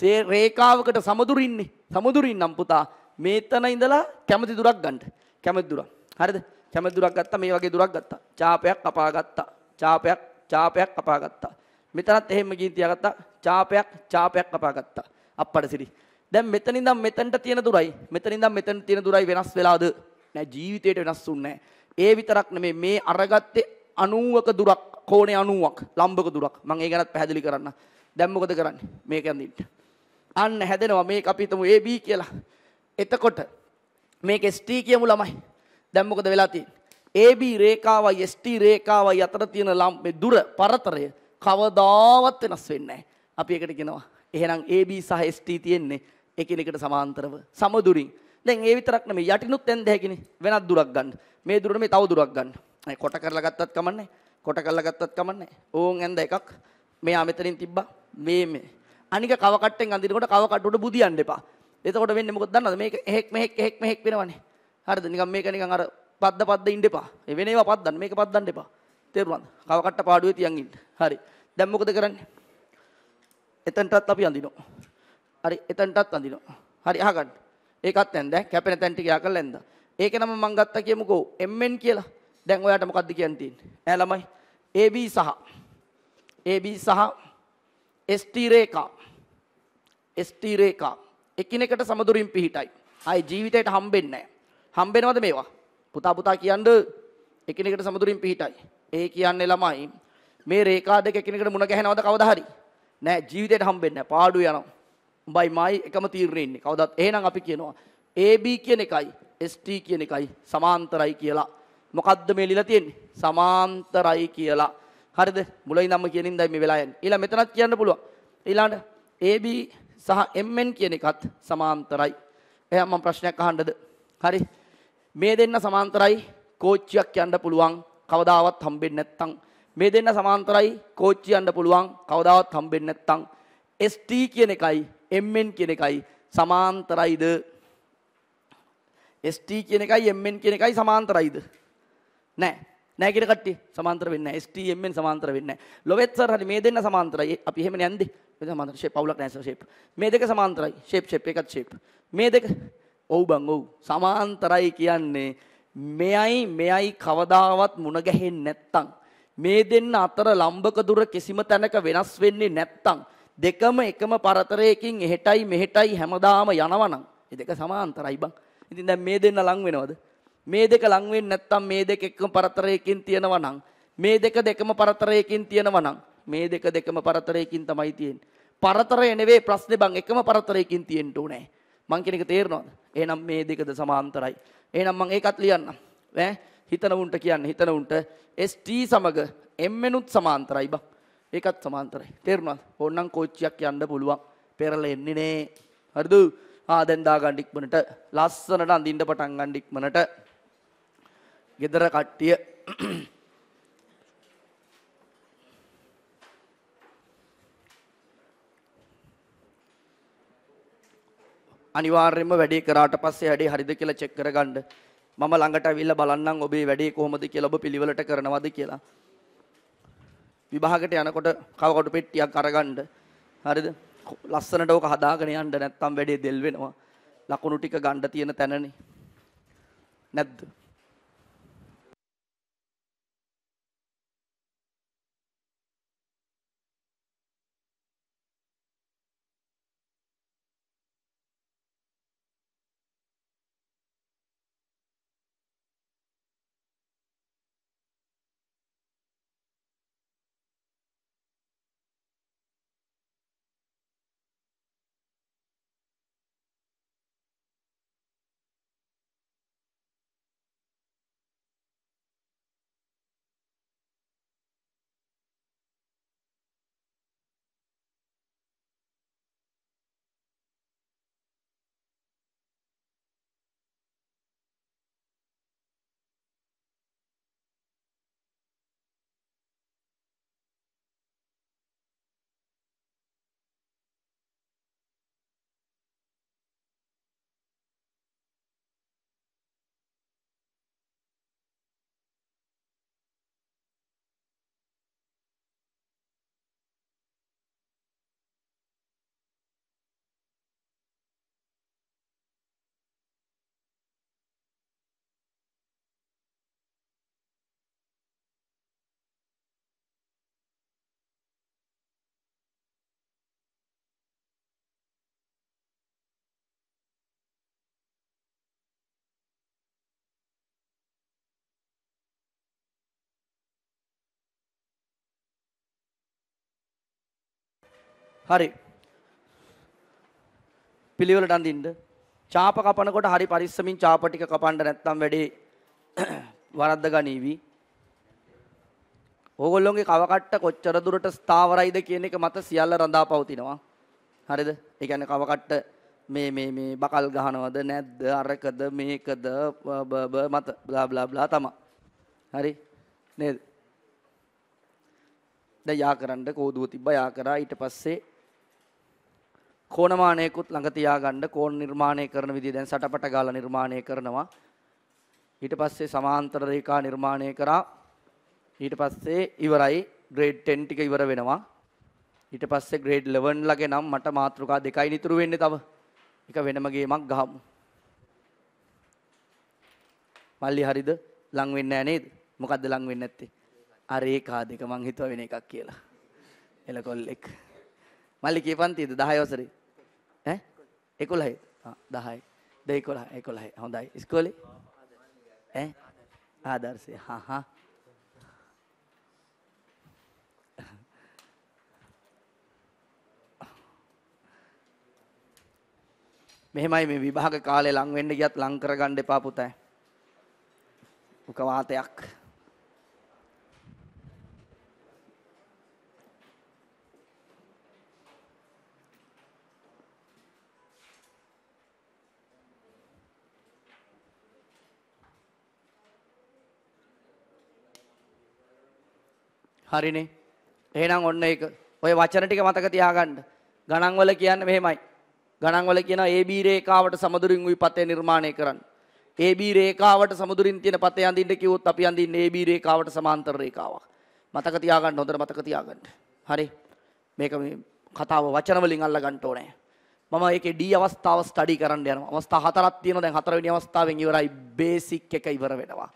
S1: සේ රේඛාවකට සමදුරින්නේ. සමදුරින් නම් පුතා මෙතන ඉඳලා කැමති දුරක් ගන්න. කැමති දුරක්. හරිද? කැමති දුරක් ගත්තා මේ වගේ දුරක් ගත්තා. චාපයක් කපා ගත්තා. චාපයක් චාපයක් කපා ගත්තා. මෙතනත් එහෙම ගිහින් තියාගත්තා. චාපයක් චාපයක් කපා ගත්තා. අප්පඩ සිරි. දැන් මෙතන ඉඳන් මෙතනට තියෙන දුරයි මෙතන ඉඳන් මෙතන තියෙන දුරයි වෙනස් වෙලාද? නෑ ජීවිතේට වෙනස් වුන්නේ ඒ විතරක් නෙමෙයි මේ අරගත්තේ 90ක දුරක් කෝණේ 90ක් ලම්බක දුරක්. මම ඒ ගැනත් පැහැදිලි කරන්න. දැන් මොකද කරන්නේ? මේක ඇඳින්න. අන්න හැදෙනවා මේක අපි හිතමු AB කියලා. එතකොට මේක ST කියමු ළමයි. දැන් මොකද වෙලා තියෙන්නේ? AB රේඛාවයි ST රේඛාවයි අතර තියෙන දුර පරතරය කවදාවත් වෙනස් වෙන්නේ නැහැ. අපි ඒකට කියනවා එහෙනම් AB සහ ST තියෙන්නේ එකිනෙකට සමාන්තරව සමදුරින්. දැන් ඒ විතරක් නෙමෙයි යටිනුත් එන්ද හැකිනේ වෙනත් දුරක් ගන්න. මේ දුර නෙමෙයි තව දුරක් ගන්න. අය කොට කරලා ගත්තත් කමන්නේ. කොට කරලා ගත්තත් කමන්නේ. ඕන් ඇඳ එකක් මෙයා මෙතනින් තිබ්බා මේ මේ. අනික කව කට්ටෙන් අඳිනකොට කව කට්ටුට බුදියන්න එපා. එතකොට වෙන්නේ මොකද දන්නවද මේක එහෙක් මෙහෙක් එහෙක් මෙහෙක් වෙනවනේ. හරිද? නිකන් මේක නිකන් අර පද්ද පද්ද ඉන්න එපා. ඒ වෙන ඒවා පද්දන්න මේක පද්දන්න එපා. තේරුණාද? කව කට්ට පාඩුවේ තියන් ඉන්න. හරි. දැන් මොකද කරන්නේ? එතනටත් අපි අඳිනවා. හරි එතනටත් අඳිනවා. හරි අහගන්න. ඒකත් නැන්ද කැපෙන තැන් ටික යකලා නැන්ද. ඒක නම මම ගත්තා කියමුකෝ MN කියලා. දැන් ඔයාට මොකද්ද කියන්න තියෙන්නේ? ඈ ළමයි AB සහ AB සහ ST රේඛා ST රේඛා එකිනෙකට සමදුරින් පිහිටයි. ආයි ජීවිතයට හම්බෙන්නේ නැහැ. හම්බෙනවද මේවා? පුතා පුතා කියන්න එකිනෙකට සමදුරින් පිහිටයි. ඒ කියන්නේ ළමයි මේ රේඛා දෙක එකිනෙකට මුණ ගැහෙනවද කවදා හරි? නෑ ජීවිතයට හම්බෙන්නේ නෑ පාඩු යනවා. උඹයි මායි එකම තීරණේ ඉන්නේ. කවදත් එහෙනම් අපි කියනවා AB කියන එකයි ST කියන එකයි සමාන්තරයි කියලා. මොකද්ද මේ ලියලා තියෙන්නේ? සමාන්තරයි කියලා. හරිද? මුලින් නම් කියනින්දයි මේ වෙලා යන්නේ. ඊළඟ මෙතනත් කියන්න පුළුවන්. ඊළඟට AB සහ MN කියන එකත් සමාන්තරයි. එහෙනම් මම ප්‍රශ්නයක් අහන්නද? හරි. මේ දෙන්න සමාන්තරයි. කෝච්චියක් යන්න පුළුවන්. කවදාවත් හම්බෙන්නේ නැත්තම් මේ දෙන්න සමාන්තරයි කෝච්චි යන්න පුළුවන් කවදාවත් හම්බෙන්නේ නැත්නම් ST කියන එකයි MN කියන එකයි සමාන්තරයිද ST කියන එකයි MN කියන එකයි සමාන්තරයිද නෑ නෑ කියන කට්ටිය සමාන්තර වෙන්නේ නැහැ ST MN සමාන්තර වෙන්නේ නැහැ ලොවෙත් සර් හරි මේ දෙන්න සමාන්තරයි අපි එහෙම නැන්දේ මේ සමාන්තර ෂේප් අවුලක් නැහැ සර් ෂේප් මේ දෙක සමාන්තරයි ෂේප් ෂේප් එකත් ෂේප් මේ දෙක ඔව් බං ඔව් සමාන්තරයි කියන්නේ මෙයයි මෙයයි කවදාවත් මුණ ගැහෙන්නේ නැත්තම් මේ දෙන්න අතර ලම්බක දුර කිසිම තැනක වෙනස් වෙන්නේ නැත්තම් දෙකම එකම පරතරයකින් එහෙටයි මෙහෙටයි හැමදාම යනවනම් ඒ දෙක සමාන්තරයි බං. ඉතින් දැන් මේ දෙන්න ලං වෙනවද? මේ දෙක ලං වෙන්නේ නැත්තම් මේ දෙක එකම පරතරයකින් තියෙනවනම් මේ දෙක දෙකම පරතරයකින් තියෙනවනම් මේ දෙක දෙකම පරතරයකින් තමයි තියෙන්නේ. පරතරය නෙවෙයි ප්‍රශ්නේ බං එකම පරතරයකින් තියෙන්න ඕනේ. මං කියන එක තේරෙනවද? එහෙනම් මේ දෙකද සමාන්තරයි. එහෙනම් මං ඒකත් ලියන්නම්. ඈ හිතන උන්ට කියන්න හිතන උන්ට ST සමග M වෙනුත් සමාන්තරයි බං. ඒකත් සමාන්තරයි. තේරුණාද? ඕන්නම් කෝච්චියක් යන්න පුළුවන්. පෙරල එන්නේ නේ. හරිද? ආ දැන් දාගන්න ඉක්මනට ලස්සනට අඳින්න පටන් ගන්න ඉක්මනට. gedara කට්ටිය අනිවාර්යයෙන්ම වැඩේ කරාට පස්සේ වැඩේ හරිද කියලා චෙක් කරගන්න. මම ළඟට ඇවිල්ලා බලන්නම් ඔබේ වැඩේ කොහොමද කියලා ඔබ පිළිවෙලට කරනවද කියලා. විභාගයට යනකොට කවකට පෙට්ටියක් අරගන්න. හරිද? ලස්සනට ඕක හදාගෙන යන්න නැත්නම් වැඩේ දෙල් වෙනවා. ලකුණු ටික ගන්න තියෙන තැනනේ. නැද්ද? හරි. පිළිවෙලට අඳින්න. චාප කපනකොට හරි පරිස්සමින් චාප ටික කපන්න නැත්නම් වැඩේ වරද්ද ගනීවි. ඕගොල්ලොන්ගේ කවකට්ට කොච්චර දුරට ස්ථාවරයිද කියන එක මත සියල්ල රඳා පවතිනවා. හරිද? ඒ කියන්නේ කවකට්ට මේ මේ මේ බකල් ගහනවද නැද්ද අරකද මේකද බ මත බ්ලා බ්ලා බ්ලා තමයි. හරි නේද? දැන් යා කරන්න කෝදුව තිබ්බා යා කරා ඊට පස්සේ කෝණමානයකුත් ළඟ තියාගන්න කෝණ නිර්මාණය කරන විදිය දැන් සටපට ගාලා නිර්මාණය කරනවා. ඊට පස්සේ සමාන්තර රේඛා නිර්මාණය කරා. ඊට පස්සේ ඉවරයි ග්‍රේඩ් 10 ටික ඉවර වෙනවා. ඊට පස්සේ ග්‍රේඩ් 11 ලගේ නම් මට මාතෘකා දෙකයි නිතරු වෙන්නේ තව. එක වෙනම ගේමක් ගහමු. මල්ලි හරිද? ලං වෙන්නේ නැහැ නේද? මොකද්ද ලං වෙන්නේ නැත්තේ? අර ඒකා දෙක මං හිතුවා වෙන එකක් කියලා. එලකොල්ලෙක්. මල්ලිකේ පන්තිද 10 වසරේ ඈ 11 10යි දෙයි 11 11 හොඳයි ඉස්කෝලේ ඈ ආදර්ශය හා හා මෙහෙමයි මේ විභාග කාලේ ලං වෙන්න ගියත් ලං කරගන්න එපා පුතේ. උක වාතයක්. හරිනේ. එහෙනම් ඔන්න ඒක. ඔය වචන ටික මතක තියාගන්න. ගණන්වල කියන්නේ මෙහෙමයි. ගණන්වල කියනවා AB රේඛාවට සමදුරින් වූ පතේ නිර්මාණය කරන්න. AB රේඛාවට සමදුරින් තියෙන පතේ අඳින්න කිව්වොත් අපි අඳින්නේ AB රේඛාවට සමාන්තර රේඛාවක්. මතක තියාගන්න හොඳට මතක තියාගන්න. හරි. මේක මේ කතාව වචන වලින් අල්ලගන්න ඕනේ. මම ඒකේ D අවස්ථාව ස්ටඩි කරන්න යනවා. අවස්ථා හතරක් තියෙනවා. දැන් හතරවෙනි අවස්ථාවෙන් ඉවරයි බේසික් එක ඉවර වෙනවා.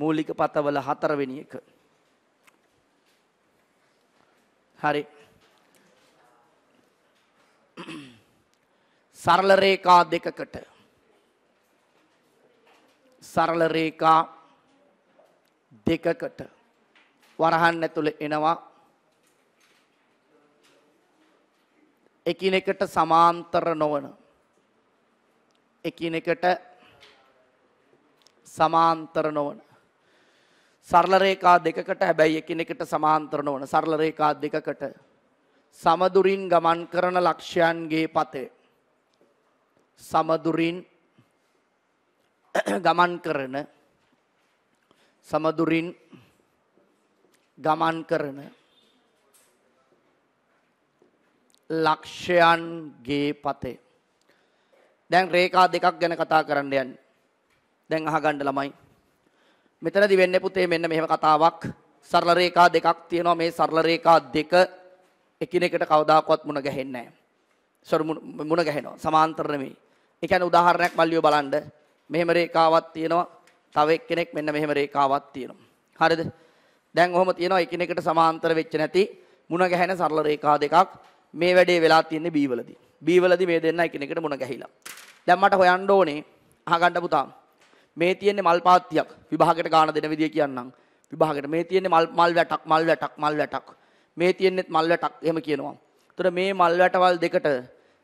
S1: මූලික පතවල හතරවෙනි එක. හරි. සරල රේඛා දෙකකට සරල රේඛා දෙකකට වරහන් ඇතුළේ එනවා එකිනෙකට සමාන්තර නොවන එකිනෙකට සමාන්තර නොවන සරල රේඛා දෙකකට හැබැයි එකිනෙකට සමාන්තර නොවන සරල රේඛා දෙකකට සමදුරින් ගමන් කරන ලක්ෂයන්ගේ පතේ සමදුරින් ගමන් කරන සමදුරින් ගමන් කරන ලක්ෂයන්ගේ පතේ දැන් රේඛා දෙකක් ගැන කතා කරන්න යන්නේ දැන් අහගන්න ළමයි මෙතනදි වෙන්නේ පුතේ මෙන්න මෙහෙම කතාවක් සරල රේඛා දෙකක් තියෙනවා මේ සරල රේඛා දෙක එකිනෙකට කවදාකවත් මුණ ගැහෙන්නේ නැහැ. මුණ ගැහෙනවා සමාන්තර නෙමෙයි. ඒ කියන්නේ උදාහරණයක් මල්ලියෝ බලන්න මෙහෙම රේඛාවක් තියෙනවා තව එක්කෙනෙක් මෙන්න මෙහෙම රේඛාවක් තියෙනවා. හරිද? දැන් ඔහොම තියෙනවා එකිනෙකට සමාන්තර වෙච්ච නැති මුණ ගැහෙන සරල රේඛා දෙකක් මේ වැඩේ වෙලා තියෙන්නේ B වලදී. B වලදී මේ දෙන්න එකිනෙකට මුණ ගැහිලා. දැන් මට හොයන්න ඕනේ අහගන්න පුතා මේ තියෙන්නේ මල් පාත්තියක් විභාගයට ගාන දෙන විදිය කියන්නම්. විභාගයට මේ තියෙන්නේ මල් මල් වැටක් මල් වැටක් මල් වැටක්. මේ තියෙන්නේත් මල් වැටක් එහෙම කියනවා. එතකොට මේ මල් වැටවල් දෙකට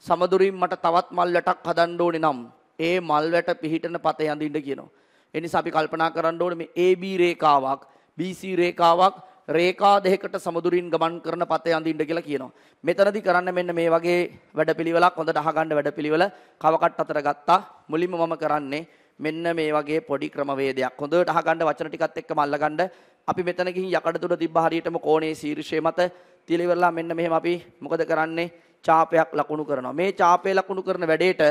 S1: සමදුරින් මට තවත් මල් වැටක් හදන්න ඕනේ නම් ඒ මල් වැට පිහිටන පතේ අඳින්න කියනවා. ඒ නිසා අපි කල්පනා කරන්න ඕනේ මේ AB රේඛාවක් BC රේඛාවක් රේඛා දෙකකට සමදුරින් ගමන් කරන පතේ අඳින්න කියලා කියනවා. මෙතනදී කරන්න මෙන්න මේ වගේ වැඩපිළිවෙලක් හොඳට අහගන්න වැඩපිළිවෙල කවකට අතර ගත්තා. මුලින්ම මම කරන්නේ මෙන්න මේ වගේ පොඩි ක්‍රමවේදයක් හොඳට අහගන්න වචන ටිකත් එක්කම අල්ලගන්න අපි මෙතන ගිහින් යකඩ තුඩ තිබ්බ හරියටම කෝණේ ශීර්ෂය මත තියලා ඉවරලා මෙන්න මෙහෙම අපි මොකද කරන්නේ චාපයක් ලකුණු කරනවා මේ චාපේ ලකුණු කරන වැඩේට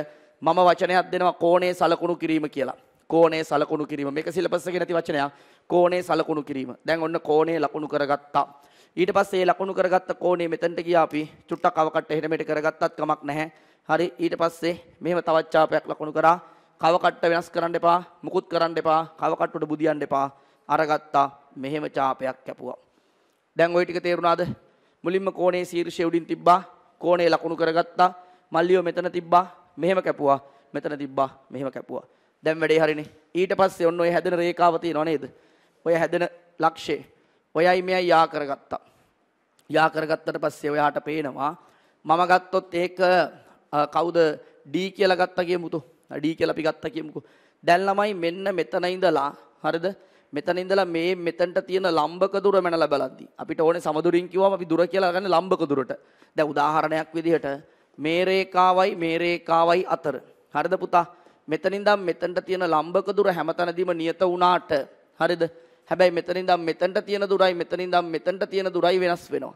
S1: මම වචනයක් දෙනවා කෝණේ සලකුණු කිරීම කියලා කෝණේ සලකුණු කිරීම මේක සිලබස් එකේ නැති වචනයක් කෝණේ සලකුණු කිරීම දැන් ඔන්න කෝණේ ලකුණු කරගත්තා ඊට පස්සේ ලකුණු කරගත්ත කෝණේ මෙතනට ගියා අපි චුට්ටක් අවකට එහෙට මෙහෙට කරගත්තත් කමක් නැහැ හරි ඊට පස්සේ මෙහෙම තවත් චාපයක් ලකුණු කරා කවකට්ට වෙනස් කරන්න එපා මුකුත් කරන්න එපා කවකට්ටට බුදියන්න එපා අරගත්තා මෙහෙම චාපයක් කැපුවා. දැන් ওই ටික තේරුණාද? මුලින්ම කෝණේ ශීර්ෂය උඩින් තිබ්බා. කෝණේ ලකුණු කරගත්තා. මල්ලියෝ මෙතන තිබ්බා. මෙහෙම කැපුවා. මෙතන තිබ්බා. මෙහෙම කැපුවා. දැන් වැඩේ හරිනේ. ඊට පස්සේ ඔන්න ඔය හැදෙන රේඛාව තියෙනව නේද? ඔය හැදෙන ලක්ෂය. ඔයයි මෙයයි යා කරගත්තා. යා කරගත්තට පස්සේ ඔයාට පේනවා මම ගත්තොත් ඒක කවුද D කියලා ගත්තා කියමුතෝ D කියලා අපි ගත්තා කියමුකෝ. දැන් ළමයි මෙන්න මෙතන ඉඳලා හරිද? මෙතන ඉඳලා මේ මෙතනට තියෙන ලම්බක දුර මැන ලබලද්දි අපිට ඕනේ සමදුරින් කිව්වම අපි දුර කියලා ගන්න ලම්බක දුරට. දැන් උදාහරණයක් විදිහට මේ රේඛාවයි මේ රේඛාවයි අතර. හරිද පුතා? මෙතනින්දම් මෙතනට තියෙන ලම්බක දුර හැමතැනදීම නියත වුණාට හරිද? හැබැයි මෙතනින්දම් මෙතනට තියෙන දුරයි මෙතනින්දම් මෙතනට තියෙන දුරයි වෙනස් වෙනවා.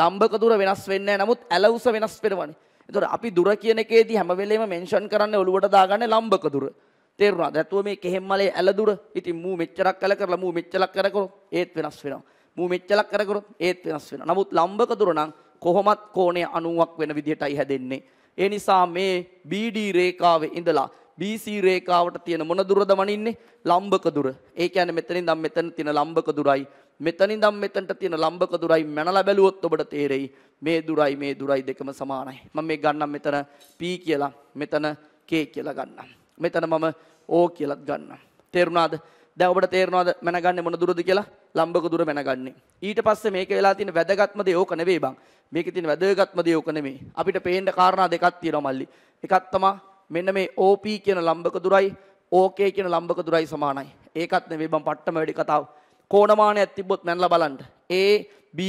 S1: ලම්බක දුර වෙනස් වෙන්නේ නැහැ. නමුත් ඇලවුස වෙනස් වෙනවනේ. එතකොට අපි දුර කියන එකේදී හැම වෙලේම මෙන්ෂන් කරන්නේ ඔලුවට දාගන්නේ ලම්බක දුර. තේරුණාද? නැතුව මේ කෙහෙම්මලේ ඇල දුර. ඉතින් මූ මෙච්චරක් ඇල කරලා මූ මෙච්චරක් කර කරොත් ඒත් වෙනස් වෙනවා. මූ මෙච්චරක් කර කරොත් ඒත් වෙනස් වෙනවා. නමුත් ලම්බක දුර නම් කොහොමත් කෝණය 90ක් වෙන විදිහටයි හැදෙන්නේ. ඒ නිසා මේ BD රේඛාවේ ඉඳලා BC රේඛාවට තියෙන මොන දුරද වණින්නේ? ලම්බක දුර. ඒ කියන්නේ මෙතනින් දැන් මෙතන තියෙන ලම්බක දුරයි මෙතනින්දම් මෙතනට තියෙන ලම්බක දුරයි මැනලා බැලුවොත් ඔබට තේරෙයි මේ දුරයි මේ දුරයි දෙකම සමානයි. මම මේ ගන්නම් මෙතන P කියලා, මෙතන K කියලා ගන්නම්. මෙතන මම O කියලාත් ගන්නම්. තේරුණාද? දැන් ඔබට තේරෙනවද මැනගන්නේ මොන දුරද කියලා? ලම්බක දුර මැනගන්නේ. ඊට පස්සේ මේක වෙලා තියෙන වැදගත්ම දේ ඕක නෙවෙයි බං. මේකේ තියෙන වැදගත්ම දේ ඕක නෙමෙයි. අපිට පේන්න කාරණා දෙකක් තියෙනවා මල්ලි. එකක් තමයි මෙන්න මේ OP කියන ලම්බක දුරයි OK කියන ලම්බක දුරයි සමානයි. ඒකත් නෙවෙයි බං පට්ටම වැඩි කතාව. කෝණමානයක් තිබ්බොත් මැනලා බලන්න. A B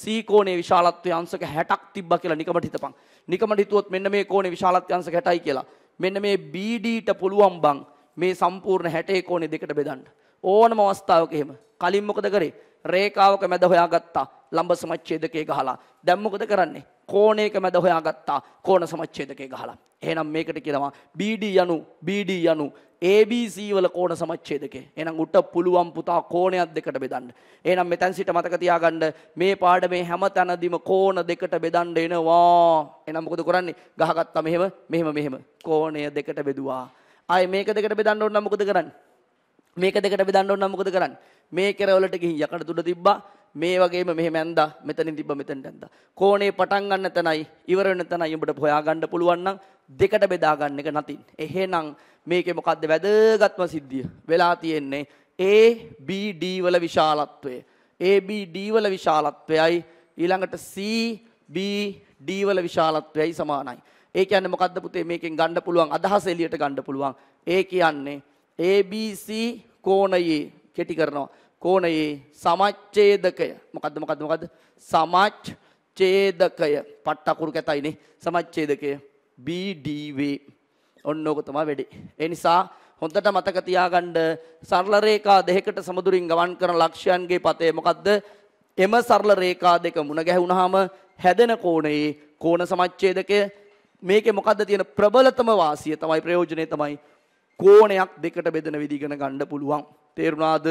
S1: C කෝණේ විශාලත්වයේ අංශක 60ක් තිබ්බා කියලා නිකමට හිතපන්. නිකමට හිතුවොත් මෙන්න මේ කෝණේ විශාලත්වය අංශක 60යි කියලා. මෙන්න මේ BD ට පුළුවන් බං මේ සම්පූර්ණ 60 කෝණේ දෙකට බෙදන්න. ඕනම අවස්ථාවක එහෙම. කලින් මොකද කරේ? රේඛාවක මැද හොයාගත්තා. ලම්බ සමච්ඡේදකයේ ගහලා. දැන් මොකද කරන්නේ? කෝණයක මැද හොයාගත්තා කෝණ සමච්ඡේදකේ ගහලා. එහෙනම් මේකට කියනවා BD යනු BD යනු ABC වල කෝණ සමච්ඡේදකේ. එහෙනම් උට පුළුවන් පුතා කෝණයක් දෙකට බෙදන්න. එහෙනම් මෙතෙන් සිට මතක තියාගන්න මේ පාඩමේ හැම තැනදීම කෝණ දෙකට බෙදන්න එනවා. එහෙනම් මොකද කරන්නේ? ගහගත්තා මෙහෙම මෙහෙම මෙහෙම කෝණය දෙකට බෙදුවා. ආයි මේක දෙකට බෙදන්න ඕන නම් මොකද කරන්නේ? මේක දෙකට බෙදන්න ඕන නම් මොකද කරන්නේ? මේ කෙරවලට ගිහින් යකඩ තුඩ තිබ්බා. මේ වගේම මෙහෙම ඇන්දා මෙතනින් තිබ්බ මෙතෙන්ට ඇන්දා. කෝණේ පටන් ගන්න තැනයි ඉවර වෙන තැනයි උඹට හොයාගන්න පුළුවන් නම් දෙකට බෙදා ගන්න එක නැතින්. එහෙනම් මේකේ මොකද්ද වැදගත්ම සිද්ධිය? වෙලා තියෙන්නේ A B D වල විශාලත්වය. A B D වල විශාලත්වයයි ඊළඟට C B D වල විශාලත්වයයි සමානයි. ඒ කියන්නේ මොකද්ද පුතේ මේකෙන් ගන්න පුළුවන් අදහස එළියට ගන්න පුළුවන්. ඒ කියන්නේ ABC කෝණයේ කෙටි කරනවා. කෝණයේ සමච්ඡේදකය මොකද්ද මොකද්ද මොකද්ද සමච්ඡේදකය පට්ට අකුරු කැතයිනේ සමච්ඡේදකය BD වේ ඔන්න ඕක තමයි වැඩේ ඒ නිසා හොඳට මතක තියාගන්න සරල රේඛා දෙකකට සමදුරින් ගමන් කරන ලක්ෂයන්ගේ පතේ මොකද්ද එම සරල රේඛා දෙක මුණ ගැහුනහම හැදෙන කෝණයේ කෝණ සමච්ඡේදකය මේකේ මොකද්ද තියෙන ප්‍රබලතම වාසිය තමයි ප්‍රයෝජනේ තමයි කෝණයක් දෙකට බෙදෙන විදිහ ඉගෙන ගන්න පුළුවන් තේරුණාද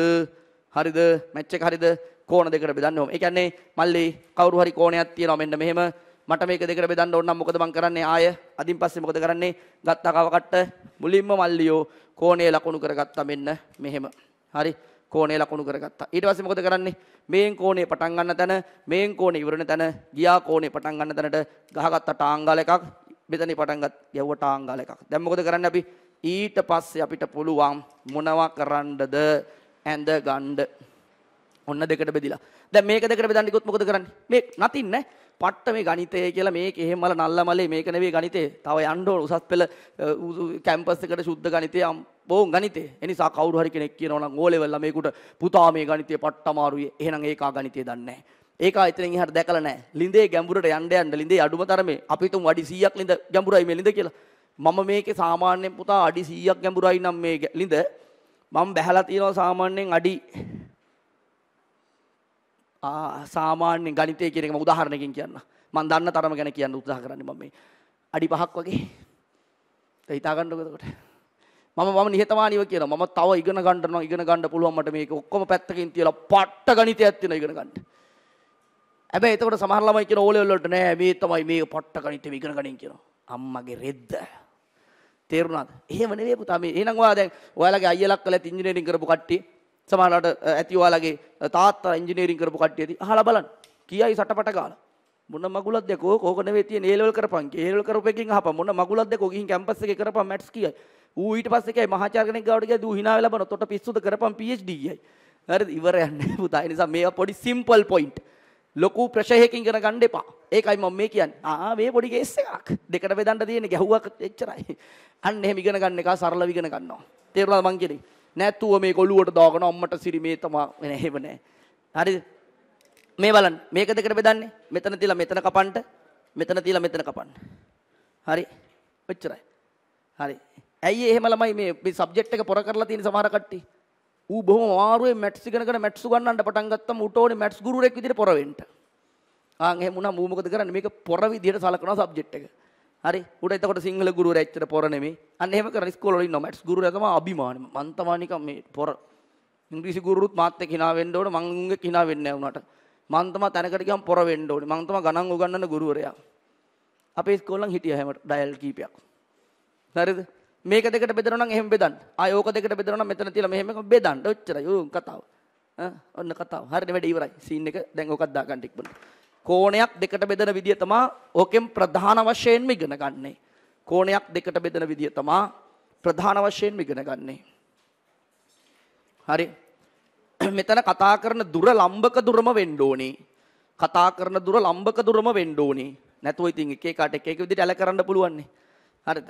S1: හරිද මැච් එක හරිද කෝණ දෙකට බෙදන්න ඕම. ඒ කියන්නේ මල්ලි කවුරු හරි කෝණයක් තියනවා මෙන්න මෙහෙම මට මේක දෙකට බෙදන්න ඕන නම් මොකද මං කරන්නේ ආය අදින් පස්සේ මොකද කරන්නේ ගත්තා කව කට්ට මුලින්ම මල්ලියෝ කෝණේ ලකුණු කරගත්තා මෙන්න මෙහෙම. හරි කෝණේ ලකුණු කරගත්තා. ඊට පස්සේ මොකද කරන්නේ? මේන් කෝණේ පටන් ගන්න තැන, මේන් කෝණේ ඉවරන තැන, ගියා කෝණේ පටන් ගන්න තැනට ගහගත්ත ටාංගාල එකක්, මෙතන පටන් ගත් යවුව ටාංගාල එකක්. දැන් මොකද කරන්නේ අපි? ඊට පස්සේ අපිට පුළුවන් මොනවා කරන්නද? ඇඳ ගණ්ඩ ඔන්න දෙකට බෙදිලා දැන් මේක දෙකට බෙදන්න ගියොත් මොකද කරන්නේ මේ නැතින් නෑ පට්ට මේ ගණිතය කියලා මේක එහෙම මල නල්ල මලේ මේක නෙවෙයි ගණිතේ තව යන්න ඕන උසස් පෙළ කැම්පස් එකට සුද්ධ ගණිතය බෝන් ගණිතේ එනිසා කවුරු හරි කෙනෙක් කියනවා නම් ඕ ලෙවල් ළමයෙකුට පුතා මේ ගණිතය පට්ට අමාරුයි එහෙනම් ඒකා ගණිතය දන්නේ නෑ ඒක අතරින් එහාට දැකලා නැහැ. ලිඳේ ගැඹුරට යන්න යන්න ලිඳේ අඩුම තරමේ අපි තුන් අඩි 100ක් ලිඳ ගැඹුරයි මේ ලිඳ කියලා. මම මේකේ සාමාන්‍ය පුතා අඩි 100ක් ගැඹුරයි නම් මේ ලිඳ මම බැහැලා තියෙනවා සාමාන්‍යයෙන් අඩි සාමාන්‍ය ගණිතය කියන එක මම උදාහරණයකින් කියන්න. මම දන්න තරම ගැන කියන්න උත්සාහ කරන්නේ මම මේ. අඩි 5ක් වගේ. ඒ හිතා ගන්නකො එතකොට. මම මම නිහතමානීව කියනවා. මම තව ඉගෙන ගන්නවා ඉගෙන ගන්න පුළුවන් මට මේක ඔක්කොම පැත්තකින් තියලා පට්ට ගණිතයක් තියෙනවා ඉගෙන ගන්න. හැබැයි එතකොට සමහර ළමයි කියන ඕලෙවල් වලට නෑ මේ තමයි මේ පට්ට ගණිතේ ඉගෙන ගනින් කියනවා. අම්මගේ රෙද්ද. තේරුණාද? එහෙම නෙවෙයි පුතා මේ. එහෙනම් ඔයා දැන් ඔයාලගේ අයියලක් කළත් ඉංජිනේරින් කරපු කට්ටිය සමහරවිට ඇති ඔයාලගේ තාත්තා ඉංජිනේරින් කරපු කට්ටියදී අහලා බලන්න. කියයි සටපට ගාලා. මොන මගුලක්ද කෝ කෝක නෙවෙයි තියෙන ඒ ලෙවල් කරපන්. ඒ ලෙවල් කරපු එකකින් අහපන්. මොන මගුලක්ද කෝ ගිහින් කැම්පස් එකේ කරපන් මැට්ස් කියයි. ඌ ඊට පස්සේ කියයි මහාචාර්ය කෙනෙක් ගාවට ගියා දූ hina වෙලා බලන. තොට පිස්සුද කරපන් PhD කියයි. හරිද? ඉවරයක් නෑ පුතා. ඒ නිසා මේවා පොඩි සිම්පල් පොයින්ට්. ලොකු ප්‍රශයකින් ඉගෙන ගන්න එපා. ඒකයි මම මේ කියන්නේ. ආ මේ පොඩි කේස් එකක්. දෙකට බෙදන්න තියෙන්නේ ගැහුවක් එච්චරයි. අන්න එහෙම ඉගෙන ගන්න එක සරලව ඉගෙන ගන්නවා. තේරුණාද මං කියන්නේ? නැත්තුව මේ කොළුවට දාගෙන අම්මට සිරි මේ තමයි එහෙම නෑ. හරිද? මේ බලන්න. මේක දෙකට බෙදන්නේ. මෙතන තියලා මෙතන කපන්න. මෙතන තියලා මෙතන කපන්න. හරි. ඔච්චරයි. හරි. ඇයි එහෙම ළමයි මේ මේ සබ්ජෙක්ට් එක පොර කරලා තියෙන සමහර කට්ටිය? ඌ බොහොම මාරුවේ මැට්ස් ඉගෙනගෙන මැට්ස් ගන්නන්න පටන් ගත්තම ඌට ඕනේ මැට්ස් ගුරුවරයෙක් විදිහට පොර වෙන්න. ආන් එහෙම වුණා මූ මොකද කරන්නේ මේක පොර විදිහට සලකනවා සබ්ජෙක්ට් එක. හරි ඌට එතකොට සිංහල ගුරුවරයා ඇත්තට පොර නෙමෙයි. අන්න එහෙම කරලා ඉස්කෝල වල ඉන්නවා මැට්ස් ගුරුවරයා තමයි අභිමානි. මං තමයි නිකන් මේ පොර. ඉංග්‍රීසි ගුරුවරුත් මාත් එක්ක hina වෙන්න ඕනේ. මං උන්ගේ hina වෙන්නේ නැහැ උනාට. මං තමයි තැනකට ගියම් පොර වෙන්න ඕනේ. මං තමයි ගණන් උගන්වන ගුරුවරයා. අපේ ඉස්කෝලෙන් හිටියා හැම ඩයල් කීපයක්. හරිද? මේක දෙකට බෙදනවා නම් එහෙම බෙදන්න. ආය ඕක දෙකට බෙදනවා නම් මෙතන තියලා මෙහෙම බෙදන්න. ඔච්චරයි. උන් කතාව. ඔන්න කතාව. හරිනේ වැඩ ඉවරයි. සීන් එක දැන් ඕකත් දාගන්න ඉක්මනට. කෝණයක් දෙකට බෙදෙන විදිය තමයි ඕකෙන් ප්‍රධාන වශයෙන්ම ඉගෙන ගන්නෙ. කෝණයක් දෙකට බෙදෙන විදිය තමයි ප්‍රධාන වශයෙන්ම ඉගෙන ගන්නෙ. හරි. මෙතන කතා කරන දුර ලම්බක දුරම වෙන්න ඕනේ. කතා කරන දුර ලම්බක දුරම වෙන්න ඕනේ. නැතුව ඉතින් එක එකට එක එක විදිහට ඇල කරන්න පුළුවන් නේ. හරිද?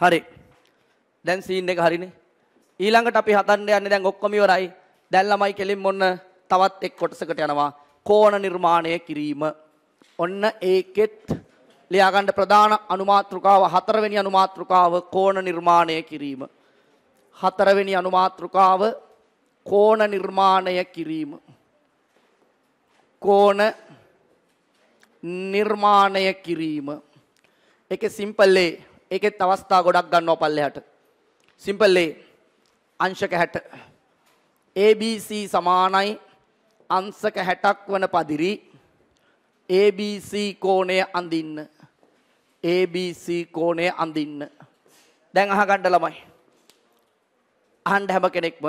S1: හරි. දැන් සීන් එක හරිනේ. ඊළඟට අපි හදන්න යන්නේ දැන් ඔක්කොම ඉවරයි. දැන් ළමයි කෙලින් මොන්න තවත් එක් කොටසකට යනවා. කෝණ නිර්මාණය කිරීම. ඔන්න ඒකෙත් ලියාගන්න ප්‍රධාන අනුමාත්‍රකාව හතරවෙනි අනුමාත්‍රකාව කෝණ නිර්මාණය කිරීම. හතරවෙනි අනුමාත්‍රකාව කෝණ නිර්මාණය කිරීම. කෝණ නිර්මාණය කිරීම. එක සිම්පල්ලේ ඒකෙත් අවස්ථා ගොඩක් ගන්නවා පල්ලෙහාට. සිම්පල් ඒ අංශක 60 ABC සමානයි අංශක 60ක් වන පදිරි ABC කෝණය අඳින්න ABC කෝණය අඳින්න දැන් අහගන්න ළමයි අහන්න හැම කෙනෙක්ම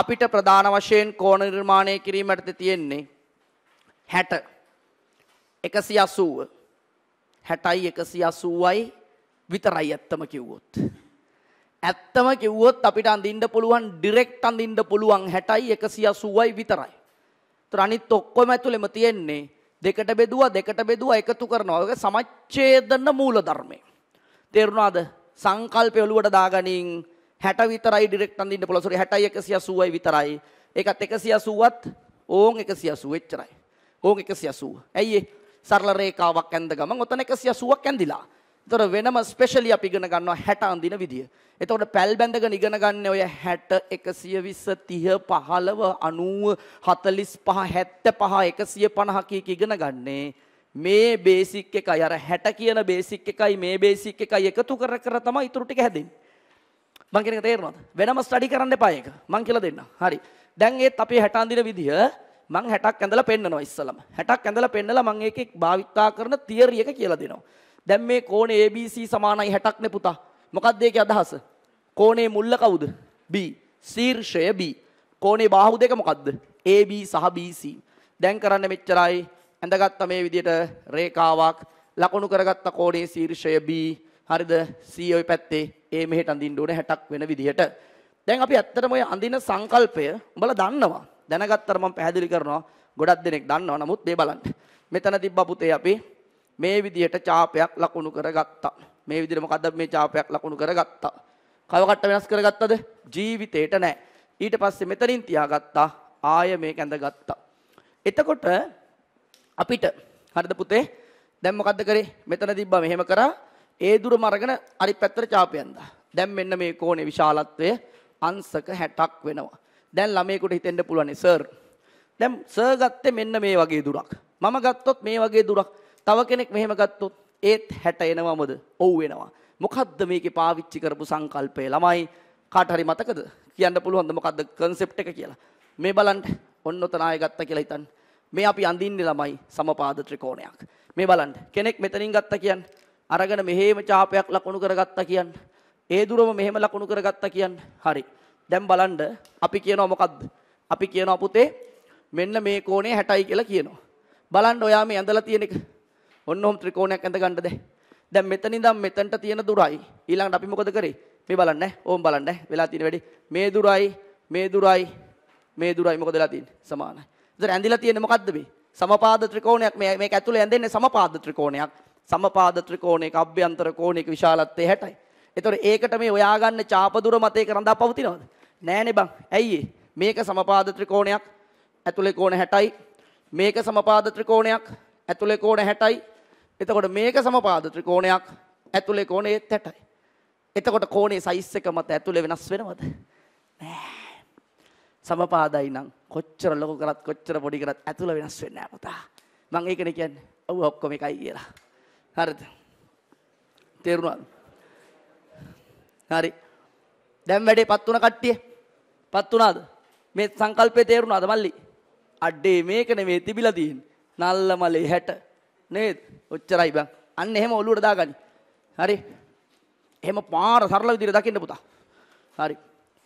S1: අපිට ප්‍රධාන වශයෙන් කෝණ නිර්මාණය කිරීමට තියෙන්නේ 60 180 හැටයි එකසි අසූුවයි විතරයි ඇත්තම කිව්වොත්. ඇත්තම කිව්වොත් අපිට අඳින්ඩ පුළුවන් ඩිරෙක්් අඳින්ඩ පුළුවන් හැටයි එකසි අසුවයි විතරයි. ත්‍රනිත් ඔක්කොම ඇතුළෙම තියෙන්නේ දෙකට බෙදවා දෙකට බෙදවා එකතු කරනවාක සමච්චේදන්න මූල ධර්මය. තේරුණාද සංකල්ප ඔලුවට දාගනින් හැට විතරයි ඩිරෙක්් අඳින්ඩ පොලොසර හැටයි එකසිය සුවයි විතරයි එකත් එකසිය සුවත් ඕන් එකසිය සුවච්චරයි ඕන් එකසිය සුව ඇයිඒ සරල රේඛාවක් ඇඳ ගමන් ඔතන 180ක් ඇඳිලා. ඒතර වෙනම ස්පෙෂලි අපි ඉගෙන ගන්නවා 60 අඳින විදිය. එතකොට පැල් බැඳගෙන ඉගෙන ගන්න ඔය 60 120 30 15 90 45 75 150 කීක ඉගෙන ගන්නේ මේ බේසික් එකයි අර 60 කියන බේසික් එකයි මේ බේසික් එකයි එකතු කර කර තමයි ඊටු ටික හැදෙන්නේ. මං කියන එක තේරෙනවද? වෙනම ස්ටඩි කරන්න එපා ඒක. මං කියලා දෙන්නම්. හරි. දැන් ඒත් අපි 60 අඳින විදිය මං 60ක් ඇඳලා පෙන්නනවා ඉස්සලම. 60ක් ඇඳලා පෙන්නලා මං ඒකේ භාවිතා කරන තියරි එක කියලා දෙනවා. දැන් මේ කෝණේ ABC සමානයි 60ක් නේ පුතා. මොකක්ද ඒකේ අදහස? කෝණේ මුල්ල කවුද? B. ශීර්ෂය B. කෝණේ බාහුව දෙක මොකද්ද? AB සහ BC. දැන් කරන්න මෙච්චරයි. ඇඳගත්ත මේ විදියට රේඛාවක් ලකුණු කරගත්ත කෝණේ ශීර්ෂය B. හරිද? C ওই පැත්තේ A මෙහෙට අඳින්න ඕනේ 60ක් වෙන විදියට. දැන් අපි ඇත්තටම ඔය අඳින සංකල්පය උඹලා දන්නවා. දැනගත්තර මම පැහැදිලි කරනවා ගොඩක් දෙනෙක් දන්නවා නමුත් මේ බලන්න. මෙතන තිබ්බා පුතේ අපි මේ විදියට චාපයක් ලකුණු කරගත්තා. මේ විදිහට මොකද්ද මේ චාපයක් ලකුණු කරගත්තා. කවකට වෙනස් කරගත්තද? ජීවිතේට නෑ. ඊට පස්සේ මෙතනින් තියාගත්තා ආය මේක ඇඳගත්තා. එතකොට අපිට හරිද පුතේ දැන් මොකද්ද කරේ? මෙතන තිබ්බා මෙහෙම කරා ඒ දුරම අරගෙන අනිත් පැත්තට චාපයන්දා. දැන් මෙන්න මේ කෝණේ විශාලත්වය අංශක 60ක් වෙනවා. දැන් ළමයෙකුට හිතෙන්න පුළුවන් සර්. දැන් සර් ගත්තේ මෙන්න මේ වගේ දුරක්. මම ගත්තොත් මේ වගේ දුරක්. තව කෙනෙක් මෙහෙම ගත්තොත් ඒත් 60 එනවමද? ඔව් වෙනවා. මොකද්ද මේකේ පාවිච්චි කරපු සංකල්පය ළමයි කාට හරි මතකද? කියන්න පුළුවන්ද මොකද්ද concept එක කියලා? මේ බලන්න ඔන්න ඔතන ආයෙ ගත්තා කියලා හිතන්න. මේ අපි අඳින්නේ ළමයි සමපාද ත්‍රිකෝණයක්. මේ බලන්න කෙනෙක් මෙතනින් ගත්තා කියන්නේ අරගෙන මෙහෙම චාපයක් ලකුණු කරගත්තා කියන්නේ. ඒ දුරම මෙහෙම ලකුණු කරගත්තා කියන්නේ. හරි. දැන් බලන්න අපි කියනවා මොකද්ද? අපි කියනවා පුතේ මෙන්න මේ කෝණය 60යි කියලා කියනවා. බලන්න ඔයා මේ ඇඳලා තියෙන එක. ඔන්න ඔහොම ත්‍රිකෝණයක් ඇඳ ගන්නද? දැන් මෙතන ඉඳන් මෙතනට තියෙන දුරයි. ඊළඟට අපි මොකද කරේ? මේ බලන්න ඈ. ඕම් බලන්න ඈ. වෙලා තියෙන වැඩි. මේ දුරයි, මේ දුරයි, මේ දුරයි මොකද වෙලා තියෙන්නේ? සමානයි. ඒතර ඇඳිලා තියෙන්නේ මොකද්ද මේ? සමපාද ත්‍රිකෝණයක්. මේ මේක ඇතුලේ ඇඳෙන්නේ සමපාද ත්‍රිකෝණයක්. සමපාද ත්‍රිකෝණයක අභ්‍යන්තර කෝණයක විශාලත්වය 60යි. ඒතර ඒකට මේ ඔයා ගන්න චාප දුර මත ඒක රඳා පවතිනවද? නෑනේ බං. ඇයි මේක සමපාද ත්‍රිකෝණයක්. ඇතුලේ කෝණ 60යි. මේක සමපාද ත්‍රිකෝණයක්. ඇතුලේ කෝණ 60යි. එතකොට මේක සමපාද ත්‍රිකෝණයක්. ඇතුලේ කෝණේ 60යි. එතකොට කෝණේ සයිස් එක මත ඇතුලේ වෙනස් වෙනවද? නෑ. සමපාදයි නම් කොච්චර ලොකු කරත් කොච්චර පොඩි කරත් ඇතුළ වෙනස් වෙන්නේ නැහැ පුතා. මම ඒකනේ කියන්නේ. ඔව් ඔක්කොම එකයි කියලා. හරිද? තේරුණාද? හරි. දැන් වැඩේපත් වුණ කට්ටිය පත් වුණාද? මේ සංකල්පේ තේරුණාද මල්ලි? අඩේ මේක නෙමෙයි තිබිලා තියෙන්නේ. නල්ල මලේ 60 නේද? ඔච්චරයි බං. අන්න එහෙම ඔලුවට දාගනි. හරි. එහෙම පාර සරල විදිහට දකින්න පුතා. හරි.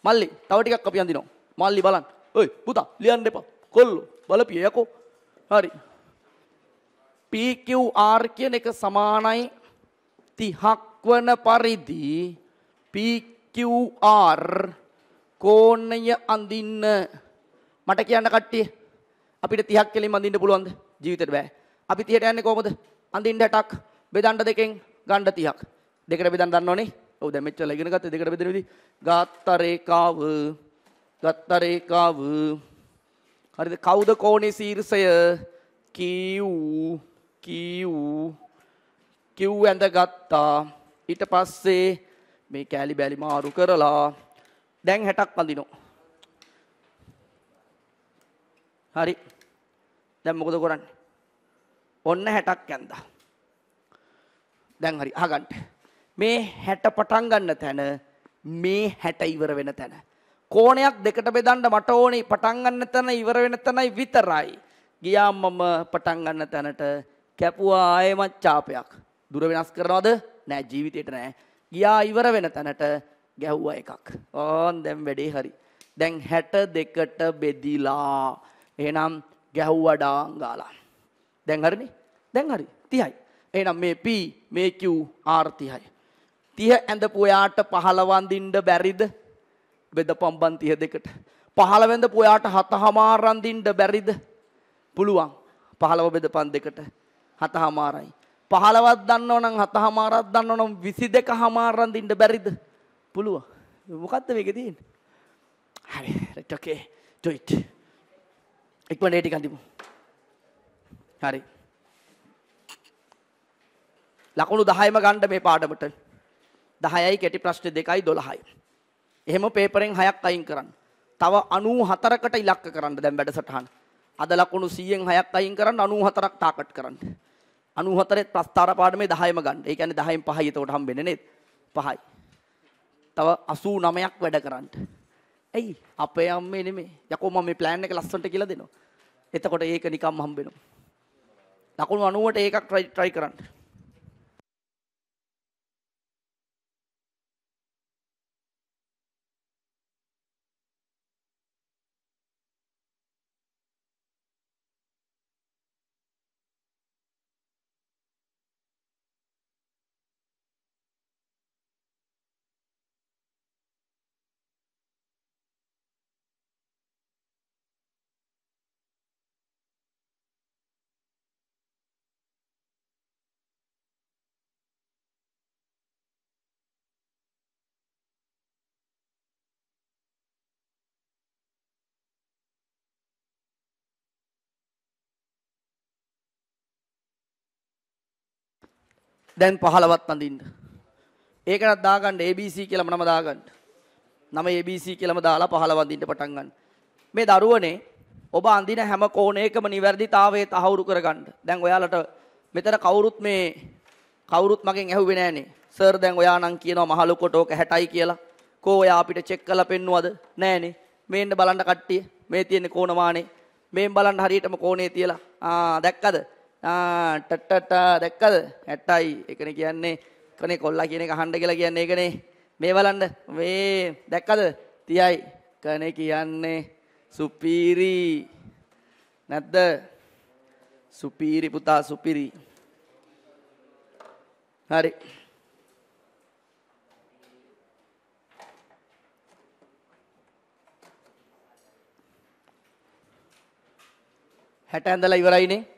S1: මල්ලි තව ටිකක් අපි අඳිනවා. මල්ලි බලන්න. ඔයි පුතා ලියන්න එපා. කොල්ලෝ බලපිය යකෝ. හරි. PQR කියන එක සමානයි 30ක් වන පරිදි PQR කෝණය අඳින්න මට කියන්න කට්ටිය අපිට 30ක් කෙලින් අඳින්න පුළුවන්ද ජීවිතේට බෑ අපි 30ට යන්නේ කොහොමද අඳින්න 60ක් බෙදන්න දෙකෙන් ගන්න 30ක් දෙකට බෙදන්න දන්නවනේ ඔව් දැන් මෙච්චර ඉගෙන ගත්තා දෙකට බෙදෙන විදි ගාත්තරේකාව ගාත්තරේකාව හරිද කවුද කෝණේ ශීර්ෂය කිව් කිව් කිව් ඇඳ ගත්තා ඊට පස්සේ මේ කෑලි බැලි මාරු කරලා දැන් 60ක් අඳිනවා. හරි. දැන් මොකද කරන්නේ? ඔන්න 60ක් ඇඳා. දැන් හරි අහගන්න. මේ 60 පටන් ගන්න තැන මේ 60 ඉවර වෙන තැන. කෝණයක් දෙකට බෙදන්න මට ඕනේ පටන් ගන්න තැන ඉවර වෙන තැනයි විතරයි. ගියා මම පටන් ගන්න තැනට කැපුවා ආයෙමත් චාපයක්. දුර වෙනස් කරනවද? නෑ ජීවිතේට නෑ. ගියා ඉවර වෙන තැනට ගැහුවා එකක්. ඕන් දැන් වැඩේ හරි. දැන් 62ට බෙදිලා. එහෙනම් ගැහුවා ඩාං ගාලා. දැන් හරිනේ? දැන් හරි. 30යි. එහෙනම් මේ P මේ Q R 30යි. 30 ඇඳපු ඔයාට 15 වඳින්න බැරිද? බෙදපම්බන් 32කට. 15 වෙනදපු ඔයාට 7 හමාරන් දින්න බැරිද? පුළුවන්. 15 බෙදපන් දෙකට 7 හමාරයි. 15ක් දන්නවනම් 7 හමාරක් දන්නවනම් 22 හමාරන් දින්න බැරිද? පුළුවන්. මොකද්ද මේකේ තියෙන්නේ? හරි. right okay. do it. ඉක්මනට ටිකක් දීමු. හරි. ලකුණු 10ම ගන්න මේ පාඩමට. 10යි කෙටි ප්‍රශ්න 2යි 12යි. එහෙම පේපරෙන් 6ක් අයින් කරන්න. තව 94කට ඉලක්ක කරන්න දැන් වැඩසටහන. අද ලකුණු 100න් 6ක් අයින් කරන්න 94ක් ටාගට් කරන්න. 94ත් ප්‍රස්ථාර පාඩමේ 10ම ගන්න. ඒ කියන්නේ 10න් 5යි එතකොට හම්බෙන්නේ නේද? 5යි. තව 89ක් වැඩ කරන්න. ඇයි? අපේ අම්මේ නෙමෙයි. යකෝ මම මේ plan එක ලස්සනට කියලා දෙනවා. එතකොට ඒක නිකම්ම හම්බ වෙනවා. ලකුණු 90ට ඒකක් try කරන්න. දැන් 15වත් අඳින්න. ඒකටත් දාගන්න ABC කියලා නම දාගන්න. නම ABC කියලාම දාලා 15 අඳින්න පටන් ගන්න. මේ දරුවනේ ඔබ අඳින හැම කෝණයකම නිවැරදිතාවයේ තහවුරු කරගන්න. දැන් ඔයාලට මෙතන කවුරුත් මේ කවුරුත් මගෙන් ඇහුවේ නෑනේ. සර් දැන් ඔයා නම් කියනවා මහලු කොට ඕක 60යි කියලා. කෝ ඔයා අපිට චෙක් කරලා පෙන්නුවද? නෑනේ. මේන්න බලන්න කට්ටිය. මේ තියෙන කෝණ මානේ. මේන් බලන්න හරියටම කෝණේ තියලා. ආ දැක්කද? ටට්ටට දැක්කද ඇට්ටයි එකන කියන්නේ කනේ කොල්ලා කියන එක හණ්ඩ කියලා කියන්නේ ඒකනේ මේ බලන්න මේ දැක්කද තියයි කනේ කියන්නේ සුපීරි නැද්ද සුපීරි පුතා සුපිරි හරි හැට ඇඳලා ඉවරයිනේ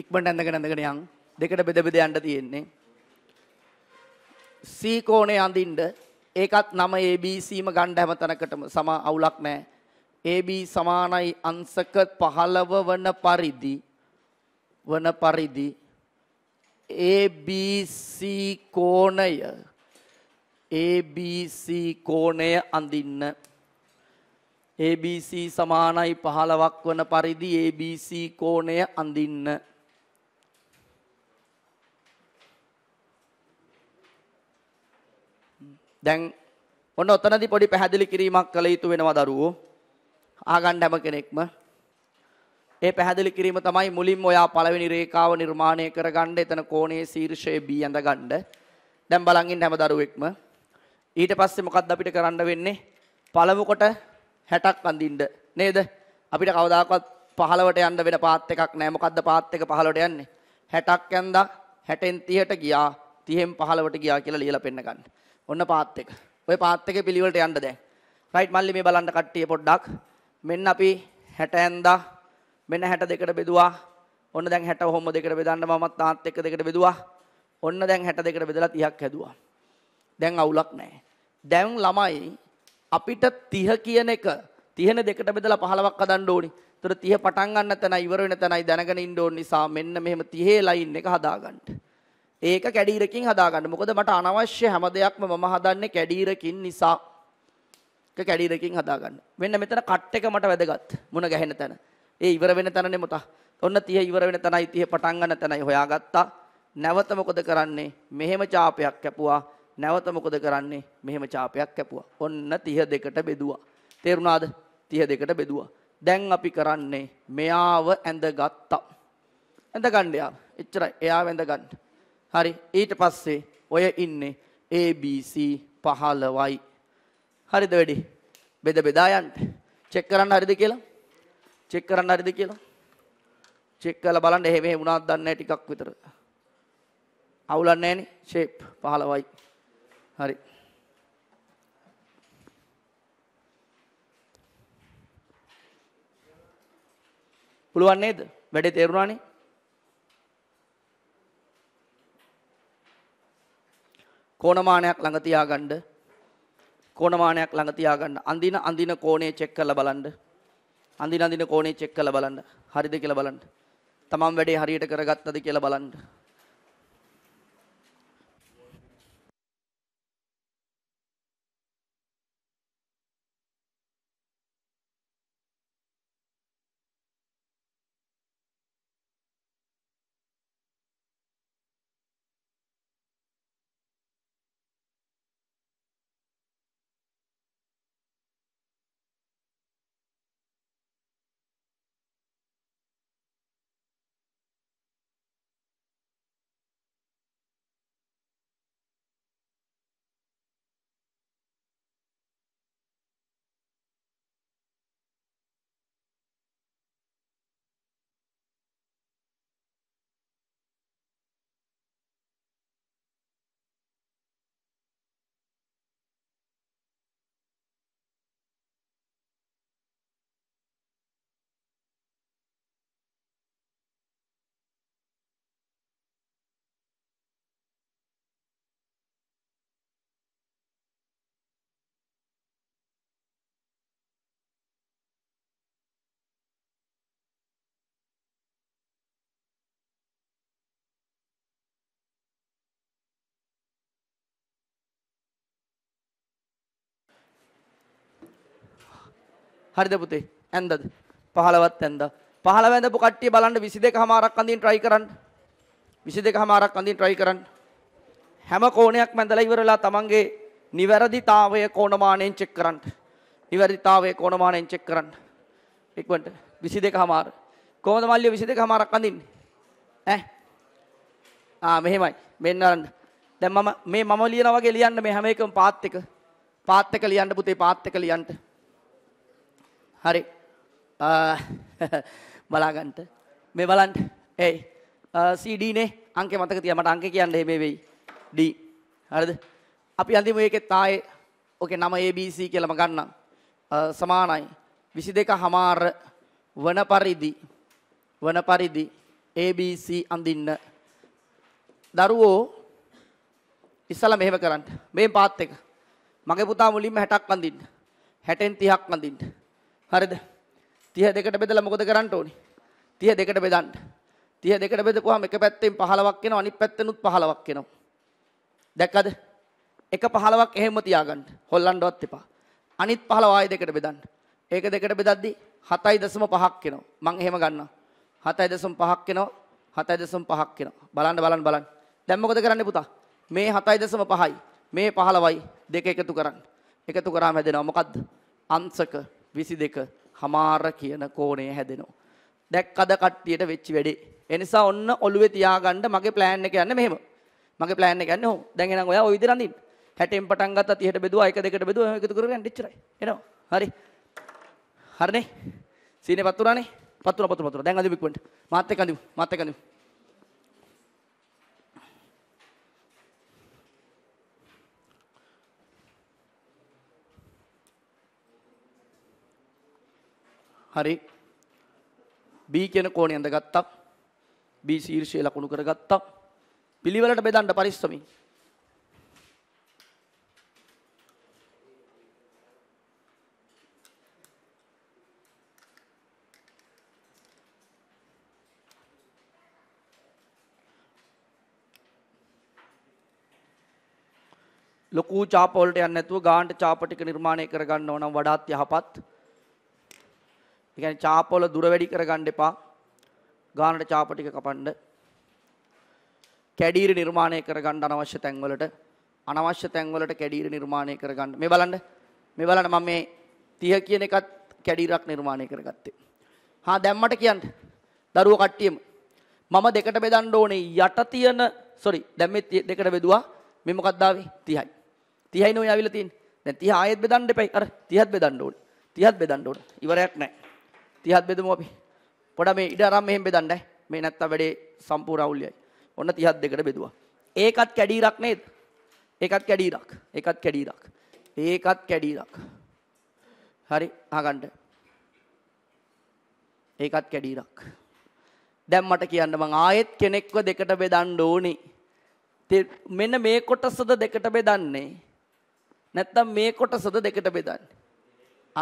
S1: ඉක්මට ඇඳගෙන ඇඳගෙන යන් දෙකට බෙද බෙද යන්න තියෙන්නේ. C කෝණේ අඳින්න ඒකත් නම ABCම ගන්න හැම තැනකටම සම අවුලක් නැහැ. AB සමානයි අංශක 15 වන පරිදි වන පරිදි ABC කෝණය ABC කෝණය අඳින්න ABC සමානයි 15ක් වන පරිදි ABC කෝණය අඳින්න. දැන් ඔන්න ඔතනදී පොඩි පැහැදිලි කිරීමක් කළ යුතු වෙනවා දරුවෝ. ආගන්න හැම කෙනෙක්ම ඒ පැහැදිලි කිරීම තමයි මුලින්ම ඔයා පළවෙනි රේඛාව නිර්මාණය කරගන්න එතන කෝණයේ ශීර්ෂය B ඇඳගන්න. දැන් බලන් ඉන්න හැම දරුවෙක්ම ඊට පස්සේ මොකක්ද අපිට කරන්න වෙන්නේ? පළමු කොට හැටක් අඳින්ඩ නේද අපිට කවදාකවත් පහලවට යන්න වෙන පාත් එකක් නෑ මොකද්ද පාත් එක පහලට යන්නේ හැටක් ඇන්දා හැටෙන් තිහට ගියා තිහෙන් පහලවට ගියා කියලා ලියලා පෙන්න ගන්න ඔන්න පාත් එක ඔය පාත් එකේ පිළිවෙලට යන්න දැන් රයිට් මල්ලි මේ බලන්න කට්ටිය පොඩ්ඩක් මෙන්න අපි හැට ඇන්දා මෙන්න හැට දෙකට බෙදුවා ඔන්න දැන් හැට ඔහොම දෙකට බෙදන්න මමත් තාත් එක්ක දෙකට බෙදුවා ඔන්න දැන් හැට දෙකට බෙදලා තිහක් හැදවා. දැන් අවුලක් නෑ. දැන් ළමයි අපිට 30 කියන එක 30 දෙකට බෙදලා 15ක් හදන්න ඕනි. ඒතර 30 පටන් ගන්න තැනයි ඉවර වෙන තැනයි දැනගෙන ඉන්න ඕන නිසා මෙන්න මෙහෙම 30 ලයින් එක හදාගන්න. ඒක කැඩීරකින් හදාගන්න. මොකද මට අනවශ්‍ය හැම දෙයක්ම මම හදන්නේ කැඩීරකින් නිසා. ඒක කැඩීරකින් හදාගන්න. මෙන්න මෙතන කට් එක මට වැදගත්. මුණ ගැහෙන තැන. ඒ ඉවර වෙන තැනනේ මුතා. ඔන්න 30 ඉවර වෙන තැනයි 30 පටන් ගන්න තැනයි හොයාගත්තා. නැවත මොකද කරන්නේ? මෙහෙම චාපයක් කැපුවා. නැවත මොකද කරන්නේ මෙහෙම චාපයක් කැපුවා. ඔන්න 32ට බෙදුවා. තේරුණාද? 32ට බෙදුවා. දැන් අපි කරන්නේ මෙයාව ඇඳගත්තා. ඇඳගන්න යා. එච්චරයි. එයාව ඇඳගන්න. හරි. ඊට පස්සේ ඔය ඉන්නේ ABC 15යි. හරිද වැඩි? බෙද බෙදා යන්න. චෙක් කරන්න හරිද කියලා? චෙක් කරන්න හරිද කියලා? චෙක් කරලා බලන්න එහෙම එහෙම වුණාද දන්නේ ටිකක් විතර. අවුලක් නැහැ නේ. shape 15යි. හරි පුළුවන් නේද වැඩේ තේරුණානේ කෝණමානයක් ළඟ තියාගන්න කෝණමානයක් ළඟ තියාගන්න අඳින අඳින කෝණේ චෙක් කරලා බලන්න අඳින අඳින කෝණේ චෙක් කරලා බලන්න හරිද කියලා බලන්න තමන් වැඩේ හරියට කරගත්තද කියලා බලන්න හරිද පුතේ? ඇන්දද? 15වත් ඇන්දා. 15 ඇඳපු කට්ටිය බලන්න 22 හමාරක් අඳින් try කරන්න. 22 හමාරක් අඳින් try කරන්න. හැම කෝණයක් මැඳලා ඉවරලා තමන්ගේ නිවැරදිතාවය කෝණමාණයෙන් චෙක් කරන්න. නිවැරදිතාවය කෝණමාණයෙන් චෙක් කරන්න. ඉක්මනට 22 හමාර. කොහොමද මල්ලිය 22 හමාරක් අඳින්නේ? ඈ ආ මෙහෙමයි. මෙන්න බලන්න. දැන් මම මේ මම ලියනා වගේ ලියන්න මේ හැම එකම පාත් එක. පාත් එක ලියන්න පුතේ පාත් එක ලියන්න. හරි බලාගන්ට මේ බලන්ට ඒයි සීඩීනේ අංක මතක තිය මට අංක කියන්න මේ වෙයි ඩී හරිද අපි අන්තිම ඒකෙත් තායේ ඕකේ නම ABC කියලම ගන්නම් සමානයි 22 හමාර වන පරිදි වන පරිදි ABC අඳින්න දරුවෝ ඉස්සලා මෙහෙම කරන්න මේ පාත් එක මගේ පුතා මුලින්ම 60ක් අඳින්න 60න් 30ක් අඳින්න හරිද 32කට බෙදලා මොකද කරන්න ඕනේ 32කට බෙදන්න 32කට බෙදපුවාම එක පැත්තෙන් 15ක් එනවා අනිත් පැත්තෙනුත් 15ක් එනවා දැක්කද එක 15ක් එහෙම තියාගන්න හොල්ලන්නවත් එපා අනිත් 15 ආයෙ දෙකට බෙදන්න ඒක දෙකට බෙදද්දි 7.5ක් එනවා මම එහෙම ගන්නවා 7.5ක් එනවා 7.5ක් එනවා බලන්න බලන්න බලන්න දැන් මොකද කරන්නේ පුතා මේ 7.5යි මේ 15යි දෙක එකතු කරන්න එකතු කරාම හැදෙනවා මොකද්ද අංශක 0.5 විසි දෙක හමාර කියන කෝණය හැදෙනවා. දැක්කද කට්ටියට වෙච්චි වැඩේ. එනිසා ඔන්න ඔළුවේ තියාගන්න මගේ ප්ලෑන් එක යන්නේ මෙහෙම. මගේ ප්ලෑන් එක යන්නේ ඔව්. දැන් එහෙනම් ඔයා ওই විදිහට අඳින්න. 60න් පටන් ගත්තා 30ට බෙදුවා 1 2ට බෙදුවා එහෙම එකතු කරගෙන ඉච්චරයි. එනවා. හරි. හරිනේ. සීනේ පත්තුරානේ. පත්තුරා පත්තුරා පත්තුරා. දැන් අඳිමු ඉක්මනට. මාත් එක්ක අඳිමු. මාත් එක්ක අඳිමු. හරි B කියන කෝණේ ඇඳ ගත්තා. B ශීර්ෂයේ ලකුණු කරගත්තා. පිළිවෙලට බෙදන්න පරිස්සමින්. ලොකු චාප වලට යන්නේ නැතුව ගාන්ට චාප ටික නිර්මාණය කරගන්න ඕන නම් වඩාත් යහපත්. ඒ කියන්නේ චාපවල දුර වැඩි කරගන්න එපා. ගානට චාප ටික කපන්න. කැඩීර නිර්මාණය කරගන්න අනවශ්‍ය තැන්වලට අනවශ්‍ය තැන්වලට කැඩීර නිර්මාණය කරගන්න. මේ බලන්න. මේ බලන්න මම මේ 30 කියන එකත් කැඩීරක් නිර්මාණය කරගත්තේ. හා දැම්මට කියන්න. දරුවෝ කට්ටියම මම දෙකට බෙදන්න ඕනේ යට තියෙන සෝරි දැන් මේ දෙකට බෙදුවා මේ මොකක්ද ආවේ 30යි 30යි නෝ යවිලා තියෙන්නේ දැන් 30 ආයෙත් බෙදන්න එපයි අර 30ත් බෙදන්න ඕනේ 30ත් බෙදන්න ඕනේ ඉවරයක් නැහැ 30ත් බෙදමු අපි. පොඩ මේ ඉඩ අරන් මෙහෙම බෙදන්නයි. මේ නැත්තම් වැඩේ සම්පූර්ණ අවුලියයි. ඔන්න 32කට බෙදුවා. ඒකත් කැඩීරක් නේද? ඒකත් කැඩීරක්. ඒකත් කැඩීරක්. ඒකත් කැඩීරක්. හරි අහගන්න. ඒකත් කැඩීරක්. දැන් මට කියන්න මං ආයෙත් කෙනෙක්ව දෙකට බෙදන්න ඕනේ. මෙන්න මේ කොටසද දෙකට බෙදන්නේ. නැත්තම් මේ කොටසද දෙකට බෙදන්නේ.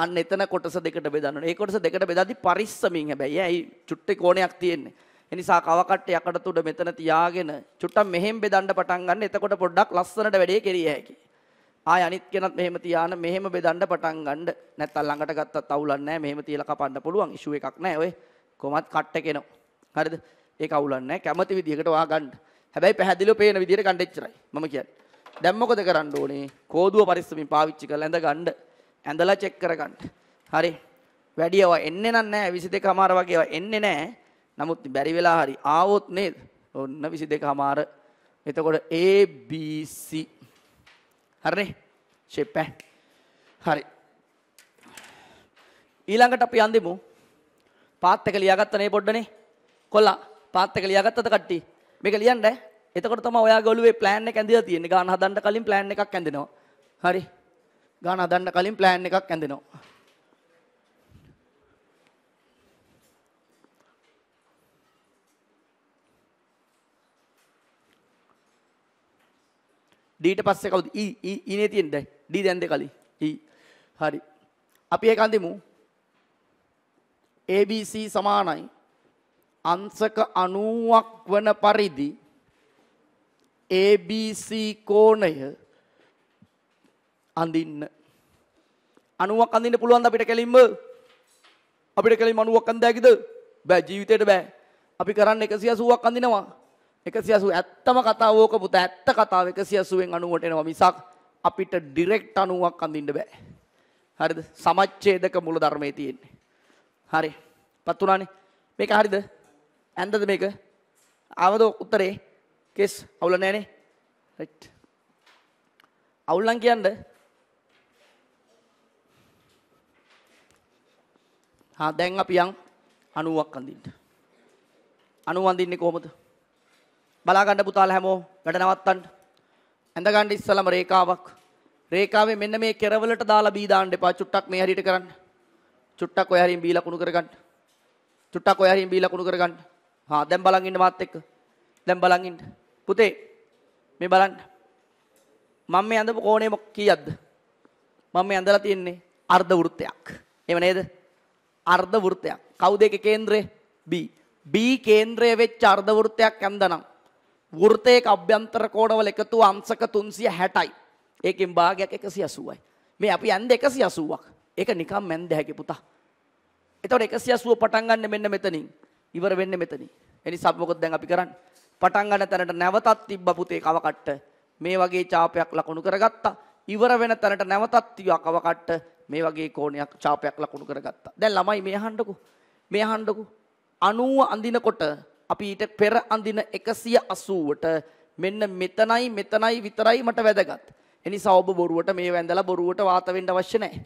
S1: අන්න එතන කොටස දෙකට බෙදන්න. ඒ කොටස දෙකට බෙදද්දි පරිස්සමින් හැබැයි. ඇයි චුට්ටේ කෝණයක් තියෙන්නේ. ඒ නිසා කවකට්ට යකඩ තුඩ මෙතන තියාගෙන චුට්ටක් මෙහෙම් බෙදන්න පටන් ගන්න. එතකොට පොඩ්ඩක් ලස්සනට වැඩේ කෙරිය හැකියි. ආය අනිත් කෙනත් මෙහෙම තියාන මෙහෙම බෙදන්න පටන් ගන්න. නැත්තම් ළඟට ගත්තත් අවුලක් නැහැ. මෙහෙම තියලා කපන්න පුළුවන්. ඉෂුව එකක් නැහැ. ඔය කොමත් කට්ට කෙනෝ. හරිද? ඒක අවුලක් නැහැ. කැමති විදිහකට ඔයා ගන්න. හැබැයි පැහැදිලිව පේන විදිහට ගන්න එච්චරයි. මම කියන්නේ. දැන් මොකද කරන්න ඕනේ? කෝදුව පරිස්සමින් පාවිච්චි කරලා ඇඳ ගන්න. ඇඳලා චෙක් කරගන්න. හරි. වැඩි ඒවා එන්නේ නැහැ 22 හමාර වගේ ඒවා එන්නේ නැහැ. නමුත් බැරි වෙලා හරි ආවොත් නේද? ඔන්න 22 හමාර. එතකොට A B C. හරිනේ. shape හරි. ඊළඟට අපි යන්දෙමු. පාත් එක ලියාගත්ත නේ පොඩ්ඩනේ. කොල්ලා පාත් එක ලියාගත්තද කට්ටි? මේක ලියන්න. එතකොට තමයි ඔයාගේ ඔළුවේ plan එක ඇඳිලා තියෙන්නේ. ගාන හදන්න කලින් plan එකක් ඇඳෙනවා. හරි. ගාන හදන්න කලින් plan එකක් ඇඳෙනවා. ඩීට පස්සේ කවුද ඊ e, ඊ e, ඉනේ e තියෙන්නේ දැන් ඩී දැන් දෙකලි ඊ හරි අපි ඒක අඳිමු ABC සමානයි අංශක 90ක් වන පරිදි ABC කෝණය අඳින්න. 90ක් අඳින්න පුළුවන්ද අපිට කෙලින්ම? අපිට කෙලින්ම 90ක් අඳෑකිද? බෑ ජීවිතේට බෑ. අපි කරන්නේ 180ක් අඳිනවා. 180 ඇත්තම කතාව ඕක පුතා ඇත්ත කතාව 180න් 90ට එනවා මිසක් අපිට ඩිරෙක්ට් 90ක් අඳින්න බෑ. හරිද? සමච්ඡේදක මුල ධර්මයේ තියෙන්නේ. හරි. පත් උනානේ. මේක හරිද? ඇන්දද මේක? ආවද උත්තරේ? කෙස් අවුල නැහනේ. රයිට්. අවුල් නම් කියන්නේ හා දැන් අපි යන් 90ක් අඳින්න. 90 අඳින්නේ කොහොමද? බලා ගන්න පුතාලා හැමෝ වැඩ නවත්තන්න. ඇඳ ගන්න ඉස්සලම රේඛාවක්. රේඛාවේ මෙන්න මේ කෙරවලට දාලා බී දාන්න එපා. චුට්ටක් මේ හරියට කරන්න. චුට්ටක් ඔය හරියෙන් බීලා කුණු කරගන්න. චුට්ටක් ඔය හරියෙන් බීලා කුණු කරගන්න. හා දැන් බලන් ඉන්න මාත් එක්ක. දැන් බලන් ඉන්න. පුතේ මේ බලන්න. මම මේ ඇඳපු කෝණය කීයක්ද? මම මේ ඇඳලා තියෙන්නේ අර්ධ වෘත්තයක්. එහෙම නේද? අර්ධ වෘත්තයක්. කවුද ඒකේ කේන්ද්‍රය? B. B කේන්ද්‍රය වෙච්ච අර්ධ වෘත්තයක් ඇන්දනම් වෘත්තයක අභ්‍යන්තර කෝණවල එකතු අංශක 360යි. ඒකෙන් භාගයක් 180යි. මේ අපි ඇන්ද 180ක්. ඒක නිකම් මැන්ද හැකි පුතා. එතකොට 180 පටන් ගන්න මෙන්න මෙතනින්. ඉවර වෙන්නේ මෙතනින්. එනිසා මොකද දැන් අපි කරන්නේ? පටන් ගන්න තැනට නැවතත් තිබ්බ පුතේ කවකට්ට මේ වගේ චාපයක් ලකුණු කරගත්තා. ඉවර වෙන තැනට නැවතත් තියවකවකට්ට මේ වගේ කෝණයක් චාපයක් ලකුණු කරගත්තා. දැන් ළමයි මේ අහන්නකෝ. මේ අහන්නකෝ. 90 අඳිනකොට අපි ඊට පෙර අඳින 180ට මෙන්න මෙතනයි මෙතනයි විතරයි මට වැදගත්. එනිසා ඔබ බොරුවට මේ වැඳලා බොරුවට වාත වෙන්න අවශ්‍ය නැහැ.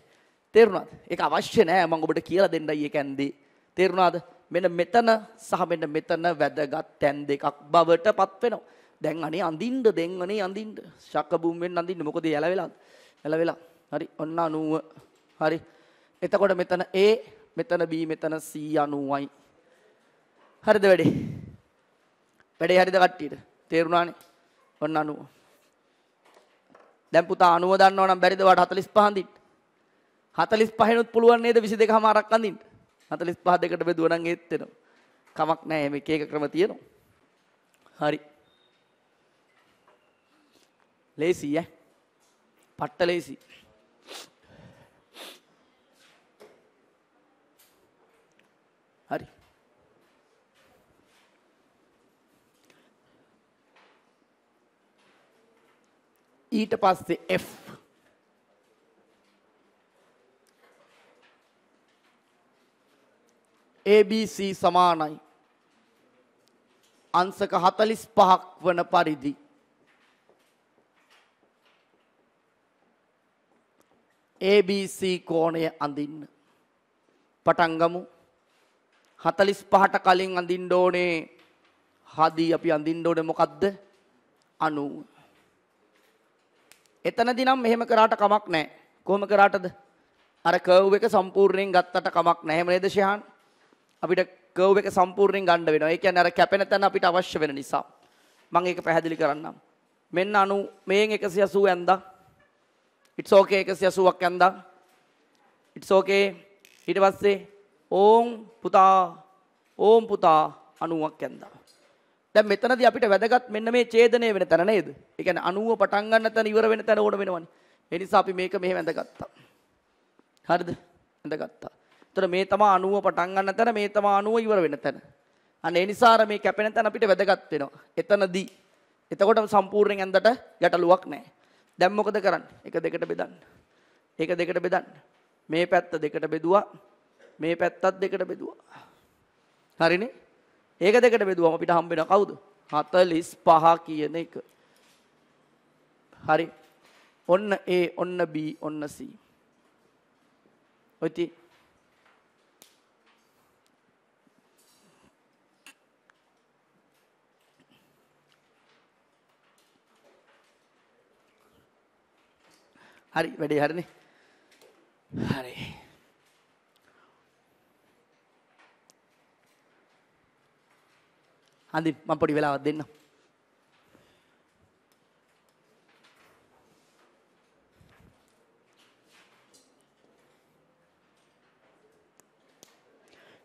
S1: තේරුණාද? ඒක අවශ්‍ය නැහැ. මම ඔබට කියලා දෙන්නයි ඒ කැන්දේ. තේරුණාද? මෙන්න මෙතන සහ මෙන්න මෙතන වැදගත් තැන් දෙකක් බවට පත් වෙනවා. දැන් අනේ අඳින්න දෙන් අනේ අඳින්න. ශක්ක බුම් වෙන්න අඳින්න. මොකද යැල වෙලාද? යැල වෙලා. හරි. ඔන්න 90 හරි. එතකොට මෙතන A මෙතන B මෙතන C 90යි. හරිද වැඩේ? වැඩේ හරිද කට්ටියට? තේරුණානේ? ඔන්න 90. දැන් පුතා 90 දන්නව නම් බැරිද වාට 45 අඳින්න? 45 නුත් පුළුවන් නේද 22 හමාරක් අඳින්න? 45 දෙකට බෙදුවා නම් ඒත් වෙනවා. කමක් නැහැ මේක එක ක්‍රම තියෙනවා. හරි. ලේසියි ඈ. පට්ට ලේසියි. ඊට පස්සේ F ABC සමානයි අංශක 45ක් වන පරිදි ABC කෝණය අඳින්න පටන් ගමු 45ට කලින් අඳින්න ඕනේ හදී අපි අඳින්න ඕනේ මොකද්ද 90 එතනදී නම් මෙහෙම කරාට කමක් නැහැ. කොහොම කරාටද? අර කර්ව් එක සම්පූර්ණයෙන් ගත්තට කමක් නැහැ. එහෙම නේද ශිහාන්? අපිට කර්ව් එක සම්පූර්ණයෙන් ගන්න වෙනවා. ඒ කියන්නේ අර කැපෙන තැන අපිට අවශ්‍ය වෙන නිසා. මම ඒක පැහැදිලි කරන්නම්. මෙන්න 90 මේන් 180 ඇන්දා. It's okay 180ක් ඇන්දා. It's okay. ඊට පස්සේ ඕම් පුතා ඕම් පුතා 90ක් ඇන්දා. දැන් මෙතනදී අපිට වැදගත් මෙන්න මේ ඡේදනය වෙන තැන නේද? ඒ කියන්නේ 90 පටන් ගන්න තැන ඉවර වෙන තැන ඕන වෙනවනේ. ඒ නිසා අපි මේක මෙහෙම ඇඳගත්තා. හරිද? ඇඳගත්තා. එතකොට මේ තමයි 90 පටන් ගන්න තැන මේ තමයි 90 ඉවර වෙන තැන. අන්න ඒ නිසා අර මේ කැපෙන තැන අපිට වැදගත් වෙනවා. එතනදී එතකොට සම්පූර්ණයෙන් ඇඳට ගැටලුවක් නැහැ. දැන් මොකද කරන්නේ? එක දෙකට බෙදන්න. ඒක දෙකට බෙදන්න. මේ පැත්ත දෙකට බෙදුවා. මේ පැත්තත් දෙකට බෙදුවා. හරිනේ? ඒක දෙකට බෙදුවම අපිට හම්බෙන කවුද? 45 කියන එක. හරි. ඔන්න A, ඔන්න B, ඔන්න C. ඔයිති හරි වැඩේ හරිනේ. හරි. අඳින් මම පොඩි වෙලාවක් දෙන්නම්.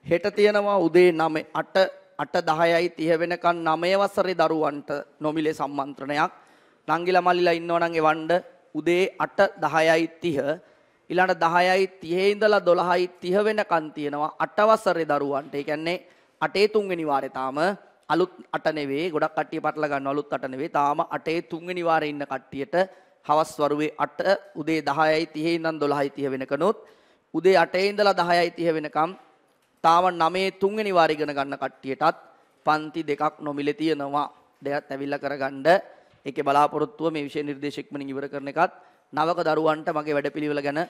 S1: හෙට තියෙනවා උදේ 9 8 8 10යි 30 වෙනකන් 9 වසරේ දරුවන්ට නොමිලේ සම්මන්ත්‍රණයක් නංගිලා මල්ලිලා ඉන්නවනම් එවන්න උදේ 8 10යි 30 ඊළඟ 10යි 30 ඉඳලා 12යි 30 වෙනකන් තියෙනවා 8 වසරේ දරුවන්ට. ඒ කියන්නේ 8 තුන්වෙනි වාරේ තාම අලුත් අට නෙවෙයි ගොඩක් කට්ටිය පටල ගන්න අලුත් අට නෙවෙයි තාම අටේ තුන්වෙනි වාරේ ඉන්න කට්ටියට හවස් වරුවේ 8 උදේ 10යි 30 ඉඳන් 12යි 30 වෙනකනොත් උදේ 8 ඉඳලා 10යි 30 වෙනකම් තාම 9 තුන්වෙනි වාරේ ඉගෙන ගන්න කට්ටියටත් පන්ති දෙකක් නොමිලේ තියෙනවා දෙකත් ඇවිල්ලා කරගන්න ඒකේ බලාපොරොත්තුව මේ විෂය නිර්දේශ ඉක්මනින් ඉවර කරන එකත් නවක දරුවන්ට මගේ වැඩපිළිවෙල ගැන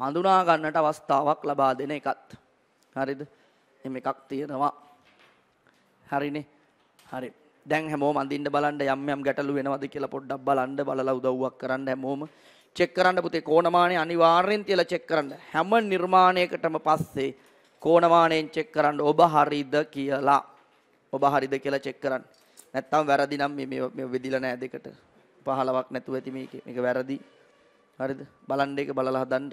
S1: හඳුනා ගන්නට අවස්ථාවක් ලබා දෙන එකත් හරිද එහෙම එකක් තියෙනවා හරිනේ හරි. දැන් හැමෝම අඳින්න බලන්න යම් යම් ගැටලු වෙනවද කියලා පොඩ්ඩක් බලන්න බලලා උදව්වක් කරන්න හැමෝම චෙක් කරන්න පුතේ කෝණමාණය අනිවාර්යෙන් තියලා චෙක් කරන්න. හැම නිර්මාණයකටම පස්සේ කෝණමාණයෙන් චෙක් කරන්න ඔබ හරිද කියලා. ඔබ හරිද කියලා චෙක් කරන්න. නැත්තම් වැරදි නම් මේ මේ වෙදිලා නෑ දෙකට. 15ක් නැතුව ඇති මේකේ. මේක වැරදි. හරිද? බලන්න එක බලලා හදන්න.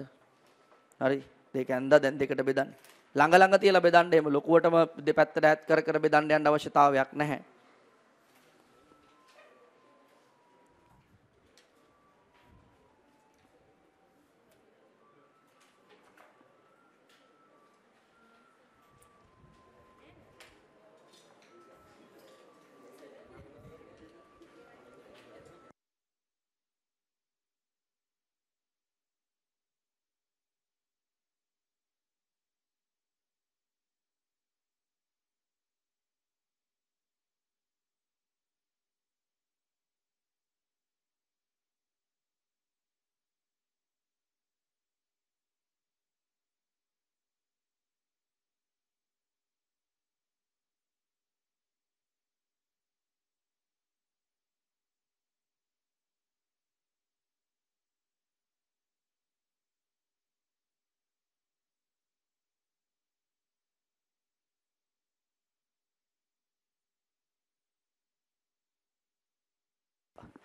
S1: හරි. දෙක ඇඳලා දැන් දෙකට බෙදන්න. ළඟ ළඟ තියලා බෙදන්න එහෙම ලොකුවටම දෙපැත්තට ඈත් කර කර බෙදන්න යන්න අවශ්‍යතාවයක් නැහැ.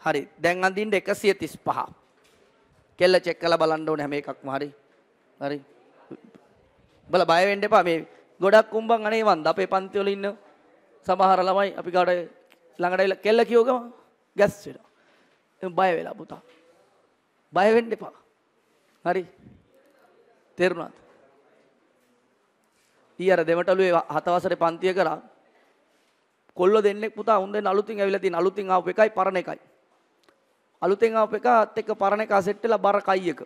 S1: හරි දැන් අඳින්න 135 කෙල්ල චෙක් කරලා බලන්න ඕනේ හැම එකක්ම හරි හරි බල බය වෙන්න එපා මේ ගොඩක් උඹන් අනේ වන්ද අපේ පන්ති වල ඉන්න සමහර ළමයි අපි ගාඩ ළඟට කෙල්ල කියව ගම ගැස් වෙනවා බය වෙලා පුතා බය වෙන්න එපා හරි තේරුණාද ඊයර දෙමටලුවේ හත වසරේ පන්තිය කරා කොල්ලෝ දෙන්නෙක් පුතා උන් දෙන්න අලුතින් ඇවිල්ලා තියෙන අලුතින් ආපු එකයි පරණ එකයි අලුතෙන් ආපු එකත් එක්ක පරණ එක සෙට් වෙලා බර කයි එක.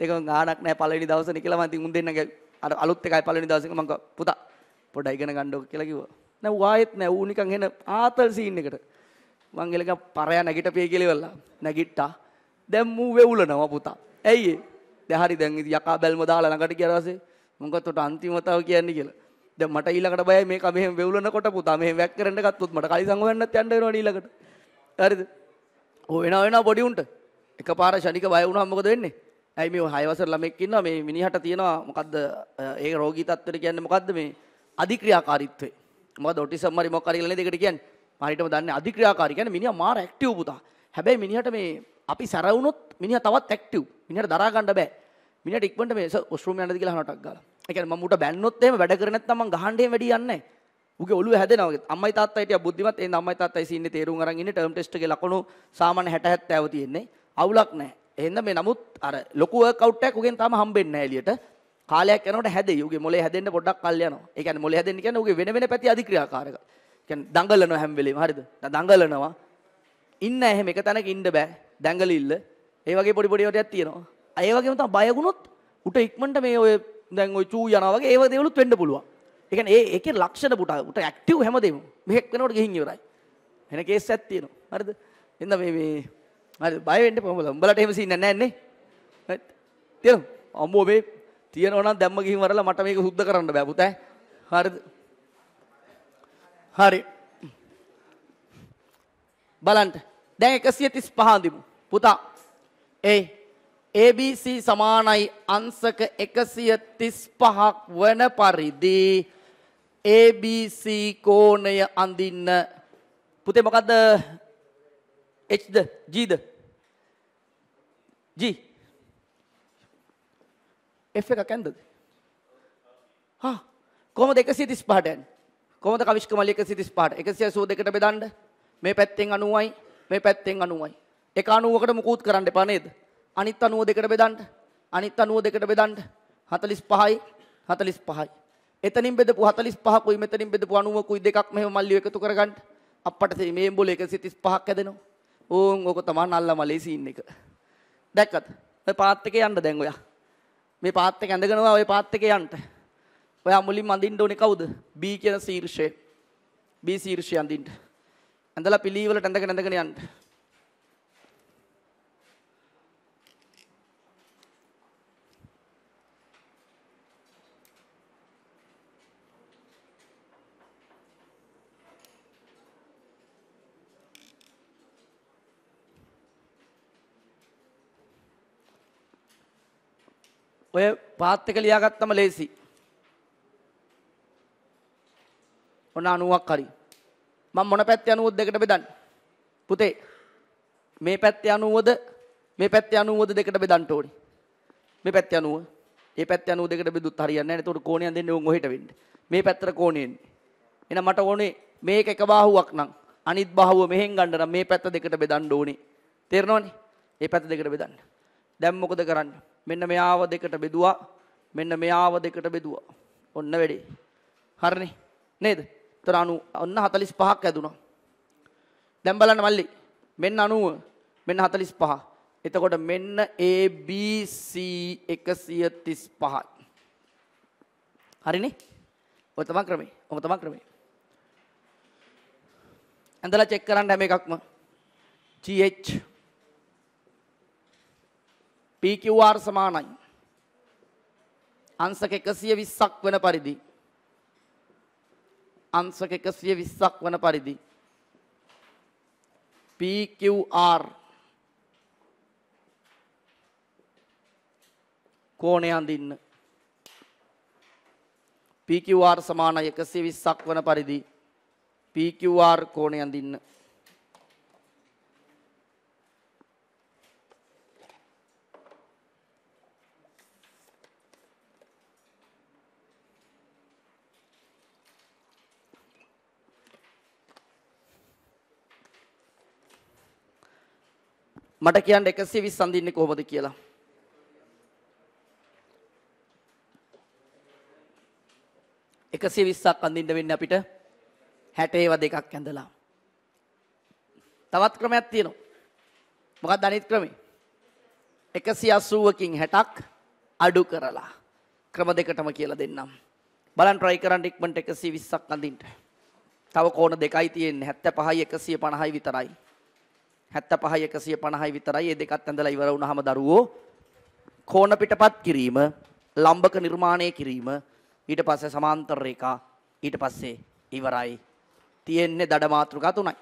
S1: ඒක ගාණක් නැහැ පළවෙනි දවසනේ කියලා මම ඉතින් උන් දෙන්න අර අලුත් එකයි පළවෙනි දවසේ මම පුතා පොඩ්ඩක් ඉගෙන ගන්න ඕක කියලා කිව්වා. නෑ ඌ ආයෙත් නෑ ඌ නිකන් එන ආතල් සීන් එකට. මං එලක පරයා නැගිටපිය කියලා ඉවරලා. නැගිට්ටා. දැන් මූ වෙවුලනවා පුතා. ඇයි ඒ? දැන් හරි දැන් ඉතින් යකා බැල්ම දාලා ළඟට ගියා ඊපස්සේ මොකක්ද උට අන්තිම වතාව කියන්නේ කියලා. දැන් මට ඊළඟට බයයි මේක මෙහෙම වෙවුලනකොට පුතා මෙහෙම වැක් කරන්න ගත්තොත් මට කලිසම් හොයන්නත් යන්න වෙනවා ඊළඟට. හරිද? වෙන වෙන පොඩිවුන්ට එක පාර ශනික බය වුණා මොකද වෙන්නේ? ඇයි මේ හය වසර ළමෙක් ඉන්නවා මේ මිනිහට තියෙනවා මොකද්ද ඒක රෝගී තත්ත්වෙට කියන්නේ මොකද්ද මේ අධික්‍රියාකාරීත්වය. මොකද ඔටිසම් හරි මොකක් හරි කියලා නේද ඒකට කියන්නේ. හරියටම දන්නේ අධික්‍රියාකාරී කියන්නේ මිනිහා මාර ඇක්ටිව් පුතා. හැබැයි මිනිහට මේ අපි සැර වුණොත් මිනිහා තවත් ඇක්ටිව්. මිනිහට දරා ගන්න බෑ. මිනිහට ඉක්මනට මේ ඔස්ට්‍රෝම් යන්නද කියලා අහනටක් ගාලා. ඒ කියන්නේ මම ඌට බැන්නොත් එහෙම වැඩ කරේ නැත්නම් මං ගහන්න එහෙම වැඩි යන්නේ නැහැ. උගේ ඔළුව හැදෙනවා අම්මයි තාත්තා හිටියා බුද්ධිමත් ඒ අම්මයි තාත්තයි සීන්නේ තේරුම් අරන් ඉන්නේ ටර්ම් ටෙස්ට් එකේ ලකුණු සාමාන්‍ය 60 70ව තියෙන්නේ අවුලක් නැහැ එහෙනම් මේ නමුත් අර ලොකු වර්ක් අවුට් එකක් උගෙන් තාම හම්බෙන්නේ නැහැ එළියට කාලයක් යනකොට හැදෙයි උගේ මොලේ හැදෙන්න පොඩ්ඩක් කල් යනවා ඒ කියන්නේ මොලේ හැදෙන්න කියන්නේ උගේ වෙන වෙන පැති අධික්‍රියාකාරක කියන්නේ දඟලනවා හැම වෙලෙම හරිද දඟලනවා ඉන්න එහෙම එක තැනක ඉන්න බෑ දැඟලිල්ල ඒ වගේ පොඩි පොඩි ඒවාටයක් තියෙනවා ඒ වගේම තමයි බයගුණොත් උට ඉක්මනට මේ ඔය දැන් ඔය චූ යනවා වගේ ඒව දේවලුත් වෙන්න පුළුවන් එකන ඒ එක ලක්ෂණ පුටා උට ඇක්ටව් හැමදේම මෙහෙක් වෙනට ගිහින් ඉවරයි එන කේස් ඇත්තියෙන හරිද එන්න මේ හරි බයවෙන්ට පොහොමද උඹලට එහෙම සීන් නැන්නේ තේරුම් අම්මෝ මේ තියෙනවා නම් දැම්ම ගිහින් වරලා මට මේක සුද්ධ කරන්න බෑ පුතේ හරිද හරි බලන්න දැන් 135 අඳිමු පුතා ඒ ABC සමානයි අංශක 135ක් වන පරිදි ABC කෝණය අඳින්න. පුතේ මොකද්ද? H ද G ද? G. F එකක් ඇන්දද? හා කොහොමද 135ට යන්නේ? කොහොමද කවිෂ්කමල 135ට? 182ට බෙදන්න. මේ පැත්තෙන් 90යි, මේ පැත්තෙන් 90යි. එක 90කට මුකුත් කරන්න එපා නේද? අනිත් 92කට බෙදන්න. අනිත් 92කට බෙදන්න. 45යි 45යි. එතනින් බෙදපු 45කුයි මෙතනින් බෙදපු 90කුයි දෙකක් මෙහෙම මල්ලිව එකතු කරගන්න. අප්පට මේ බෝල 135ක් හැදෙනවා. ඕන් ඕක තමයි නල්ලා මලේ සීන් එක. දැක්කද? ඔය පාත් එකේ යන්න දැන් ඔයා. මේ පාත් එක ඇඳගෙන ඔය පාත් එකේ යන්න. ඔයා මුලින්ම අඳින්න ඕනේ කවුද? B කියන ශීර්ෂය. B ශීර්ෂය අඳින්න. ඇඳලා පිළිවෙලට ඇඳගෙන ඇඳගෙන යන්න. ඔය පාත් එක ලියාගත්තම ලේසි. ඔන්න 90ක් හරි. මම මොන පැත්තේ 90ද දෙකට බෙදන්නේ? පුතේ මේ පැත්තේ 90ද මේ පැත්තේ 90ද දෙකට බෙදන්න ඕනේ. මේ පැත්තේ 90. මේ පැත්තේ 90 දෙකට බෙදුත් හරියන්නේ නැහැ. ඒතකොට කෝණයක් දෙන්නේ උන් ඔහෙට වෙන්න. මේ පැත්තට කෝණය එන්නේ. එහෙනම් මට ඕනේ මේක එක බාහුවක් නම් අනිත් බාහුව මෙහෙන් ගන්න නම් මේ පැත්ත දෙකට බෙදන්න ඕනේ. තේරෙනවනේ? මේ පැත්ත දෙකට බෙදන්න. දැන් මොකද කරන්නේ? මෙන්න මෙයාව දෙකට බෙදවා මෙන්න මෙයාව දෙකට බෙදවා. ඔන්න වැඩේ. හරණි නේද. තොර අනු ඔන්න හතලිස් පහක් ඇදුණා. දැම්බලන්න මල්ලි මෙන්න අනුව මෙන්න හතලිස් පහ. එතකොට මෙන්න ABC එකසිය තිස් පහයි. හරිනේ ඔය තමා ක්‍රමේ ඔම තමා ක්‍රමේ. ඇඳලා චෙක් කරන්න හැම එකක්ම GH p qr සමානයි අංශක 120ක් වන පරිදි අංශක 120ක් වන පරිදි p qr කෝණය අඳින්න PQR සමාන 120ක් වන පරිදි PQR කෝණය අඳින්න මට කියන්න 120 අඳින්නේ කොහොමද කියලා. එකසිය විස්සක් අඳින්න වෙන්න අපිට හැටේව දෙකක් ඇඳලා. තවත් ක්‍රමයක් තියෙනවා. මොකක්ද අනිත් ක්‍රමේ? 180කින් 60ක් අඩු කරලා ක්‍රම දෙකටම කියලා දෙන්නම්. බලන්න try කරන්න ඉක්මනට 120ක් අඳින්න. තව කෝණ දෙකයි තියෙන්නේ 75යි 150යි විතරයි. 75 150 විතරයි. මේ දෙකත් ඇඳලා ඉවර වුණාම දරුවෝ කෝණ පිටපත් කිරීම, ලම්බක නිර්මාණය කිරීම, ඊට පස්සේ සමාන්තර රේඛා, ඊට පස්සේ ඉවරයි. තියෙන්නේ දඩ මාත්‍රිකා තුනයි.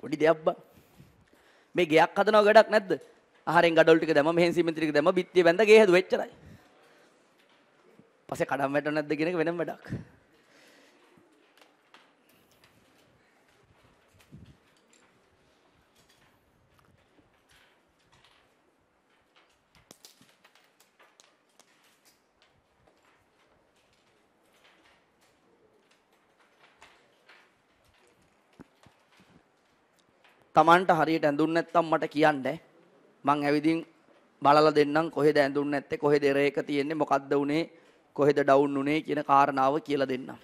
S1: පොඩි දෙයක් බා. මේ ගයක් හදනව ගඩක් නැද්ද? ආහාරෙන් ගඩොල් ටික දැම්ම, මෙහෙන් සිමෙන්ති ටික දැම්ම, බිත්තිය බැඳ ගේ හැදුවා එච්චරයි. පස්සේ කඩම් වැටෙන්නේ නැද්ද කියන එක වෙනම වැඩක්. Tamanට හරියට ඇඳුන් නැත්තම් මට කියන්න මං ඇවිදින් බලලා දෙන්නම් කොහෙද ඇඳුන් නැත්තේ කොහෙද රේක තියෙන්නේ මොකද්ද උනේ කොහෙද ඩවුන් උනේ කියන කාරණාව කියලා දෙන්නම්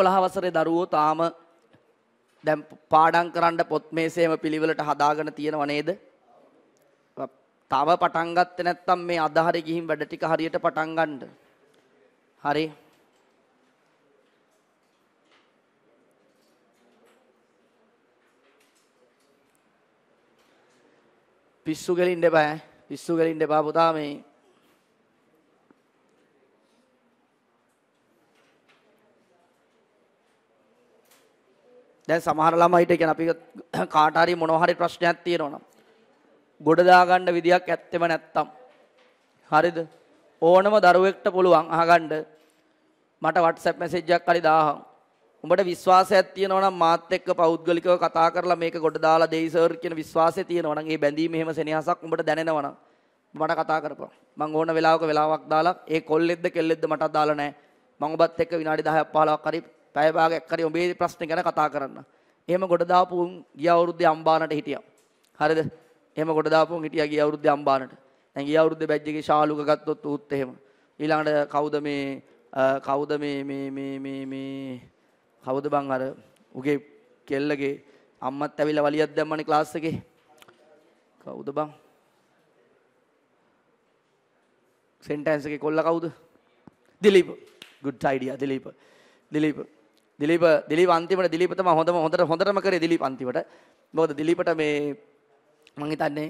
S1: 11 වසරේ දරුවෝ තාම දැන් පාඩම් කරන්න පොත් මේසෙම පිළිවෙලට හදාගෙන තියෙනව නේද? තව පටන් ගත්තේ නැත්නම් මේ අදහරේ ගිහින් වැඩ ටික හරියට පටන් ගන්නද? හරි. පිස්සු ගලින්න එපා. පිස්සු ගලින්න එපා පුතා මේ දැන් සමහර ළමයිට කියන අපි කාට හරි මොනවා හරි ප්‍රශ්නයක් තියෙනවා නම් ගොඩ දාගන්න විදියක් ඇත්තෙම නැත්තම් හරිද ඕනම දරුවෙක්ට පුළුවන් අහගන්න මට WhatsApp message එකක් හරි දාහං උඹට විශ්වාසයක් තියෙනවා නම් මාත් එක්ක පෞද්ගලිකව කතා කරලා මේක ගොඩ දාලා දෙයි සර් කියන විශ්වාසය තියෙනවා නම් ඒ බැඳීම එහෙම සෙනෙහසක් උඹට දැනෙනවා නම් මට කතා කරපන් මං ඕන වෙලාවක වෙලාවක් දාලා ඒ කොල්ලෙද්ද කෙල්ලෙද්ද මට දාලා නැහැ මම ඔබත් එක්ක විනාඩි 10ක් 15ක් හරි පැය භාගයක් හරි ඔබේ ප්‍රශ්න ගැන කතා කරන්න. එහෙම ගොඩ දාපු උන් ගිය අවුරුද්දේ අම්බානට හිටියා. හරිද? එහෙම ගොඩ දාපු උන් හිටියා ගිය අවුරුද්දේ අම්බානට. දැන් ගිය අවුරුද්දේ බැජ් එකේ ශාලුක ගත්තොත් උත් එහෙම. ඊළඟට කවුද මේ කවුද මේ මේ මේ මේ මේ කවුද බං අර උගේ කෙල්ලගේ අම්මත් ඇවිල්ලා වලියක් දැම්මනේ ක්ලාස් එකේ. කවුද බං? සෙන්ටන්ස් එකේ කොල්ලා කවුද? දිලීප. good idea දිලීප. දිලීප. දිලීප දිලීප අන්තිමට දිලීප තමයි හොඳම හොඳට හොඳටම කරේ දිලීප අන්තිමට. මොකද දිලීපට මේ මං හිතන්නේ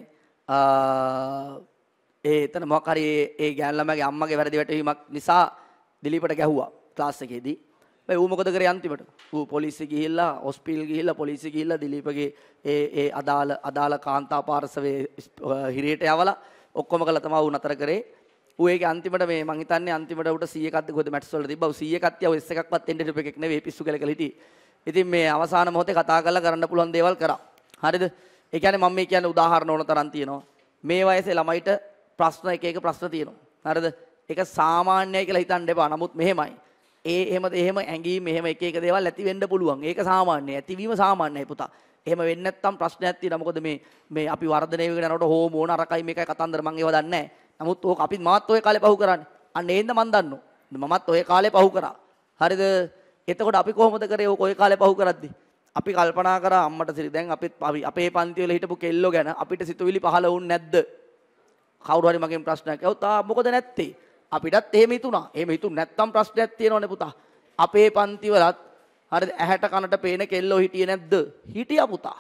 S1: ඒ එතන මොකක් හරි ඒ ගෑන් ළමයාගේ අම්මගේ වැරදි වැටහීමක් නිසා දිලීපට ගැහුවා ක්ලාස් එකේදී. ඒ ඌ මොකද කරේ අන්තිමට? ඌ පොලිසිය ගිහිල්ලා හොස්පිටල් ගිහිල්ලා පොලිසිය ගිහිල්ලා දිලීපගේ ඒ ඒ අදාළ අදාළ කාන්තා පාර්ශවයේ හිරියට යවලා ඔක්කොම කළා තමයි ඌ නතර කරේ. ඌ ඒක අන්තිමට මේ මං හිතන්නේ අන්තිමට ඌට 100ක් ගොඩ මැට්ස් වල තිබ්බා. ඌ 100ක් තියා ඌ S එකක්වත් එන්න ඉරූප එකක් නෙවෙයි පිස්සු කැලකල හිටියේ. ඉතින් මේ අවසාන මොහොතේ කතා කරලා කරන්න පුළුවන් දේවල් කරා. හරිද? ඒ කියන්නේ මම මේ කියන්නේ උදාහරණ ඕන තරම් තියෙනවා. මේ වයසේ ළමයිට ප්‍රශ්න එක එක ප්‍රශ්න තියෙනවා. හරිද? ඒක සාමාන්‍යයි කියලා හිතන්න එපා. නමුත් මෙහෙමයි. ඒ එහෙම එහෙම ඇඟීම් එහෙම එක එක දේවල් ඇති වෙන්න පුළුවන්. ඒක සාමාන්‍යයි. ඇතිවීම සාමාන්‍යයි පුතා. එහෙම වෙන්නේ නැත්නම් ප්‍රශ්නයක් තියෙනවා. මොකද මේ මේ අපි වර්ධනය වෙගෙන යනකොට හෝමෝන අරකයි මේකයි කතන්දර මම ඒවා දන්නේ නැහැ. නමුත් ඕක අපි මාත් ඔය කාලේ පහු කරන්නේ. අන්න ඒන්ද මන් දන්නෝ. මමත් ඔය කාලේ පහු කරා. හරිද? එතකොට අපි කොහොමද කරේ ඕක ඔය කාලේ පහු කරද්දි? අපි කල්පනා කරා අම්මට සිරි දැන් අපිත් අපේ පන්ති වල හිටපු කෙල්ලෝ ගැන අපිට සිතුවිලි පහළ වුන්නේ නැද්ද? කවුරු හරි මගෙන් ප්‍රශ්නයක් ඇහුවා තා මොකද නැත්තේ? අපිටත් එහෙම හිතුණා. එහෙම හිතුනේ නැත්තම් ප්‍රශ්නයක් තියෙනවනේ පුතා. අපේ පන්ති වලත් හරිද ඇහැට කනට පේන කෙල්ලෝ හිටියේ නැද්ද? හිටියා පුතා.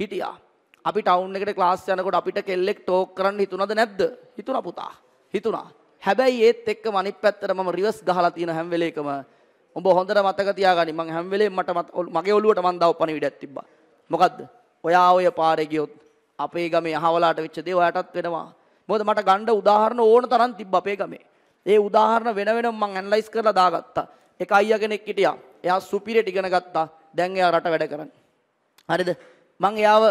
S1: හිටියා. අපි ටවුන් එකට ක්ලාස් යනකොට අපිට කෙල්ලෙක් ටෝක් කරන්න හිතුණද නැද්ද? හිතුණා පුතා. හිතුණා. හැබැයි ඒත් එක්කම අනිත් පැත්තට මම රිවර්ස් ගහලා තියෙන හැම වෙලේකම ඔබ හොඳට මතක තියාගනි මම හැම වෙලේම මට මගේ ඔළුවට මන් දාව පණිවිඩයක් තිබ්බා. මොකද්ද? ඔයා ඔය පාරේ ගියොත් අපේ ගමේ අහවලාට වෙච්ච දේ ඔයාටත් වෙනවා. මොකද මට ගණ්ඩ උදාහරණ ඕන තරම් තිබ්බා අපේ ගමේ. ඒ උදාහරණ වෙන වෙනම මම ඇනලයිස් කරලා දාගත්තා. එක අයියා කෙනෙක් හිටියා. එයා සුපිරියට ඉගෙන ගත්තා. දැන් එයා රට වැඩ කරන්නේ. හරිද? මං එයාව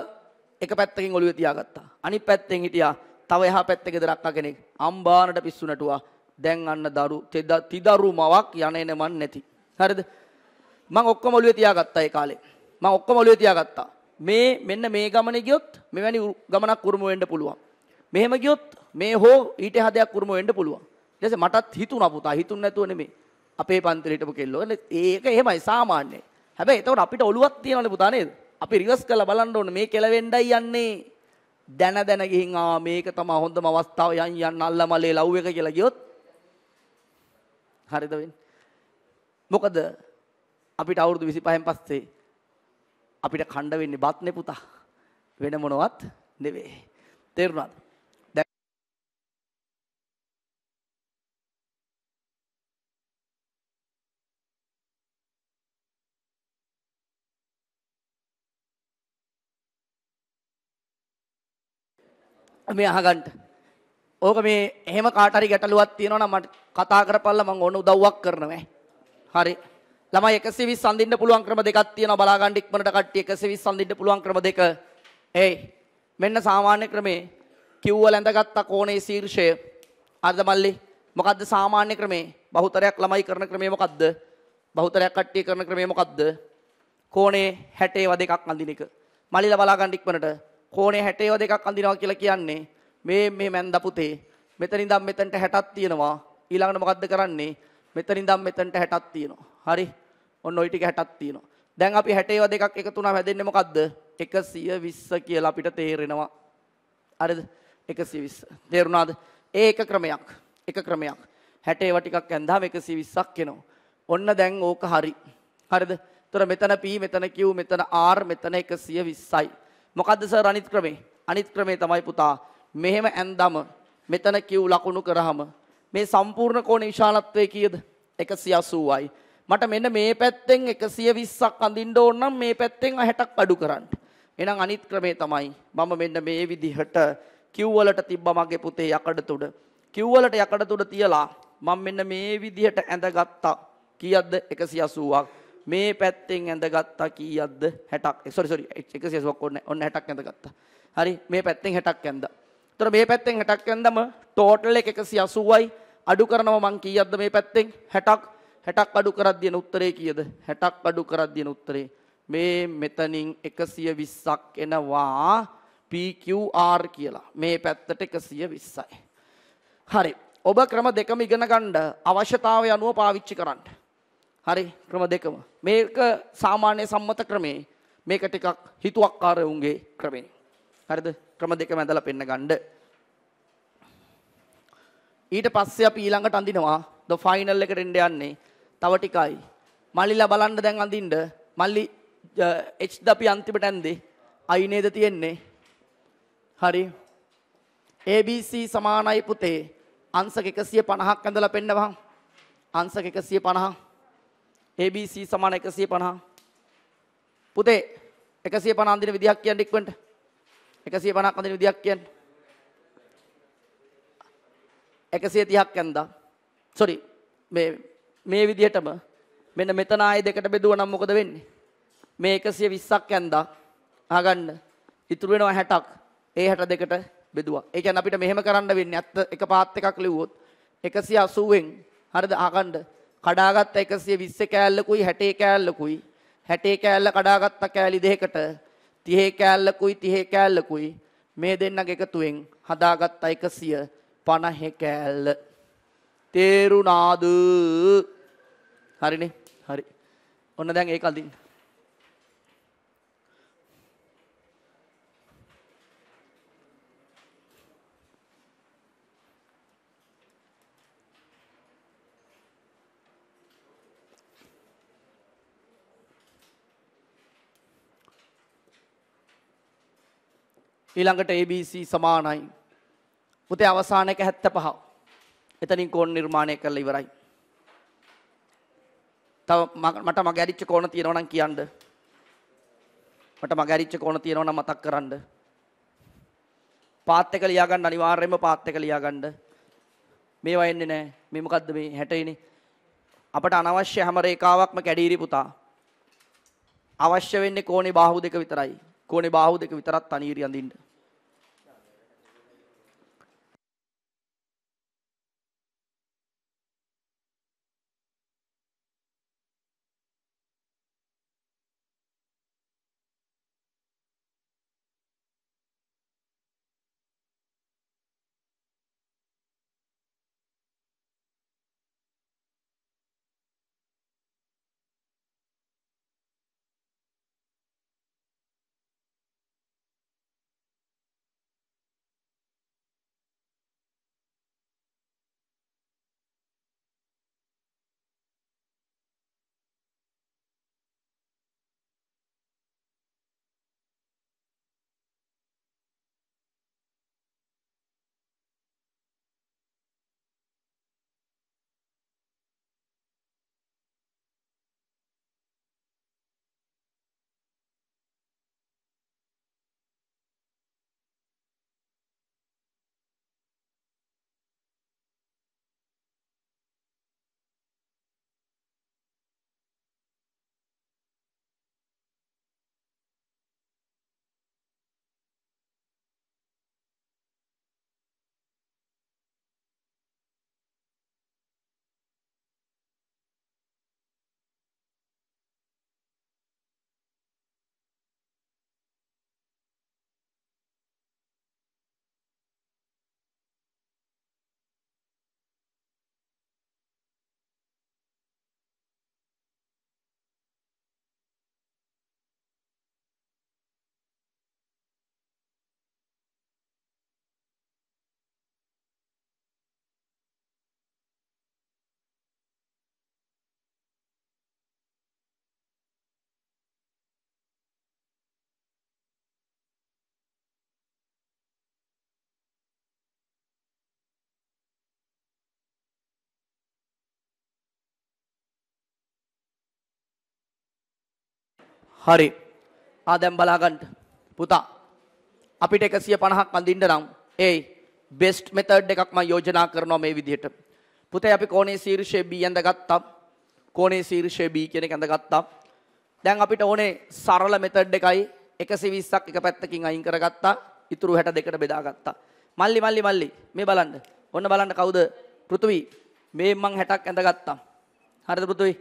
S1: එක පැත්තකින් ඔළුවේ තියාගත්තා. අනිත් පැත්තෙන් හිටියා තව එහා පැත්තේ ගෙදරක් කෙනෙක්. අම්බානට පිස්සු නැටුවා. දැන් අන්න දරු තිදරු මවක් යන්නේ මන් නැති. හරිද? මං ඔක්කොම ඔළුවේ තියාගත්තා ඒ කාලේ. මං ඔක්කොම ඔළුවේ තියාගත්තා. මේ මෙන්න මේ ගමනේ ගියොත් මෙවැනි ගමනක් උරුම වෙන්න පුළුවන්. මෙහෙම ගියොත් මේ හෝ ඊට එහා දෙයක් උරුම වෙන්න පුළුවන්. ඊට පස්සේ මටත් හිතුණා පුතා හිතුණ නැතුව නෙමෙයි. අපේ පන්තිලේ හිටපු කෙල්ලෝ. ඒක එහෙමයි සාමාන්‍යයි. හැබැයි එතකොට අපිට ඔළුවක් තියනවනේ පුතා නේද? අපි රිවර්ස් කරලා බලන්න ඕන මේ කෙලවෙන්නයි යන්නේ. දැන දැන ගිහින් ආ මේක තමයි හොඳම අවස්ථාව යන් යන්න අල්ලමලේ ලව් එක කියලා ගියොත් හරිද වෙන්නේ. මොකද අපිට අවුරුදු 25න් පස්සේ අපිට කණ්ඩ වෙන්නේ බත්නේ පුතා. වෙන මොනවත් නෙවෙයි. තේරුණාද? මේ අහගන්න. ඕක මේ එහෙම කාට හරි ගැටලුවක් තියෙනවා නම් මට කතා කරපල්ලා මම ඕන උදව්වක් කරනවා. හරි. ළමයි 120 සඳින්න පුළුවන් ක්‍රම දෙකක් තියෙනවා බලා ගන්න ඉක්මනට කට්ටිය 120 සඳින්න පුළුවන් ක්‍රම දෙක. ඒ මෙන්න සාමාන්‍ය ක්‍රමේ කිව්ව ලැඳගත්ත කෝණේ ශීර්ෂය. අද මල්ලි මොකද්ද සාමාන්‍ය ක්‍රමේ? බහුතරයක් ළමයි කරන ක්‍රමේ මොකද්ද? බහුතරයක් කට්ටිය කරන ක්‍රමේ මොකද්ද? කෝණේ 60 ඒවා දෙකක් අඳින එක. මල්ලිලා බලා ගන්න ඉක්මනට. කෝණේ 60 දෙකක් අඳිනවා කියලා කියන්නේ මේ මේ මැන්ද පුතේ මෙතන ඉඳන් මෙතනට 60ක් තියෙනවා ඊළඟට මොකද්ද කරන්නේ මෙතන ඉඳන් මෙතනට 60ක් තියෙනවා හරි ඔන්න ওই ටික 60ක් තියෙනවා දැන් අපි 60 දෙකක් එකතු වුණාම හැදෙන්නේ මොකද්ද 120 කියලා අපිට තේරෙනවා හරිද 120 තේරුණාද ඒ එක ක්‍රමයක් එක ක්‍රමයක් 60 ඒවා ටිකක් ඇඳාම 120ක් එනවා ඔන්න දැන් ඕක හරි හරිද එතකොට මෙතන p මෙතන q මෙතන r මෙතන 120යි මොකද්ද සර් අනිත් ක්‍රමේ? අනිත් ක්‍රමේ තමයි පුතා මෙහෙම ඇන්දම මෙතන කිව් ලකුණු කරාම මේ සම්පූර්ණ කෝණ විශාලත්වය කීයද? 180යි. මට මෙන්න මේ පැත්තෙන් 120ක් අඳින්න ඕන නම් මේ පැත්තෙන් 60ක් අඩු කරන්න. එහෙනම් අනිත් ක්‍රමේ තමයි මම මෙන්න මේ විදිහට කිව් වලට තිබ්බා මගේ පුතේ යකඩ තුඩ. කිව් වලට යකඩ තුඩ තියලා මම මෙන්න මේ විදිහට ඇඳගත්තා. කීයක්ද 180ක්. මේ පැත්තෙන් ඇඳගත්තා කීයක්ද 60ක් eh, sorry sorry 180ක් ඔන්න ඔන්න 60ක් ඇඳගත්තා හරි මේ පැත්තෙන් 60ක් ඇඳා එතකොට මේ පැත්තෙන් 60ක් ඇඳම ටෝටල් එක 180යි අඩු කරනවා මං කීයක්ද මේ පැත්තෙන් 60ක් 60ක් අඩු කරක් දෙන උත්තරේ කීයද 60ක් අඩු කරක් දෙන උත්තරේ මේ මෙතනින් 120ක් එනවා PQR කියලා මේ පැත්තට 120යි හරි ඔබ ක්‍රම දෙකම ඉගෙන ගන්න අවශ්‍යතාවය අනුව පාවිච්චි කරන්න හරි ක්‍රම දෙකම. මේක සාමාන්‍ය සම්මත ක්‍රමේ. මේක ටිකක් හිතුවක්කාරවුන්ගේ ක්‍රමේ. හරිද? ක්‍රම දෙකම ඇඳලා පෙන්න ගන්න. ඊට පස්සේ අපි ඊළඟට අඳිනවා ද ෆයිනල් එකට එන්න යන්නේ. තව ටිකයි. මල්ලිලා බලන්න දැන් අඳින්න. මල්ලි H ද අපි අන්තිමට ඇන්දේ. I නේද තියෙන්නේ? හරි. ABC සමානයි පුතේ. අංශක 150ක් ඇඳලා පෙන්නවහන්. අංශක 150 ABC සමාන 150. පුතේ 150 අඳින විදිහක් කියන්න ඉක්මනට. 150ක් අඳින විදිහක් කියන්න. 130ක් ඇඳා. sorry මේ මේ විදිහටම මෙන්න මෙතන ආයේ දෙකට බෙදුවා නම් මොකද වෙන්නේ? මේ 120ක් ඇඳා. අහගන්න. ඉතුරු වෙනවා 60ක්. ඒ 62කට බෙදුවා. ඒ කියන්නේ අපිට මෙහෙම කරන්න වෙන්නේ අත් එක පාත් එකක් ලිව්වොත් 180න් හරිද අහගන්න කඩාගත්ත 120 කෑල්ලකුයි 60 කෑල්ලකුයි 60 කෑල්ල කඩාගත්ත කෑලි දෙකකට 30 කෑල්ලකුයි 30 කෑල්ලකුයි මේ දෙන්නගේ එකතුවෙන් හදාගත්ත 150 කෑල්ල තේරුණාද හරිනේ හරි ඔන්න දැන් ඒක අදින්න ඊළඟට ABC සමානයි. පුතේ අවසාන එක 75. එතනින් කෝණ නිර්මාණය කරලා ඉවරයි. තව මට මගේ අරිච්ච කෝණ තියෙනවා නම් කියන්න. මට මගේ අරිච්ච කෝණ තියෙනවා නම් මතක් කරන්න. පාත් එක ලියා ගන්න අනිවාර්යයෙන්ම පාත් එක ලියා ගන්න. මේවා එන්නේ නැහැ. මේ මොකද්ද මේ 60 අපට අනවශ්‍ය හැම රේඛාවක්ම කැඩීරි පුතා. අවශ්‍ය වෙන්නේ කෝණේ බාහුව දෙක විතරයි. කෝණේ බාහුව දෙක විතරක් තනීරි අඳින්න. හරි. ආ දැන් බලාගන්න. පුතා. අපිට 150ක් අඳින්න නම් ඒයි බෙස්ට් මෙතඩ් එකක් මම යෝජනා කරනවා මේ විදිහට. පුතේ අපි කෝණේ ශීර්ෂය B ඇඳගත්තා. කෝණේ ශීර්ෂය B කියන එක ඇඳගත්තා. දැන් අපිට ඕනේ සරල මෙතඩ් එකයි 120ක් එක පැත්තකින් අයින් කරගත්තා. ඉතුරු 62ට බෙදාගත්තා. මල්ලි මල්ලි මල්ලි මේ බලන්න. ඔන්න බලන්න කවුද? පෘථුවි. මේ මං 60ක් ඇඳගත්තා. හරිද පෘථුවි?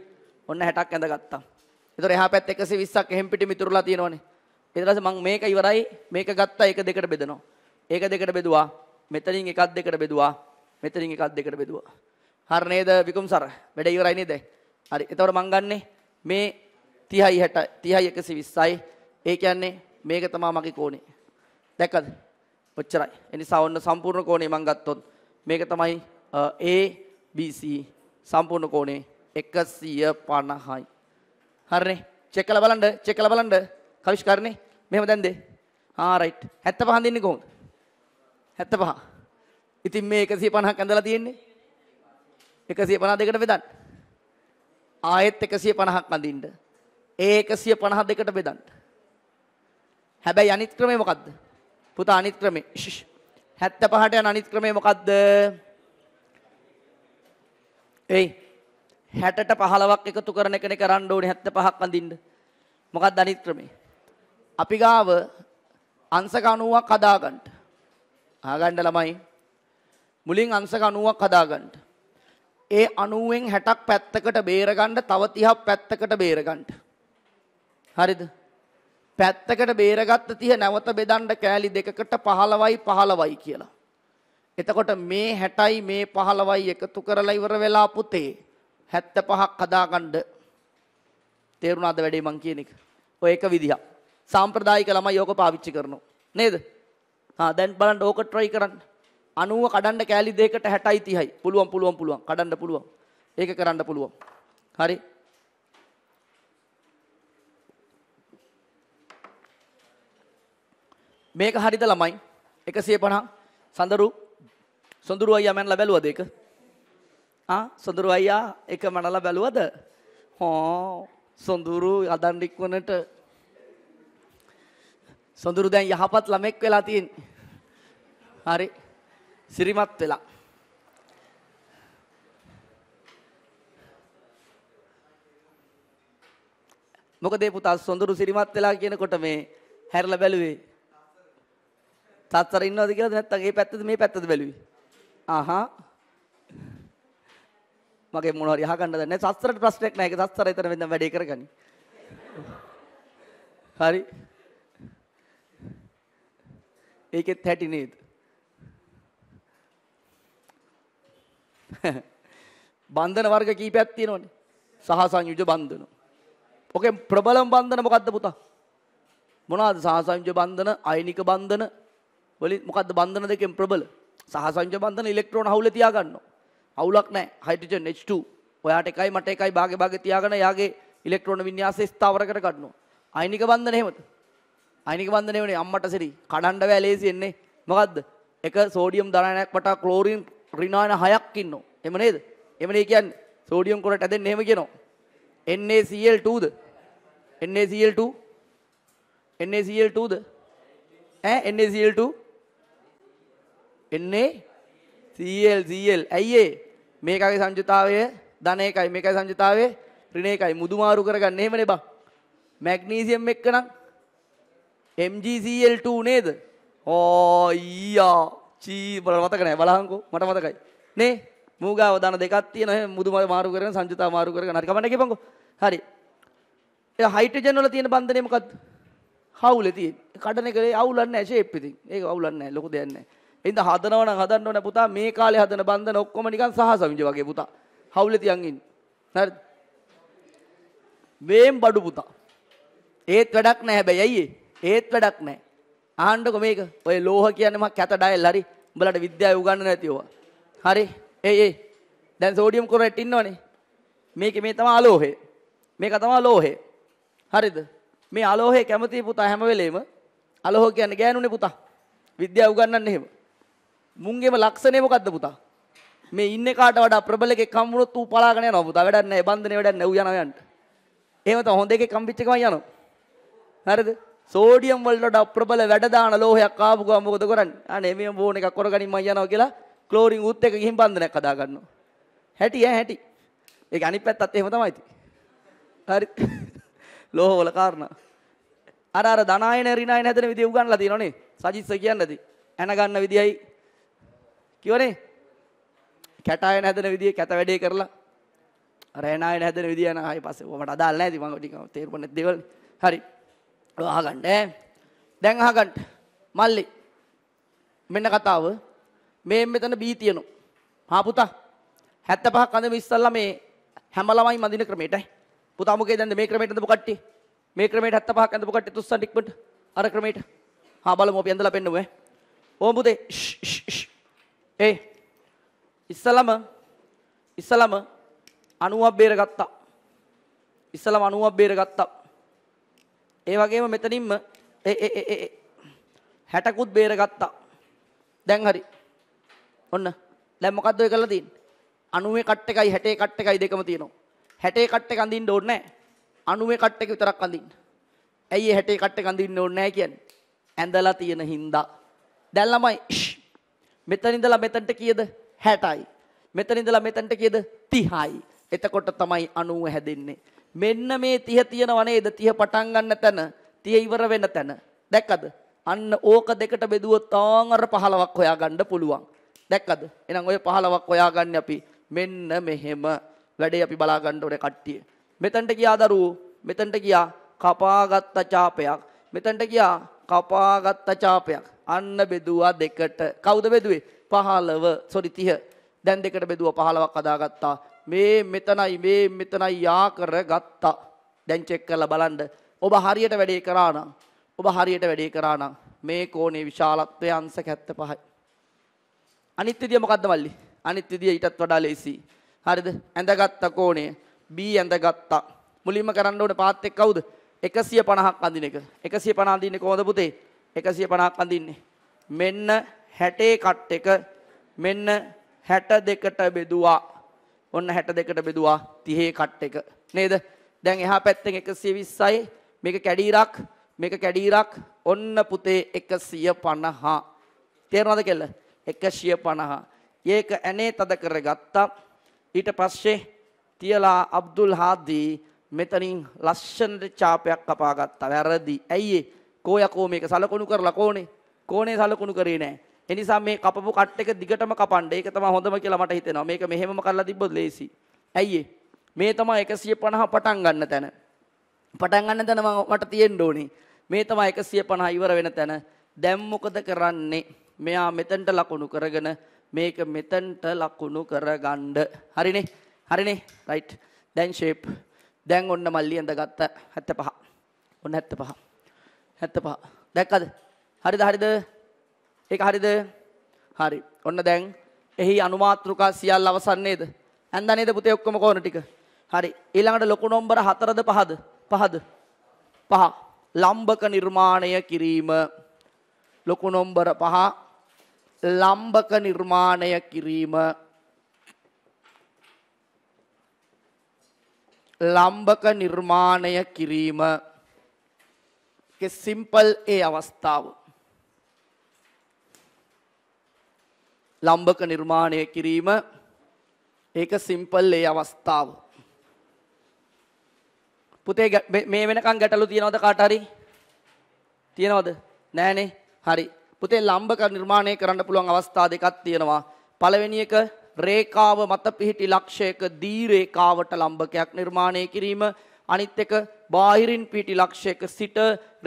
S1: ඔන්න 60ක් ඇඳගත්තා. එතකොට එහා පැත්ත 120ක් එහෙම් පිටින් මිතුරුලා තියෙනවනේ. ඊට පස්සේ මම මේක ඉවරයි මේක ගත්තා ඒක දෙකට බෙදනවා. ඒක දෙකට බෙදුවා. මෙතනින් එකක් දෙකට බෙදුවා. මෙතනින් එකක් දෙකට බෙදුවා. හරි නේද විකුම් සර්? වැඩ ඉවරයි නේද? හරි. එතකොට මම ගන්නෙ මේ 30යි 60යි 30යි 120යි. ඒ කියන්නේ මේක තමයි මගේ කෝණේ. දැක්කද? ඔච්චරයි. එනිසා ඔන්න සම්පූර්ණ කෝණේ මම ගත්තොත් මේක තමයි ABC සම්පූර්ණ කෝණේ 150යි. හරිනේ. චෙක් කරලා බලන්න, චෙක් කරලා බලන්න. කවිෂ් කරනේ. මෙහෙම දැන්දේ. ආ රයිට්. 75 දින්නේ කොහොමද? 75. ඉතින් මේ 150ක් ඇඳලා තියෙන්නේ. 152කට බෙදන්න. ආයෙත් 150ක් අඳින්න. ඒ 152කට බෙදන්න. හැබැයි අනිත් ක්‍රමය මොකද්ද? පුතා අනිත් ක්‍රමය. 75ට යන අනිත් ක්‍රමය මොකද්ද? එයි හැටට පහලවක් එකතු කරන එකන කරන්න ඕනේ හැත්ත පහක් අඳින්න. මොකක්ද අනිත් ක්‍රමේ? අපි ගාව අංශක 90ක් හදාගන්න. අහගන්න ළමයි. මුලින් අංශක 90ක් හදාගන්න. ඒ 90ෙන් 60ක් පැත්තකට බේරගන්න තව 30ක් පැත්තකට බේරගන්න. හරිද? පැත්තකට බේරගත්ත 30 නැවත බෙදන්න කෑලි දෙකකට 15යි 15යි කියලා. එතකොට මේ 60යි මේ 15යි එකතු කරලා ඉවර වෙලා පුතේ හැත්ත පහක් හදාගණ්ඩ තේරුණාද වැඩේ මං කියන එක. ඔය එක විදිහක්. සාම්ප්‍රදායික ළමයි ඕක පාවිච්චි කරනවා. නේද? හා දැන් බලන්න ඕක try කරන්න. 90 කඩන්න කෑලි දෙකකට 60යි 30යි. පුළුවන් පුළුවන් පුළුවන්. කඩන්න පුළුවන්. ඒක කරන්න පුළුවන්. හරි. මේක හරිද ළමයි? 150 සඳරු සොඳුරු අයියා මන් ලැබලුවද ඒක? සොඳුරු අයියා එක මනලා බැලුවද හෝ සොඳුරු අදන් ඉක්වනට සොඳුරු දැන් යහපත් ළමෙක් වෙලා තියෙන්නේ. හරි. සිරිමත් වෙලා. මොකද මේ පුතා සොඳුරු සිරිමත් වෙලා කියනකොට මේ හැරලා බැලුවේ. තාත්තර ඉන්නවද කියලාද නැත්නම් මේ පැත්තද මේ පැත්තද බැලුවේ? ආහා මගේ මොනවරි අහගන්නද නැහැ. සස්තරට ප්‍රශ්නයක් නැහැ. ඒක සස්තර එතන වෙන්නම් වැඩේ කරගනි. හරි. ඒකෙත් හැටි නේද? බන්ධන වර්ග කීපයක් තියෙනවනේ. සහ සංයුජ බන්ධන. ඔකේ ප්‍රබලම බන්ධන මොකද්ද පුතා? මොනවාද සහ සංයුජ බන්ධන, අයනික බන්ධන වලින් මොකද්ද බන්ධන දෙකෙන් ප්‍රබල? සහ සංයුජ බන්ධන ඉලෙක්ට්‍රෝන හවුලේ තියාගන්නවා. අවුලක් නැහැ. හයිඩ්‍රජන් H2 ඔයාට එකයි මට එකයි භාගේ භාගේ තියාගෙන යාගේ ඉලෙක්ට්‍රෝන වින්‍යාසය ස්ථාවර කර ගන්නවා. අයිනික බන්ධන එහෙමද? අයිනික බන්ධන එවනේ අම්මට සරි කඩන්න බෑ ලේසි එන්නේ. මොකද්ද? එක සෝඩියම් දරායනයක් වටා ක්ලෝරින් රිනායන හයක් ඉන්නවා. එහෙම නේද? එහෙමනේ කියන්නේ. සෝඩියම් කොරට ඇදෙන්නේ එහෙම කියනවා. NaCl2ද? NaCl2 NaCl2ද? ඈ NaCl2 NaCl Cl ඇයි ඒ? මේකගේ සංයුතාවය ධන එකයි මේකයි සංයුතාවේ ඍණ එකයි මුදුමාරු කරගන්න එහෙමනේ බං මැග්නීසියම් එක්ක නම් MgCl2 නේද ඕ ඊයා චී බල මතක නැහැ බලහන්කෝ මට මතකයි නේ මූගාව දාන දෙකක් තියෙන එහෙම මුදුමාරු මාරු කරගෙන සංයුතාව මාරු කරගෙන හරි කමන්න කියපන්කෝ හරි ඒ හයිඩ්‍රජන් වල තියෙන බන්ධනය මොකද්ද හවුලේ තියෙන කඩන එකේ අවුලක් නැහැ ෂේප් ඉතින් ඒක අවුලක් නැහැ ලොකු දෙයක් නැහැ එහෙනම් හදනවා නම් හදන්න ඕනේ පුතා මේ කාලේ හදන බන්ධන ඔක්කොම නිකන් සහසමිජ වගේ පුතා. හවුලේ තියන් ඉන්න. හරිද? මේම් බඩු පුතා. ඒත් වැඩක් නැහැ හැබැයි අයියේ. ඒත් වැඩක් නැහැ. අහන්නකො මේක. ඔය ලෝහ කියන්නේ මම කැත ඩයල් හරි. උඹලට විද්‍යාව උගන්වන්න නැති ඒවා. හරි. ඒ ඒ. දැන් සෝඩියම් ක්ලොරයිඩ් ඉන්නවනේ. මේකේ මේ තමයි අලෝහය. මේක තමයි ලෝහය. හරිද? මේ අලෝහය කැමති පුතා හැම වෙලේම අලෝහ කියන්නේ ගෑනුනේ පුතා. විද්‍යාව උගන්වන්න එහෙම. මුන්ගේම ලක්ෂණය මොකද්ද පුතා? මේ ඉන්නේ කාට වඩා ප්‍රබල එකෙක් හම් වුණොත් ඌ පලාගෙන යනවා පුතා. වැඩක් නැහැ. බන්ධනේ වැඩක් නැහැ. ඌ යනවා යන්න. එහෙම තමයි හොඳ එකෙක් හම්බෙච්ච එකම යනවා. හරිද? සෝඩියම් වලට වඩා ප්‍රබල වැඩ දාන ලෝහයක් ආපු ගමන් මොකද කරන්නේ? අනේ මේ බෝන් එකක් කරගනින් මම යනවා කියලා ක්ලෝරින් උත් එක ගිහින් බන්ධනයක් හදා ගන්නවා. හැටි ඈ හැටි. ඒක අනිත් පැත්තත් එහෙම තමයි ඉතින්. හරි. ලෝහවල කාරණා. අර අර ධනායන ඍණායන හැදෙන විදිය උගන්ලා තියෙනවනේ. සජිත්ස කියන්නේ ඇති. ඇන ගන්න විදියයි කියවනේ කැටායන හැදෙන විදිය කැත වැඩේ කරලා රෑනායන හැදෙන විදිය යන ආයෙ පස්සේ මට අදාළ නැහැ ඉතින් මම ටික තේරුම් නැති දේවල් හරි ඔය අහගන්න ඈ දැන් අහගන්න මල්ලි මෙන්න කතාව මේ මෙතන බී තියෙනවා හා පුතා 75ක් අඳම ඉස්සල්ලා මේ හැම ළමයි මඳින ක්‍රමයටයි පුතා මොකේ දැන්ද මේ ක්‍රමයට අඳපු කට්ටිය මේ ක්‍රමයට 75ක් අඳපු කට්ටිය තුස්සන් ඉක්මනට අර ක්‍රමයට හා බලමු අපි ඇඳලා පෙන්නමු ඈ ඕම් පුතේ ෂ් ෂ් ෂ් ඒ ඉස්සලම ඉස්සලම 90ක් බේරගත්තා. ඉස්සලම 90ක් බේරගත්තා. ඒ වගේම මෙතනින්ම ඒ ඒ ඒ ඒ 60කුත් බේරගත්තා. දැන් හරි. ඔන්න. දැන් මොකද්ද ඔය කරලා තියෙන්නේ? 90 කට් එකයි 60 කට් එකයි දෙකම තියෙනවා. 60 කට් එක අඳින්න ඕනේ නැහැ. 90 කට් එක විතරක් අඳින්න. ඇයි ඒ 60 කට් එක අඳින්න ඕනේ නැහැ කියන්නේ? ඇඳලා තියෙන හින්දා. දැන් ළමයි මෙතන ඉඳලා මෙතනට කීයද 60යි. මෙතන ඉඳලා මෙතනට කීයද 30යි. එතකොට තමයි 90 හැදෙන්නේ. මෙන්න මේ 30 තියනව නේද? 30 පටන් ගන්න තැන, 30 ඉවර වෙන තැන. දැක්කද? අන්න ඕක දෙකට බෙදුවොත් තාම අර 15ක් හොයාගන්න පුළුවන්. දැක්කද? එහෙනම් ඔය 15ක් හොයාගන්නේ අපි මෙන්න මෙහෙම වැඩේ අපි බලා ගන්න ඕනේ කට්ටිය. මෙතනට ගියා දරුවෝ, මෙතනට ගියා කපාගත්ත චාපයක්. මෙතනට ගියා කපාගත්ත චාපයක්. අන්න බෙදුවා දෙකට. කවුද බෙදුවේ? 15 සොරි 30. දැන් දෙකට බෙදුවා 15ක් අදාගත්තා. මේ මෙතනයි මේ මෙතනයි යා කරගත්තා. දැන් චෙක් කරලා බලන්න. ඔබ හරියට වැඩේ කරා නම් ඔබ හරියට වැඩේ කරා නම් මේ කෝණේ විශාලත්වය අංශ 75යි. අනිත් විදිය මොකද්ද මල්ලි? අනිත් විදිය ඊටත් වඩා ලේසියි. හරිද? ඇඳගත්ත කෝණය B ඇඳගත්තා. මුලින්ම කරන්න ඕනේ පාත් එක් කවුද? 150ක් අඳින එක. 150 අඳින්නේ කොහොමද පුතේ? එකසිය පණක් අඳින්නේ. මෙන්න හැටේ කට් එක මෙන්න හැට දෙකට බෙදවා ඔන්න හැට දෙකට බෙදවා තිහේ කට් එක නේද දැන් එහා පැත්තෙන් එකසිය විස්සයි මේක කැඩීරක් මේක කැඩීරක් ඔන්න පුතේ එකසිය පණහා තේරනද කෙල්ල එකසිය පණහා ඒක ඇනේ තද කර ගත්තා ඊට පස්සේ තියලා අබ්දුල් හාදී මෙතනින් ලස්සනට චාපයක් කපා ගත්තා වැරදි ඇයි ඒ කෝ යකෝ මේක සලකුණු කරලා කෝනේ කෝනේ සලකුණු කරේ නෑ. ඒ නිසා මේ කපපු කට් එක දිගටම කපන්න. ඒක තමයි හොඳම කියලා මට හිතෙනවා. මේක මෙහෙමම කරලා තිබ්බොත් ලේසි. ඇයි මේ තමයි 150 පටන් ගන්න තැන. පටන් ගන්න තැන මට තියෙන්න ඕනේ. මේ තමයි 150 ඉවර වෙන තැන. දැන් මොකද කරන්නේ? මෙයා මෙතෙන්ට ලකුණු කරගෙන මේක මෙතෙන්ට ලකුණු කරගන්න. හරිනේ? හරිනේ? right. දැන් shape. දැන් ඔන්න මල්ලි ඇඳගත්ත 75. ඔන්න 75. 75. දැක්කද? හරිද හරිද? ඒක හරිද? හරි. ඔන්න දැන් එහි අනුමාත්‍රිකා සියල්ල අවසන් නේද? ඇන්දා නේද පුතේ ඔක්කොම කෝණ ටික. හරි. ඊළඟට ලොකු නම්බර 4ද 5ද? 5ද? 5. ලම්බක නිර්මාණය කිරීම. ලොකු නම්බර 5 ලම්බක නිර්මාණය කිරීම. ලම්බක නිර්මාණය කිරීම કે සිම්පල් ඒ අවස්ථාව. ලම්භක නිර්මාණය කිරීම ඒක සිම්පල් ඒ අවස්ථාව. පුතේ මේ වෙනකම් ගැටලු තියනවද කාට හරි? තියනවද? නෑනේ. හරි. පුතේ ලම්භක නිර්මාණය කරන්න පුළුවන් අවස්ථා දෙකක් තියෙනවා. පළවෙනි එක රේඛාව මත පිහිටි ලක්ෂයක දී රේඛාවට ලම්භකයක් නිර්මාණය කිරීම අනිත් එක බාහිරින් පිටි ලක්ෂයක සිට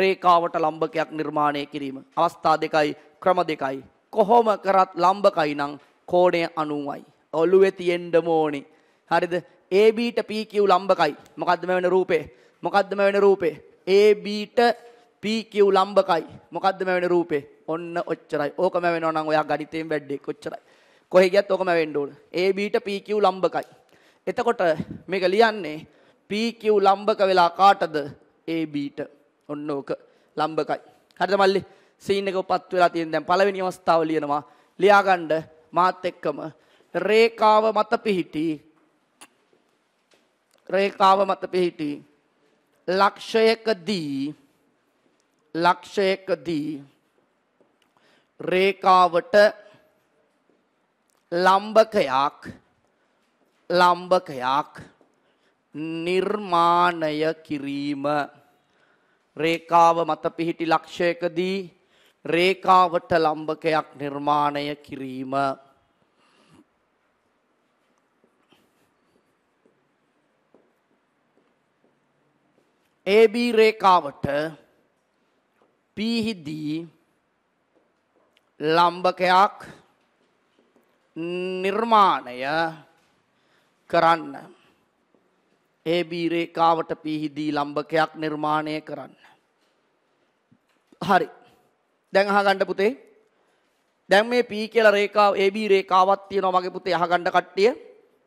S1: රේඛාවට ලම්බකයක් නිර්මාණය කිරීම. අවස්ථා දෙකයි ක්‍රම දෙකයි. කොහොම කරත් ලම්බකයි නම් කෝණය 90යි. ඔළුවේ තියෙන්න ඕනේ. හරිද? AB ට PQ ලම්බකයි. මොකද්ද මේ වෙන රූපේ? මොකද්ද මේ වෙන රූපේ? AB ට PQ ලම්බකයි. මොකද්ද මේ වෙන රූපේ? ඔන්න ඔච්චරයි. ඕකම වෙනවා නම් ඔයා ගණිතයෙන් වැඩේ කොච්චරයි. කොහෙ ගියත් ඕකම වෙන්න ඕන. AB ට PQ ලම්බකයි. එතකොට මේක ලියන්නේ PQ ලම්බක වෙලා කාටද? ABට. ඔන්න ඕක ලම්බකයි. හරිද මල්ලි? සීන් එක උපත් වෙලා තියෙන දැන් පළවෙනි අවස්ථාව ලියනවා. ලියාගන්න මාත් එක්කම රේඛාව මත පිහිටි රේඛාව මත පිහිටි ලක්ෂයකදී ලක්ෂයකදී රේඛාවට ලම්බකයක් ලම්බකයක් නිර්මාණය කිරීම රේඛාව මත පිහිටි ලක්ෂයකදී රේඛාවට ලම්බකයක් නිර්මාණය කිරීම AB රේඛාවට පිහිදී ලම්බකයක් නිර්මාණය කරන්න ඒ බීරේකාවට පිහිදී ලම්භකයක් නිර්මාණය කරන්න. හරි. දැන් අහගන්න පුතේ. දැන් මේ P කියලා රේඛාව AB රේඛාවක් තියෙනවා මගේ පුතේ අහගන්න කට්ටිය.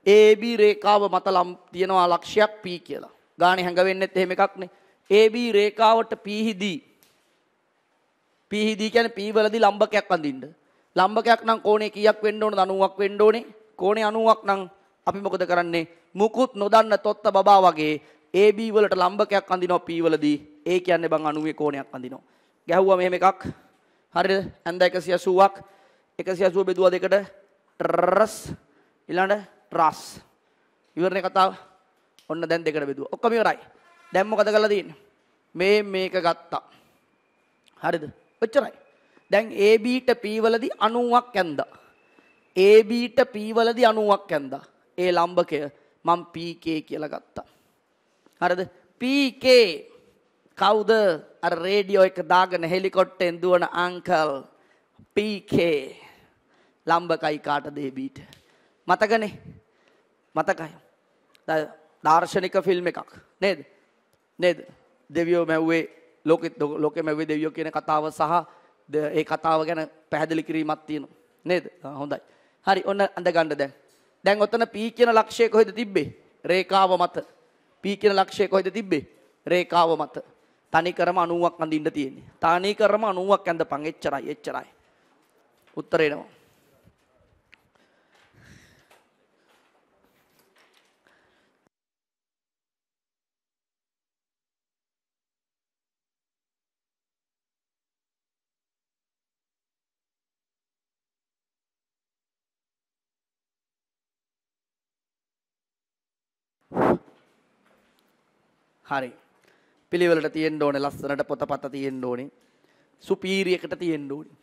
S1: AB රේඛාව මත ලම් තියෙනවා ලක්ෂයක් P කියලා. ගාණේ හැඟ වෙන්නෙත් එහෙම එකක්නේ. AB රේඛාවට පිහිදී පිහිදී කියන්නේ P වලදී ලම්භකයක් අඳින්න. ලම්භකයක් නම් කෝණේ කීයක් වෙන්න ඕනද 90ක් වෙන්න ඕනේ. කෝණේ 90ක් නම් අපි මොකද කරන්නේ මුකුත් නොදන්න තොත්ත බබා වගේ AB වලට ලම්බකයක් අඳිනවා P වලදී. ඒ කියන්නේ බං 90 කෝණයක් අඳිනවා. ගැහුවා මෙහෙම එකක්. හරියද? ඇඳ 180ක් 180 බෙදුවා දෙකට රස් ඊළඟ රස්. ඉවරනේ කතාව. ඔන්න දැන් දෙකට බෙදුවා. ඔක්කොම ඉවරයි. දැන් මොකද කරලා තියෙන්නේ? මේ මේක ගත්තා. හරිද? ඔච්චරයි. දැන් AB ට P වලදී 90ක් ඇඳා. AB ට P වලදී 90ක් ඇඳා. ඒ ලම්භකය මම PK කියලා ගත්තා. හරිද? PK කවුද? අර රේඩියෝ එක දාගෙන හෙලිකොප්ටරෙන් දුවන අංකල් PK ලම්භකයි කාටද ඒ බීට? මතකනේ. මතකයි. දාර්ශනික ෆිල්ම් එකක් නේද? නේද? දෙවියෝ මැව්වේ ලෝකෙ ලෝකෙ මැව්වේ දෙවියෝ කියන කතාව සහ ඒ කතාව ගැන පැහැදිලි කිරීමක් තියෙනවා. නේද? හොඳයි. හරි ඔන්න අඳ ගන්න දැන්. දැන් ඔතන P කියන ලක්ෂය කොහෙද තිබ්බේ? රේඛාව මත. P කියන ලක්ෂය කොහෙද තිබ්බේ? රේඛාව මත. තනි කරම 90ක් අඳින්න තියෙන්නේ. තනි කරම 90ක් ඇඳපන් එච්චරයි එච්චරයි. උත්තරේනවා. හරි. පිළිවෙලට තියෙන්න ඕනේ ලස්සනට පොතපත තියෙන්න ඕනේ. සුපීරියකට තියෙන්න ඕනේ.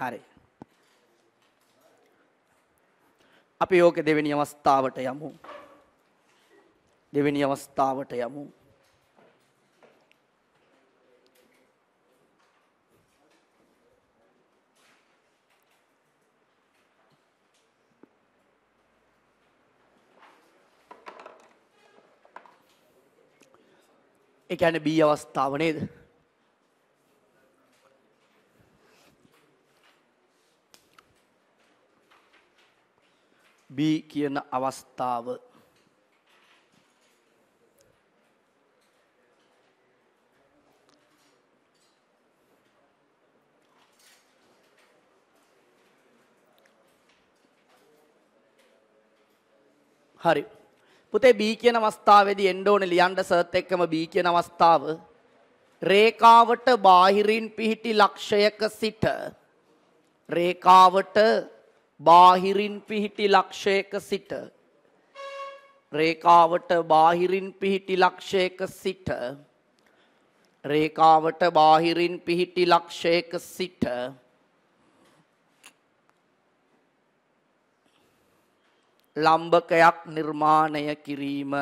S1: හරි. අපි ඕක දෙවෙනි අවස්ථාවට යමු. දෙවෙනි අවස්ථාවට යමු. ඒ කියන්නේ B අවස්ථාව නේද? B කියන අවස්ථාව හරි පුතේ බී කියන අවස්ථාවේදී එන්න ඕනේ ලියන්න සර්ත් එක්කම බී කියන අවස්ථාව රේඛාවට බාහිරින් පිහිටි ලක්ෂයක සිට රේඛාවට බාහිරින් පිහිටි ලක්ෂයක සිට රේඛාවට බාහිරින් පිහිටි ලක්ෂයක සිට රේඛාවට බාහිරින් පිහිටි ලක්ෂයක සිට ලම්භකයක් නිර්මාණය කිරීම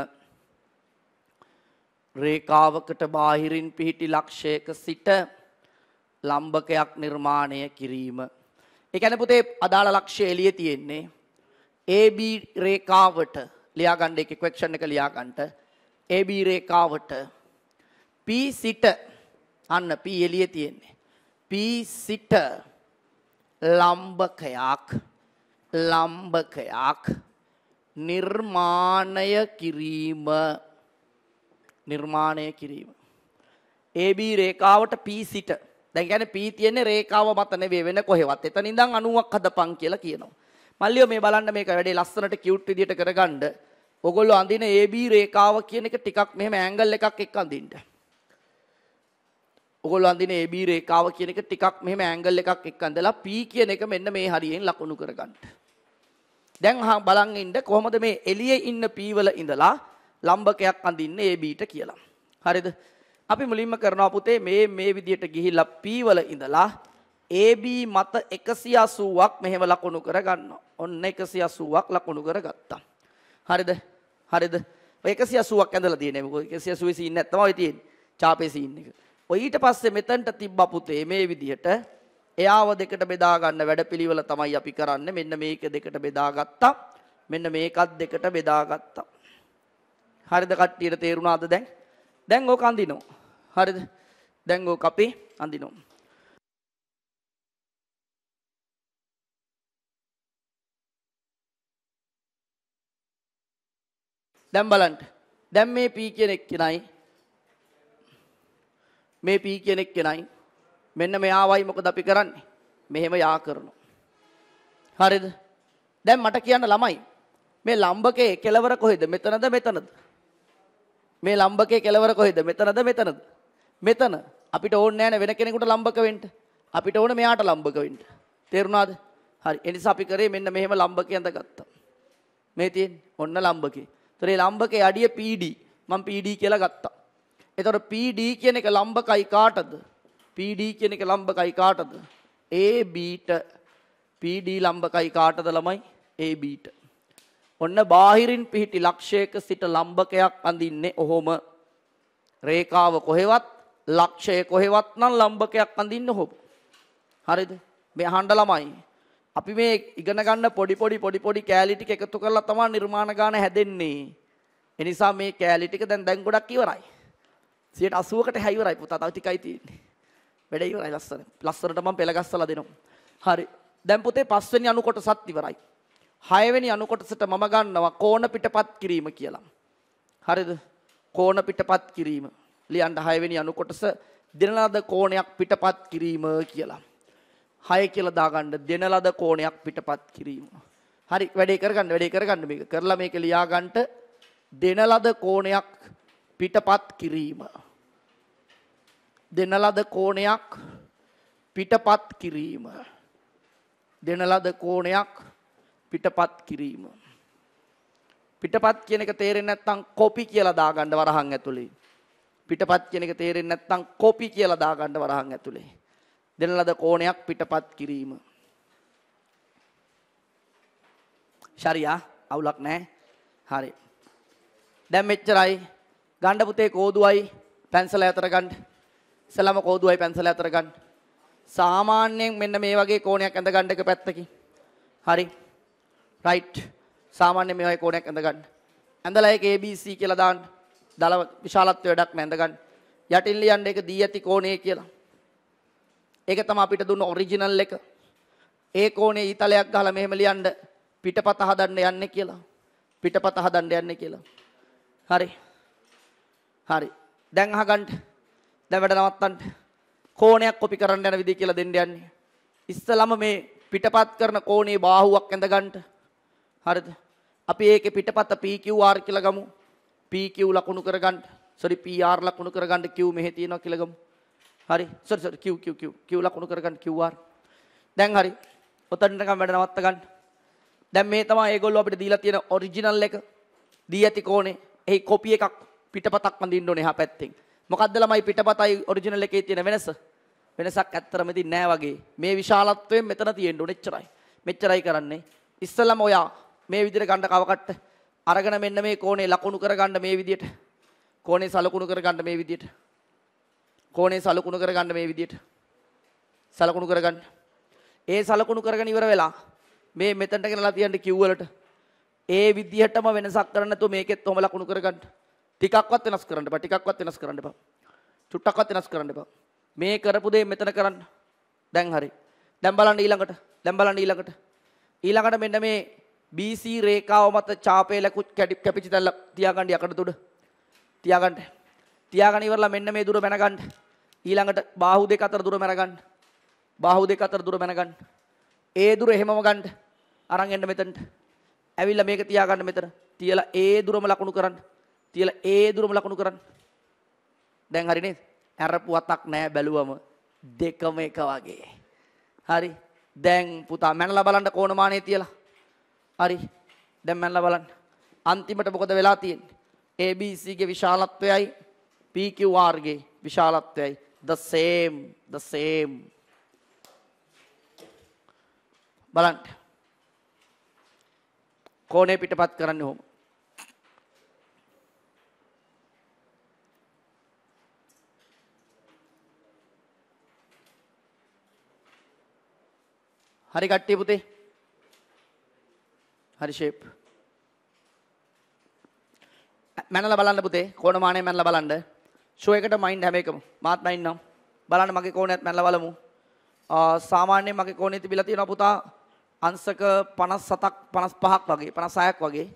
S1: රේඛාවකට බාහිරින් පිහිටි ලක්ෂයක සිට ලම්භකයක් නිර්මාණය කිරීම. ඒ කියන්නේ පුතේ අදාළ ලක්ෂය එළියේ තියෙන්නේ AB රේඛාවට ලියාගන්න එක ඉක්වේෂන් එක ලියාගන්න AB රේඛාවට P සිට අන්න P එළියේ තියෙන්නේ P සිට ලම්භකයක් ලම්භකයක් නිර්මාණය කිරීම නිර්මාණය කිරීම. AB රේඛාවට P සිට දැන් කියන්නේ P තියෙන්නේ රේඛාව මත නෙවෙයි වෙන කොහෙවත්. එතන ඉඳන් 90ක් හදපන් කියලා කියනවා. මල්ලියෝ මේ බලන්න මේක වැඩේ ලස්සනට කියුට් විදියට කරගන්න. ඔගොල්ලෝ අඳින AB රේඛාව කියන එක ටිකක් මෙහෙම ඇන්ගල් එකක් එක්ක අඳින්න. ඔගොල්ලෝ අඳින AB රේඛාව කියන එක ටිකක් මෙහෙම ඇන්ගල් එකක් එක්ක අඳලා P කියන එක මෙන්න මේ හරියෙන් ලකුණු කරගන්න. දැන් අහන් බලන් ඉන්න කොහොමද මේ එළියේ ඉන්න පීවල ඉඳලා ලම්බකයක් අඳින්නේ ඒ බීට කියලා. හරිද? අපි මුලින්ම කරනවා පුතේ මේ මේ විදියට ගිහිල්ලා පීවල ඉඳලා AB මත 180ක් මෙහෙම ලකුණු කරගන්නවා. ඔන්න 180ක් ලකුණු කරගත්තා. හරිද? හරිද? ඔය 180ක් ඇඳලා තියෙනවා. මොකද 180 සීන් නැත්තම ඔය තියෙන්නේ. චාපේ සීන් එක. ඔය ඊට පස්සේ මෙතනට තිබ්බා පුතේ මේ විදිහට එයාව දෙකට බෙදා ගන්න වැඩපිළිවෙල තමයි අපි කරන්නේ. මෙන්න මේක දෙකට බෙදාගත්තා. මෙන්න මේකත් දෙකට බෙදාගත්තා. හරිද කට්ටියට තේරුණාද දැන්? දැන් ඕක අඳිනවා. හරිද? දැන් ඕක අපි අඳිනවා. දැන් බලන්න. දැන් මේ P කියන එක්කෙනයි මේ P කියන එක්කෙනයි මෙන්න මෙයාවයි මොකද අපි කරන්නේ. මෙහෙම යා කරනවා. හරිද? දැන් මට කියන්න ළමයි මේ ලම්බකේ කෙලවර කොහෙද? මෙතනද මෙතනද? මේ ලම්බකේ කෙලවර කොහෙද? මෙතනද මෙතනද? මෙතන. අපිට ඕනේ නැහැ වෙන කෙනෙකුට ලම්බක වෙන්න. අපිට ඕනේ මෙයාට ලම්බක වෙන්න. තේරුණාද? හරි. ඒ නිසා අපි කරේ මෙන්න මෙහෙම ලම්බකේ අඳගත්තා. මේ තියෙන්නේ ඔන්න ලම්බකේ. ඒතර මේ ලම්බකේ අඩිය PD. මම PD කියලා ගත්තා. ඒතර PD කියන එක ලම්බකයි කාටද? PD කියන එක ලම්බකයි කාටද? ABට PD ලම්බකයි කාටද ළමයි? ABට. ඔන්න බාහිරින් පිහිටි ලක්ෂයක සිට ලම්බකයක් අඳින්නේ ඔහොම. රේඛාව කොහෙවත් ලක්ෂය කොහෙවත් නම් ලම්බකයක් අඳින්න ඔහොම. හරිද? මේ අහන්න ළමයි. අපි මේ ඉගෙන ගන්න පොඩි පොඩි පොඩි පොඩි කෑලි ටික එකතු කරලා තමයි නිර්මාණ ගාන හැදෙන්නේ. ඒ නිසා මේ කෑලි ටික දැන් දැන් ගොඩක් ඉවරයි. 80කට 6 ඉවරයි පුතා. තව ටිකයි තියෙන්නේ. වැඩ ඉවරයි ලස්සන. ලස්සනට මම පෙළ ගස්සලා දෙනවා. හරි. දැන් පුතේ පස්වෙනි අණු කොටසත් ඉවරයි. හයවෙනි අණු කොටසට මම ගන්නවා කෝණ පිටපත් කිරීම කියලා. හරිද? කෝණ පිටපත් කිරීම. ලියන්න හයවෙනි අණු කොටස දෙන ලද කෝණයක් පිටපත් කිරීම කියලා. හය කියලා දාගන්න දෙන ලද කෝණයක් පිටපත් කිරීම. හරි වැඩේ කරගන්න වැඩේ කරගන්න මේක. කරලා මේක ලියාගන්න දෙන ලද කෝණයක් පිටපත් කිරීම. දෙන ලද කෝණයක් පිටපත් කිරීම දෙන ලද කෝණයක් පිටපත් කිරීම පිටපත් කියන එක තේරෙන්නේ නැත්නම් කොපි කියලා දාගන්න වරහන් ඇතුලේ පිටපත් කියන එක තේරෙන්නේ නැත්නම් කොපි කියලා දාගන්න වරහන් ඇතුලේ දෙන ලද කෝණයක් පිටපත් කිරීම ශරියා අවුලක් නැහැ හරි දැන් මෙච්චරයි ගණ්ඩ පුතේ කෝදුවයි පැන්සල අතර ගන්න ඉස්සලාම කෝදුවයි පැන්සල අතර ගන්න. සාමාන්‍යයෙන් මෙන්න මේ වගේ කෝණයක් ඇඳ ගන්න එක පැත්තකින්. හරි. රයිට්. සාමාන්‍යයෙන් මේ වගේ කෝණයක් ඇඳ ගන්න. ඇඳලා ඒක ABC කියලා දාන්න. දල විශාලත්වය වැඩක් නෑ ඇඳ ගන්න. යටින් ලියන්න ඒක දී ඇති කෝණය කියලා. ඒක තමයි අපිට දුන්න ඔරිජිනල් එක. ඒ කෝණේ ඊතලයක් ගහලා මෙහෙම ලියන්න පිටපත හදන්න යන්නේ කියලා. පිටපත හදන්න යන්නේ කියලා. හරි. හරි. දැන් අහගන්න දැන් වැඩ නවත්තන්න. කෝණයක් කොපි කරන්න යන විදිහ කියලා දෙන්න යන්නේ. ඉස්සලම මේ පිටපත් කරන කෝණේ බාහුවක් ඇඳ ගන්නට. හරිද? අපි ඒකේ පිටපත PQR කියලා ගමු. PQ ලකුණු කරගන්න. sorry PR ලකුණු කරගන්න Q මෙහෙ තියෙනවා කියලා ගමු. හරි. sorry sorry Q Q Q Q ලකුණු කරගන්න QR. දැන් හරි. ඔතනට ගම වැඩ නවත්ත ගන්න. දැන් මේ තමයි ඒගොල්ලෝ අපිට දීලා තියෙන ඔරිජිනල් එක. දී ඇති කෝණේ. එහි කොපි එකක් පිටපතක් වඳින්න ඕනේ එහා පැත්තෙන්. මොකද්ද ළමයි පිටපතයි ඔරිජිනල් එකේ තියෙන වෙනස? වෙනසක් ඇත්තරම ඉතින් නෑ වගේ. මේ විශාලත්වයෙන් මෙතන තියෙන්න ඕනේ එච්චරයි. මෙච්චරයි කරන්නේ. ඉස්සලම ඔයා මේ විදිහට ගන්න කවකට අරගෙන මෙන්න මේ කෝණේ ලකුණු කරගන්න මේ විදිහට. කෝණේ සලකුණු කරගන්න මේ විදිහට. කෝණේ සලකුණු කරගන්න මේ විදිහට. සලකුණු කරගන්න. ඒ සලකුණු කරගෙන ඉවර වෙලා මේ මෙතනට ගෙනලා තියන්න කිව්වලට ඒ විදිහටම වෙනසක් කරන්න නැතුව මේකෙත් ඔහම ලකුණු කරගන්න. ටිකක්වත් වෙනස් කරන්න බා ටිකක්වත් වෙනස් කරන්න බා චුට්ටක්වත් වෙනස් කරන්න බා මේ කරපු දේ මෙතන කරන්න දැන් හරි දැන් බලන්න ඊළඟට දැන් බලන්න ඊළඟට ඊළඟට මෙන්න මේ BC රේඛාව මත ඡාපේ ලකුත් කැපිච්ච තැල්ල තියාගන්න යකඩ තුඩ තියාගන්න තියාගෙන ඉවරලා මෙන්න මේ දුර මැනගන්න ඊළඟට බාහුව දෙක අතර දුර මැනගන්න බාහුව දෙක අතර දුර මැනගන්න ඒ දුර එහෙමම ගන්න අරන් එන්න මෙතනට ඇවිල්ලා මේක තියාගන්න මෙතන තියලා ඒ දුරම ලකුණු කරන්න තියලා ඒ දුරම ලකුණු කරන්න. දැන් හරි නේද? ඇරපු අතක් නෑ බැලුවම දෙකම එක වගේ. හරි. දැන් පුතා මැනලා බලන්න කොනමානේ තියලා. හරි. දැන් මැනලා බලන්න. අන්තිමට මොකද වෙලා තියෙන්නේ? ABC ගේ විශාලත්වයයි PQR ගේ විශාලත්වයයි the same the same බලන්න. කෝණය පිටපත් කරන්න ඕම. හරි කට්ටිය පුතේ. හරි ෂේප්. මැනලා බලන්න පුතේ කෝණමානේ මැනලා බලන්න. ෂෝ එකට මයින්ඩ් හැම එකම මාත් මයින්ඩ් නම් බලන්න මගේ කෝණයත් මැනලා බලමු. සාමාන්‍යයෙන් මගේ කෝණේ තිබිලා තියෙනවා පුතා අංශක 57ක් 55ක් වගේ 56ක් වගේ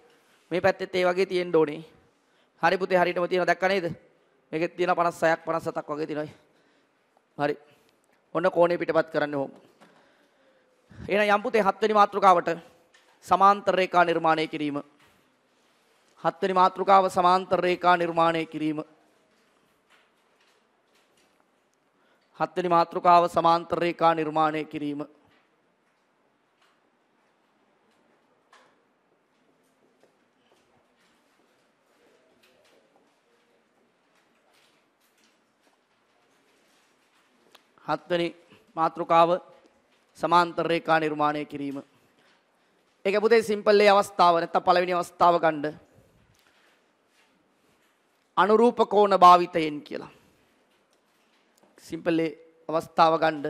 S1: මේ පැත්තෙත් ඒ වගේ තියෙන්න ඕනේ. හරි පුතේ හරියටම තියෙනවා දැක්ක නේද? මේකෙත් තියෙනවා 56ක් 57ක් වගේ තියෙනවා. හරි. ඔන්න කෝණේ පිටපත් කරන්න ඕනේ. එහෙනම් යම් පුතේ හත්වෙනි මාතෘකාවට සමාන්තර රේඛා නිර්මාණය කිරීම. හත්වෙනි මාතෘකාව සමාන්තර රේඛා නිර්මාණය කිරීම. හත්වෙනි මාතෘකාව සමාන්තර රේඛා නිර්මාණය කිරීම. හත්වෙනි මාතෘකාව සමාන්තර රේඛා නිර්මාණය කිරීම. ඒක පුතේ සිම්පල් ඒ අවස්ථාව නැත්තම් පළවෙනි අවස්ථාව ගන්න. අනුරූප කෝණ භාවිතයෙන් කියලා. සිම්පල් ඒ අවස්ථාව ගන්න.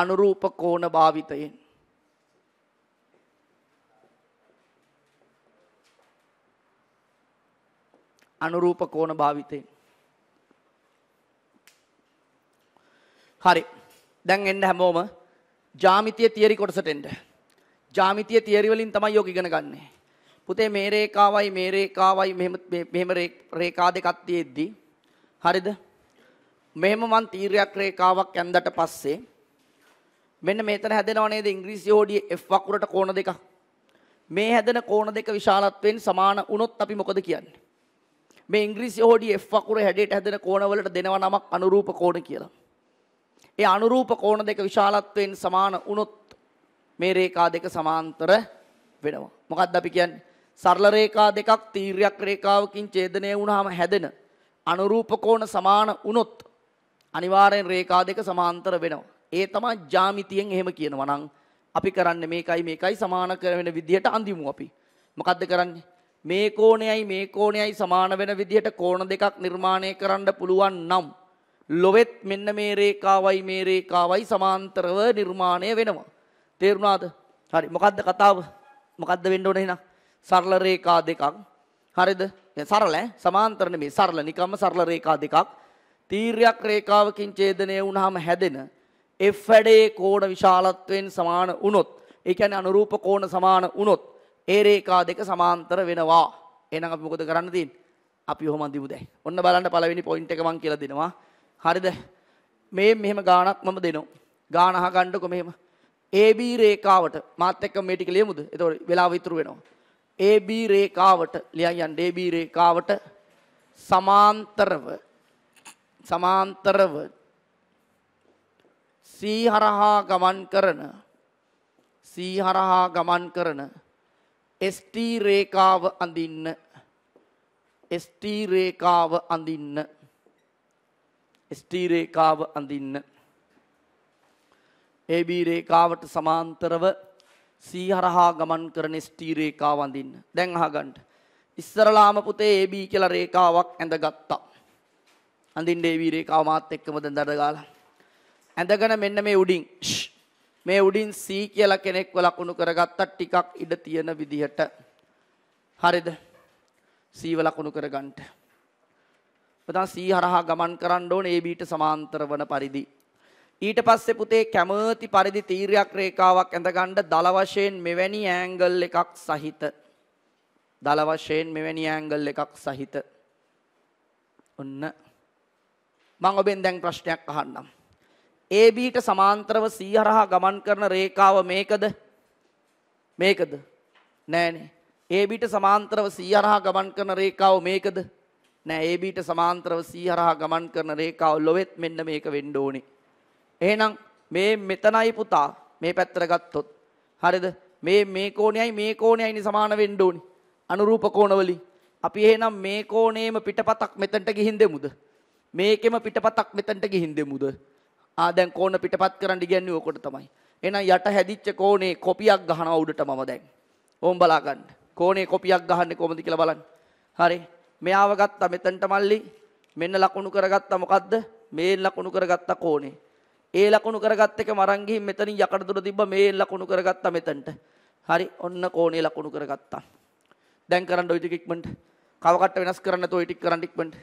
S1: අනුරූප කෝණ භාවිතයෙන්. අනුරූප කෝණ භාවිතයෙන්. හරි. දැන් එන්න හැමෝම ජාමිතිය තියරි කොටසට එන්න. ජාමිතිය තියරි වලින් තමයි යෝග ඉගෙන ගන්නෙ. පුතේ මේ රේඛාවයි මේ රේඛාවයි මෙහෙම මෙහෙම රේඛා දෙකක් තියෙද්දි හරිද? මෙහෙම මං තීරයක් රේඛාවක් ඇන්දට පස්සේ මෙන්න මෙතන හැදෙනව නේද ඉංග්‍රීසි හෝඩියේ F වකුරට කෝණ දෙකක්. මේ හැදෙන කෝණ දෙක විශාලත්වයෙන් සමාන වුණොත් අපි මොකද කියන්නේ? මේ ඉංග්‍රීසි හෝඩියේ F වකුර හැඩයට හැදෙන කෝණවලට දෙනවා නමක් අනුරූප කෝණ කියලා. ඒ අනුරූප කෝණ දෙක විශාලත්වයෙන් සමාන වුණොත් මේ රේඛා දෙක සමාන්තර වෙනවා. මොකක්ද අපි කියන්නේ? සරල රේඛා දෙකක් තීර්යක් රේඛාවකින් ඡේදනය වුණාම හැදෙන අනුරූප කෝණ සමාන වුණොත් අනිවාර්යෙන් රේඛා දෙක සමාන්තර වෙනවා. ඒ තමයි ජ්‍යාමිතියෙන් එහෙම කියනවා නම් අපි කරන්නේ මේකයි මේකයි සමාන කරන විදිහට අඳිමු අපි. මොකද්ද කරන්නේ? මේ කෝණයයි මේ කෝණයයි සමාන වෙන විදිහට කෝණ දෙකක් නිර්මාණය කරන්න පුළුවන් නම් ලොවෙත් මෙන්න මේ රේඛාවයි මේ රේඛාවයි සමාන්තරව නිර්මාණය වෙනවා. තේරුණාද? හරි. මොකද්ද කතාව? මොකද්ද වෙන්න ඕනේ එහෙනම්? සරල රේඛා දෙකක්. හරිද? සරල ඈ සමාන්තර නෙමෙයි සරල නිකම්ම සරල රේඛා දෙකක්. තීර්යක් රේඛාවකින් ඡේදනය වුණාම හැදෙන F වැඩේ කෝණ විශාලත්වයෙන් සමාන වුණොත්, ඒ කියන්නේ අනුරූප කෝණ සමාන වුණොත්, ඒ රේඛා දෙක සමාන්තර වෙනවා. එහෙනම් අපි මොකද කරන්න තියෙන්නේ? අපි ඔහොම අඳිමු දැන්. ඔන්න බලන්න පළවෙනි පොයින්ට් එක මම කියලා දෙනවා. හරිද? මේ මෙහෙම ගාණක් මම දෙනවා. ගාණ අහගන්නකො මෙහෙම. AB රේඛාවට මාත් එක්ක මේ ටික ලියමුද? එතකොට වෙලාව ඉතුරු වෙනවා. AB රේඛාවට ලියන් යන්න AB රේඛාවට සමාන්තරව සමාන්තරව C හරහා ගමන් කරන C හරහා ගමන් කරන ST රේඛාව අඳින්න ST රේඛාව අඳින්න ස්ථී රේඛාව අඳින්න. AB රේඛාවට සමාන්තරව C හරහා ගමන් කරන ස්ථී රේඛාව අඳින්න. දැන් අහගන්න. ඉස්සරලාම පුතේ AB කියලා රේඛාවක් ඇඳගත්තා. අඳින්න AB රේඛාව මාත් එක්කම දැන් දඩ ගාලා. ඇඳගෙන මෙන්න මේ උඩින් මේ උඩින් C කියලා කෙනෙක්ව ලකුණු කරගත්තා ටිකක් ඉඩ තියෙන විදිහට. හරිද? C වලකුණු කරගන්න. නැත්නම් C හරහා ගමන් කරන්න ඕනේ A B සමාන්තර වන පරිදි. ඊට පස්සේ පුතේ කැමති පරිදි තීරයක් රේඛාවක් ඇඳගන්න දල වශයෙන් මෙවැනි ඇන්ගල් එකක් සහිත දල වශයෙන් මෙවැනි ඇන්ගල් එකක් සහිත ඔන්න මම ඔබෙන් දැන් ප්‍රශ්නයක් අහන්නම්. ABට සමාන්තරව C හරහා ගමන් කරන රේඛාව මේකද? මේකද? නෑනේ. ABට සමාන්තරව C හරහා ගමන් කරන රේඛාව මේකද? නෑ ඒ බීට සමාන්තරව සීහරහා ගමන් කරන රේඛාව ලොවෙත් මෙන්න මේක වෙන්න ඕනි. එහෙනම් මේ මෙතනයි පුතා මේ පැත්තට ගත්තොත් හරිද? මේ මේ කෝණයයි මේ කෝණයයිනේ සමාන වෙන්න ඕනි. අනුරූප කෝණවලින්. අපි එහෙනම් මේ කෝණේම පිටපතක් මෙතනට ගිහින් දෙමුද? මේකෙම පිටපතක් මෙතනට ගිහින් දෙමුද? ආ දැන් කෝණ පිටපත් කරන්න කියන්නේ ඕකට තමයි. එහෙනම් යට හැදිච්ච කෝණේ කොපියක් ගහනවා උඩට මම දැන්. ඕම් බලා ගන්න. කෝණේ කොපියක් ගහන්නේ කොහොමද කියලා බලන්න. හරි. මෙයාව ගත්තා මෙතනට මල්ලි මෙන්න ලකුණු කරගත්තා මොකද්ද මේ ලකුණු කරගත්තා කෝණේ ඒ ලකුණු කරගත්ත එක මරන් ගිහින් මෙතනින් යකඩ තුර තිබ්බ මේ ලකුණු කරගත්තා මෙතනට හරි ඔන්න කෝණේ ලකුණු කරගත්තා දැන් කරන්න ওই ටික ඉක්මනට කවකට වෙනස් කරන්න නැතුව ওই ටික කරන්න ඉක්මනට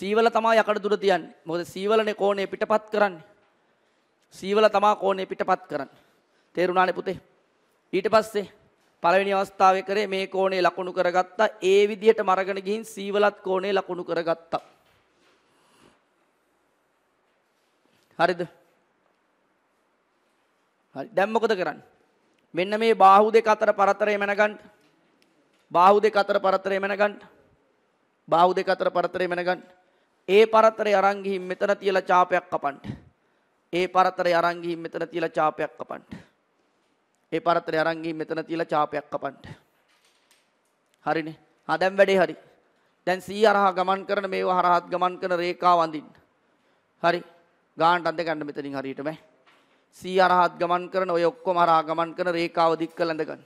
S1: සීවල තමයි යකඩ දුර තියන්නේ. මොකද සීවලනේ කෝණය පිටපත් කරන්නේ. සීවල තමයි කෝණය පිටපත් කරන්නේ. තේරුණානේ පුතේ? ඊට පස්සේ පළවෙනි අවස්ථාවේ කරේ මේ කෝණේ ලකුණු කරගත්තා. ඒ විදිහට මරගෙන ගිහින් සීවලත් කෝණේ ලකුණු කරගත්තා. හරිද? හරි. දැන් මොකද කරන්නේ? මෙන්න මේ බාහුව දෙක අතර පරතරය මැනගන්න. බාහුව දෙක අතර පරතරය මැනගන්න. බාහුව දෙක අතර පරතරය මැනගන්න. ඒ පරතරය අරන් ගිහින් මෙතන තියලා චාපයක් කපන්න. ඒ පරතරය අරන් ගිහින් මෙතන තියලා චාපයක් කපන්න. ඒ පරතරය අරන් ගිහින් මෙතන තියලා චාපයක් කපන්න. හරිනේ. හා දැන් වැඩේ හරි. දැන් 100 අරහා ගමන් කරන මේව හරහත් ගමන් කරන රේඛාව අඳින්න. හරි. ගානට අඳ ගන්න මෙතනින් හරියට බෑ. 100 අරහත් ගමන් කරන ඔය ඔක්කොම හරහා ගමන් කරන රේඛාව දික් කරලා අඳ ගන්න.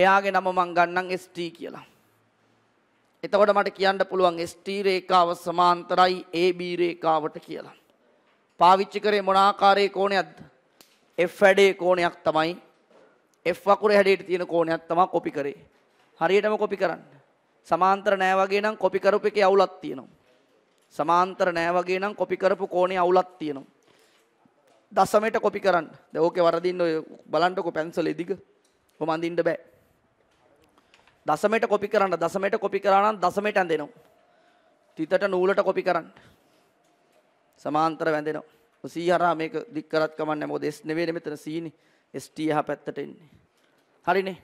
S1: එයාගේ නම මං ගන්නම් ST කියලා. එතකොට මට කියන්න පුළුවන් ST රේඛාව සමාන්තරයි AB රේඛාවට කියලා. පාවිච්චි කරේ මොන ආකාරයේ කෝණයක්ද? F වැඩේ කෝණයක් තමයි F වකුරේ හැඩයට තියෙන කෝණයක් තමයි කොපි කරේ. හරියටම කොපි කරන්න. සමාන්තර නෑ වගේ නම් කොපි කරපු එකේ අවුලක් තියෙනවා. සමාන්තර නෑ වගේ නම් කොපි කරපු කෝණේ අවුලක් තියෙනවා. දශමයට කොපි කරන්න. දැන් ඕකේ වරදින්න ඔය බලන්නකෝ පැන්සලේ දිග. කොහොම අඳින්න බෑ. දශමයට කොපි කරන්න දශමයට කොපි කරා නම් දශමයට ඇඳෙනවා. තිතට නූලට කොපි කරන්න. සමාන්තර වැඳෙනවා. 100 හරහා මේක දික් කරත් කමන්නේ මොකද S නෙවෙයි මෙතන C නේ. ST එහා පැත්තට එන්නේ. hari ini?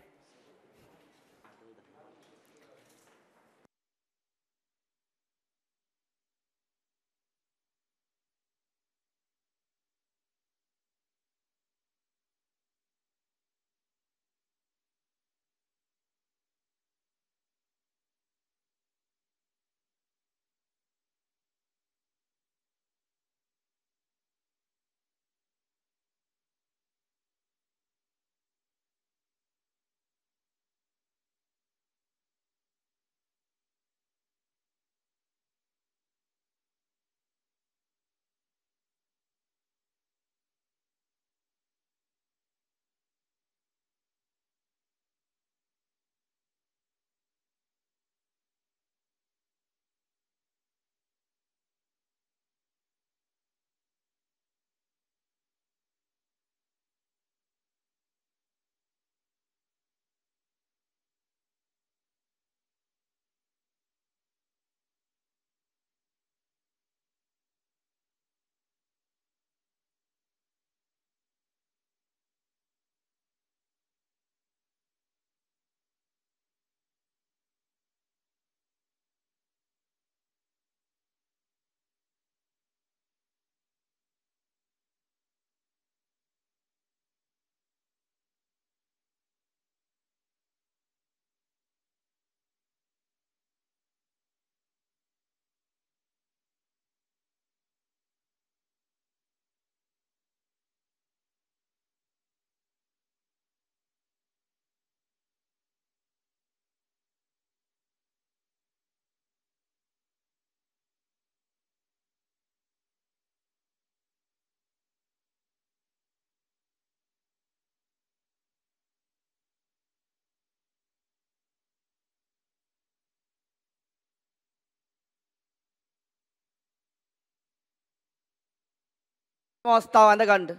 S1: අවස්ථාව ඇඳගන්න.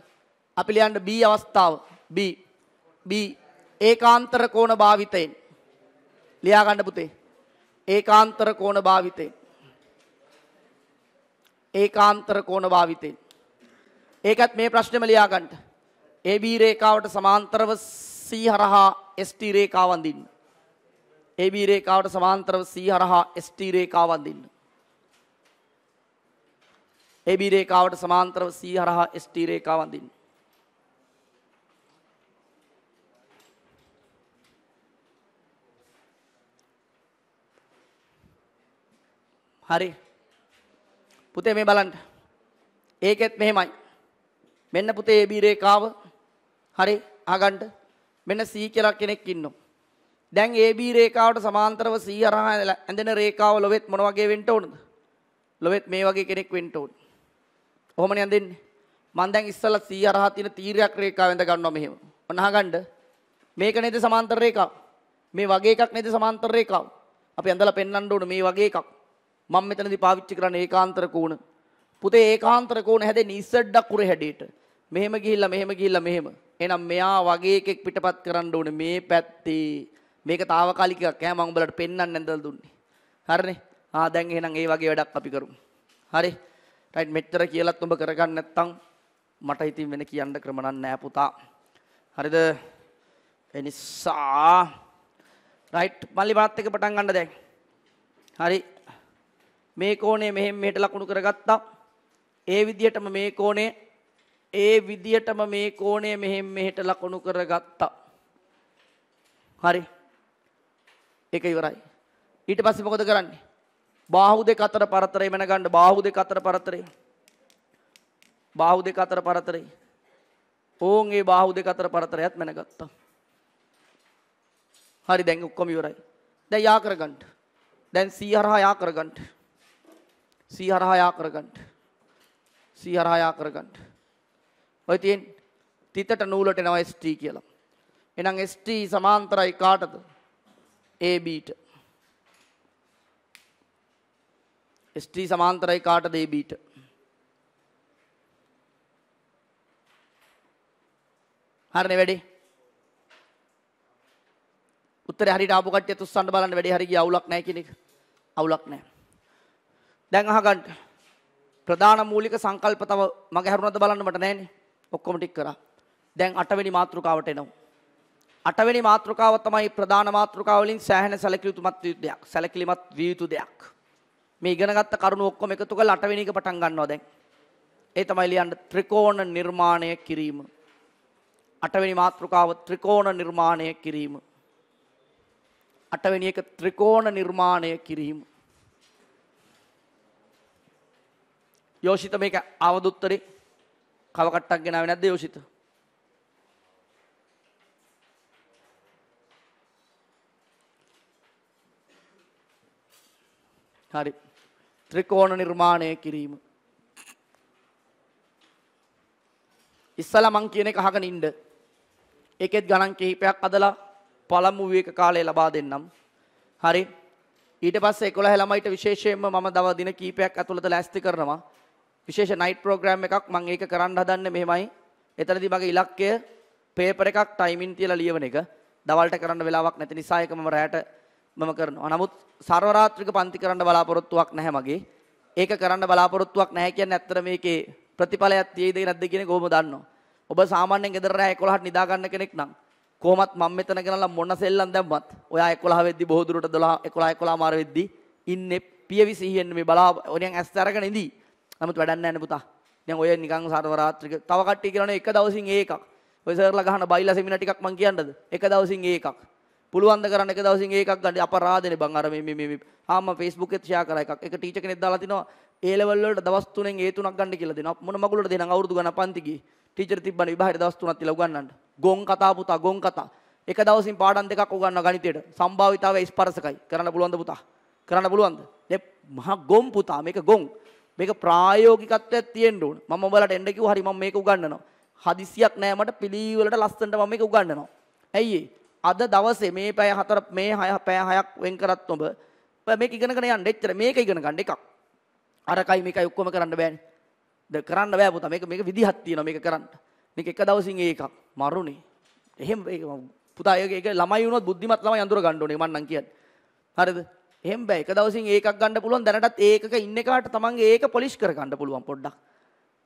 S1: අපි ලියන්න B අවස්ථාව. B B ඒකාන්තර කෝණ භාවිතයෙන්. ලියා ගන්න පුතේ. ඒකාන්තර කෝණ භාවිතයෙන්. ඒකාන්තර කෝණ භාවිතයෙන්. ඒකත් මේ ප්‍රශ්නේම ලියා ගන්න. AB රේඛාවට සමාන්තරව C හරහා ST රේඛාවන් දින්න. AB රේඛාවට සමාන්තරව C හරහා ST රේඛාවන් දින්න. AB රේඛාවට සමාන්තරව C හරහා ST රේඛාව අඳින්න. හරි. පුතේ මේ බලන්න. ඒකෙත් මෙහෙමයි. මෙන්න පුතේ AB රේඛාව. හරි. අහගන්න. මෙන්න C කියලා කෙනෙක් ඉන්නවා. දැන් AB රේඛාවට සමාන්තරව C හරහා ඇඳෙන රේඛාව ලොවෙත් මොන වගේ වෙන්න ඕනද? ලොවෙත් මේ වගේ කෙනෙක් වෙන්න ඕනේ. ඔහොමනේ යන් දෙන්නේ. මම දැන් ඉස්සලා 100 අරහ තියෙන තීරයක් රේඛාව ඇඳ ගන්නවා මෙහෙම. ඔන්න අහගන්න. මේක නේද සමාන්තර රේඛාව? මේ වගේ එකක් නේද සමාන්තර රේඛාව? අපි ඇඳලා පෙන්වන්න ඕන මේ වගේ එකක්. මම මෙතනදී පාවිච්චි කරන්නේ ඒකාන්තර කෝණ. පුතේ ඒකාන්තර කෝණ හැදෙන්නේ ඉස්සඩක් කුර හැඩයට. මෙහෙම ගිහිල්ලා මෙහෙම ගිහිල්ලා මෙහෙම. එහෙනම් මෙයා වගේ එකෙක් පිටපත් කරන්න ඕනේ මේ පැත්තේ. මේක తాවකාලික එකක් ඈ මම උඹලට පෙන්වන්න ඇඳලා දුන්නේ. හරිනේ? ආ දැන් එහෙනම් ඒ වගේ වැඩක් අපි කරමු. හරි. රයිට් මෙච්චර කියලත් උඹ කරගන්න නැත්තම් මට ඉතින් වෙන කියන්න ක්‍රම නැහැ පුතා. හරිද? ඒ නිසා රයිට් මල්ලි මාත් එක පටන් ගන්න දැන්. හරි. මේ කෝණය මෙහෙම මෙහෙට ලකුණු කරගත්තා. ඒ විදියටම මේ කෝණය ඒ විදියටම මේ කෝණය මෙහෙම මෙහෙට ලකුණු කරගත්තා. හරි. ඒක ඉවරයි. ඊට පස්සේ මොකද කරන්නේ? බාහු දෙක අතර පරතරය වෙන ගන්න බාහු දෙක අතර පරතරය. බාහු දෙක අතර පරතරය. ඕන් ඒ බාහු දෙක අතර පරතරයත් මැන ගත්තා. හරි දැන් ඔක්කොම ඉවරයි. දැන් යා කරගන්න. දැන් 100 හරහා යා කරගන්න. 100 හරහා යා කරගන්න. 100 හරහා යා කරගන්න. ඔය තියෙන තිතට නූලට එනවා ST කියලා. එහෙනම් ST සමාන්තරයි කාටද? AB ට. ස්ත්‍රී සමාන්තරයි කාටද ඒ බීට? හරිනේ වැඩේ. උත්තරේ හරියට ආපු කට්ටියත් උස්සන්න බලන්න වැඩේ හරිය අවුලක් නැහැ කියන එක. අවුලක් නැහැ. දැන් අහගන්න. ප්‍රධාන මූලික සංකල්ප තව මගේ හරුණද බලන්න මට නැහැනේ. ඔක්කොම ටික කරා. දැන් අටවෙනි මාතෘකාවට එනවා. අටවෙනි මාතෘකාව තමයි ප්‍රධාන මාතෘකාව වලින් සෑහෙන සැලකිලිමත් යුද්ධයක්. සැලකිලිමත් විය යුතු දෙයක්. මේ ඉගෙනගත්ත කරුණු ඔක්කොම එකතු කරලා අටවෙනි එක පටන් ගන්නවා දැන්. ඒ තමයි ලියන්න ත්‍රිකෝණ නිර්මාණය කිරීම. අටවෙනි මාතෘකාව ත්‍රිකෝණ නිර්මාණය කිරීම. අටවෙනි එක ත්‍රිකෝණ නිර්මාණය කිරීම. යෝෂිත මේක ආවද උත්තරේ? කව කට්ටක් ගෙනාවේ නැද්ද යෝෂිත? හරි ත්‍රිකෝණ නිර්මාණය කිරීම. ඉස්සලා මං කියන එක අහගෙන ඉන්න. ඒකෙත් ගණන් කිහිපයක් අදලා පළමු විවේක කාලය ලබා දෙන්නම්. හරි. ඊට පස්සේ 11 ළමයිට විශේෂයෙන්ම මම දව දින කීපයක් ඇතුළත ලෑස්ති කරනවා. විශේෂ නයිට් ප්‍රෝග්‍රෑම් එකක් මම ඒක කරන්න හදන්නේ මෙහෙමයි. එතනදී මගේ ඉලක්කය පේපර් එකක් ටයිමින් තියලා ලියවන එක. දවල්ට කරන්න වෙලාවක් නැති නිසා ඒක මම රැට මම කරනවා. නමුත් සර්වරාත්‍රික පන්ති කරන්න බලාපොරොත්තුවක් නැහැ මගේ. ඒක කරන්න බලාපොරොත්තුවක් නැහැ කියන්නේ ඇත්තට මේකේ ප්‍රතිඵලයක් තියෙයිද නැද්ද කියන එක කොහොම දන්නව? ඔබ සාමාන්‍යයෙන් ගෙදර රෑ 11ට නිදා ගන්න කෙනෙක් නම් කොහොමත් මම මෙතන ගෙනල්ලා මොන සෙල්ලම් දැම්මත් ඔයා 11 වෙද්දි බොහෝ දුරට 12 11 11 මාර වෙද්දි ඉන්නේ පියවි සිහියෙන් මේ බලා ඔනියන් ඇස් අරගෙන ඉඳී. නමුත් වැඩක් නැහැ නේ පුතා. දැන් ඔය නිකන් සර්වරාත්‍රික තව කට්ටිය කියනවනේ එක දවසින් ඒකක්. ඔය සර්ලා ගහන බයිලා සෙමිනා ටිකක් මං කියන්නද? එක දවසින් ඒකක්. පුළුවන් ද කරන්න එක දවසින් ඒකක් ගන්න අපරාධනේ බං අර මේ මේ මේ ආම Facebook එකේ ෂෙයා කරා එකක් එක ටීචර් කෙනෙක් දාලා තිනවා ඒ ලෙවල් වලට දවස් 3න් ඒ තුනක් ගන්න කියලා දෙනවා මොන මගුලට දෙනං අවුරුදු ගණන් පන්ති ගිහී ටීචර් තිබ්බන විභාගයට දවස් 3ක් තියලා උගන්වන්න ගොන් කතා පුතා ගොන් කතා එක දවසින් පාඩම් දෙකක් උගන්වනවා ගණිතයට සම්භාවිතාවය ස්පර්ශකයි කරන්න පුළුවන්ද පුතා කරන්න පුළුවන්ද මේ මහා ගොම් පුතා මේක ගොන් මේක ප්‍රායෝගිකත්වයක් තියෙන්න ඕන මම ඔයාලට එන්න කිව්ව හරි මම මේක උගන්වනවා හදිසියක් නෑ මට පිළිවෙලට ලස්සනට මම මේක උගන්වනවා ඇයි ඒ අද දවසේ මේ පැය හතර මේ හය පැය හයක් වෙන් කරත් ඔබ මේක ඉගෙනගෙන යන්න එච්චර මේක ඉගෙන ගන්න එකක් අරකයි මේකයි ඔක්කොම කරන්න බෑනේ ද කරන්න බෑ පුතා මේක මේක විදිහක් තියෙනවා මේක කරන්න මේක එක දවසින් ඒ එකක් මරුනේ එහෙම ඒක පුතා ඒක ඒක ළමයි වුණොත් බුද්ධිමත් ළමයි අඳුර ගන්න ඕනේ මම නම් කියන්නේ හරිද එහෙම බෑ එක දවසින් ඒකක් ගන්න පුළුවන් දැනටත් ඒකක ඉන්න එකාට තමන්ගේ ඒක පොලිෂ් කර ගන්න පුළුවන් පොඩ්ඩක්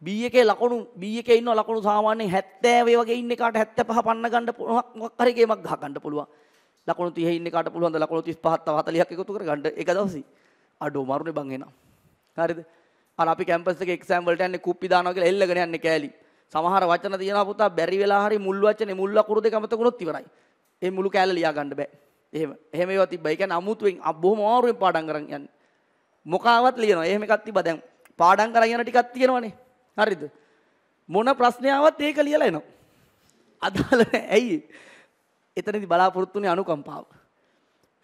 S1: B එකේ ලකුණු B එකේ ඉන්න ලකුණු සාමාන්‍යයෙන් 70 වගේ ඉන්න එකාට 75 පන්න ගන්න මොකක් හරි ගේමක් ගහ ගන්න පුළුවන්. ලකුණු 30 ඉන්න එකාට පුළුවන් ද ලකුණු 35 තව 40ක් එකතු කර ගන්න එක දවසයි. අඩෝ මරුනේ බං එනවා. හරිද? අර අපි කැම්පස් එකේ එක්සෑම් වලට යන්නේ කුප්පි දානවා කියලා එල්ලගෙන යන්නේ කෑලි. සමහර වචන තියනවා පුතා බැරි වෙලා හරි මුල් වචනේ මුල් අකුරු දෙක අමතකුනොත් ඉවරයි. ඒ මුළු කෑල්ල ලියා ගන්න බෑ. එහෙම. එහෙම ඒවා තිබ්බා. ඒ කියන්නේ අමුතුවෙන් බොහොම ආරුවෙන් පාඩම් කරන් යන්නේ. මොකාවත් ලියනවා. එහෙම එකක් තිබ්බා දැන් පාඩම් කරන් යන ටිකක් තියෙනවනේ. හරිද? මොන ප්‍රශ්නාවත් ඒක ලියලා එනවා. අදාළ ඇයි? එතනදී බලාපොරොත්තු වෙන්නේ අනුකම්පාව.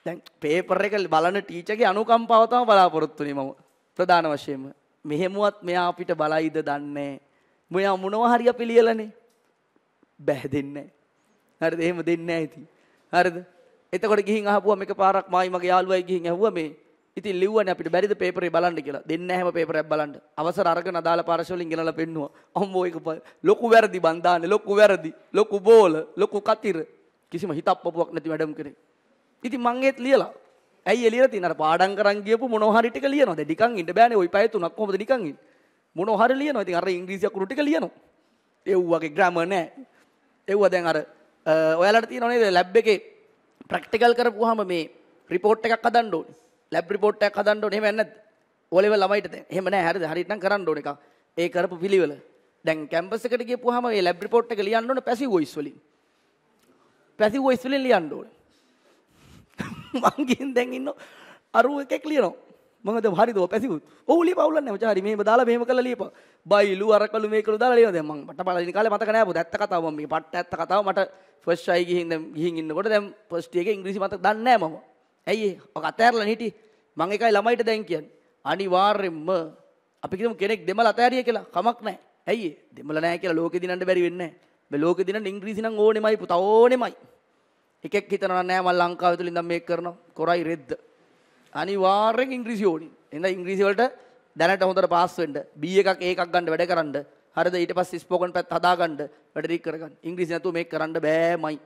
S1: දැන් පේපර් එක බලන ටීචර්ගේ අනුකම්පාව තමයි බලාපොරොත්තු වෙන්නේ මම ප්‍රධාන වශයෙන්ම. මෙහෙමුවත් මෙයා අපිට බලයිද දන්නේ මෙයා මොනවා හරි අපි ලියලානේ බෑ දෙන්නේ හරිද එහෙම දෙන්නේ නැහැ ඉතින් හරිද එතකොට ගිහින් අහපුවා මේක පාරක් මායි මගේ යාළුවයි ගිහින් ඇහුවා මේ ඉතින් ලිව්වනේ අපිට බැරිද පේපරේ බලන්න කියලා. දෙන්න හැම පේපරයක් බලන්න. අවසර අරගෙන අදාළ පාර්ශව වලින් ගෙනලා පෙන්නුවා. අම්මෝ ඒක ලොකු වැරදි බන් දාන්නේ. ලොකු වැරදි. ලොකු බෝල. ලොකු කතිර. කිසිම හිතක් පපුවක් නැති මැඩම් කෙනෙක්. ඉතින් මං ඒත් ලියලා. ඇයි එළියට තියෙන අර පාඩම් කරන් ගියපු මොනවා හරි ටික ලියනවා. දැන් නිකන් ඉන්න බෑනේ. ওই පැය තුනක් කොහොමද නිකන් ඉන්නේ? මොනවා හරි ලියනවා. ඉතින් අර ඉංග්‍රීසි අකුරු ටික ලියනවා. ඒ වගේ ග්‍රැමර් නෑ. ඒව දැන් අර ඔයාලට තියෙනව නේද ලැබ් එකේ ප්‍රැක්ටිකල් කරපුවාම මේ රිපෝට් එකක් හදන්න ඕනේ. ලැබ් රිපෝට් එකක් හදන්න ඕනේ එහෙම නැද්ද? ඕලෙව ළමයිට දැන් එහෙම නැහැ හරිද? හරියටනම් කරන්න ඕනේ එකක්. ඒ කරපු පිළිවෙල. දැන් කැම්පස් එකට ගියපුවාම මේ ලැබ් රිපෝට් එක ලියන්න ඕනේ පැසිව් වොයිස් වලින්. පැසිව් වොයිස් වලින් ලියන්න ඕනේ. මං ගින් දැන් ඉන්න අරුව එකෙක් ලියනවා. මම දැන් හරිද ඔය පැසිව්. ඔව් ලියපවුල නැහැ මචං හරි මෙහෙම දාලා මෙහෙම කරලා ලියපන්. බයිලු අරකලු මේකලු දාලා ලියනවා දැන් මං මට බලන කාලේ මතක නැහැ පොත ඇත්ත කතාව මම මේ පට්ට ඇත්ත කතාව මට ෆස්ට් අය ගිහින් දැන් ගිහින් ඉන්නකොට දැන් ෆස්ට් එකේ ඉංග්‍රීසි මතක දන්නේ නැහැ මම. ඇයි ඒ? ඔක අතෑරලා හිටියේ. මං එකයි ළමයිට දැන් කියන්නේ. අනිවාර්යෙන්ම අපි කියමු කෙනෙක් දෙමළ අතෑරිය කියලා කමක් නැහැ. ඇයි දෙමළ නැහැ කියලා ලෝකෙ දිනන්න බැරි වෙන්නේ නැහැ. මේ ලෝකෙ දිනන්න ඉංග්‍රීසි නම් ඕනෙමයි පුතා ඕනෙමයි. එකෙක් හිතනවා නෑ මම ලංකාව තුලින් දැන් මේක කරනවා. කොරයි රෙද්ද. අනිවාර්යෙන් ඉංග්‍රීසි ඕනි. එහෙනම් ඉංග්‍රීසි වලට දැනට හොඳට පාස් වෙන්න. B එකක් A එකක් ගන්න වැඩ කරන්න. හරිද? ඊට පස්සේ ස්පෝකන් පැත්ත හදාගන්න. වැඩ ටික කරගන්න. ඉංග්‍රීසි නැතුව මේක කරන්න බෑමයි.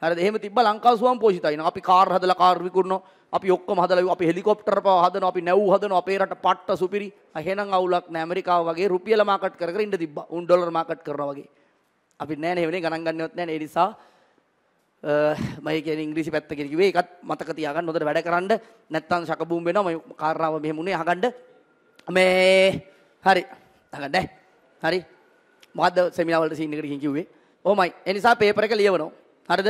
S1: හරිද? එහෙම තිබ්බා ලංකාව ස්වයංපෝෂිතයි. නම් අපි කාර් හදලා කාර් විකුණනවා. අපි ඔක්කොම හදලා අපි හෙලිකොප්ටර් පව හදනවා. අපි නැව් හදනවා. අපේ රට පට්ට සුපිරි. එහෙනම් අවුලක් නෑ. ඇමරිකාව වගේ රුපියල මාකට් කර කර ඉන්න තිබ්බා. උන් ඩොලර් මාකට් කරනවා වගේ. අපි නෑ නේ එහෙම නේ ගණන් ගන්නවත් නෑ. ඒ නිසා මම කියන්නේ ඉංග්‍රීසි පැත්ත කියන කිව්වේ ඒකත් මතක තියාගන්න හොඳට වැඩ කරන්න. නැත්තම් ශකබූම් වෙනවා. මම කාරණාව මෙහෙම උනේ අහගන්න. මේ හරි. අහගන්න. හරි. මොකද්ද සෙමිනාර වලට සීන් එකට ගිහින් කිව්වේ? ඕමයි. ඒ නිසා පේපර් එක ලියවනවා. හරිද?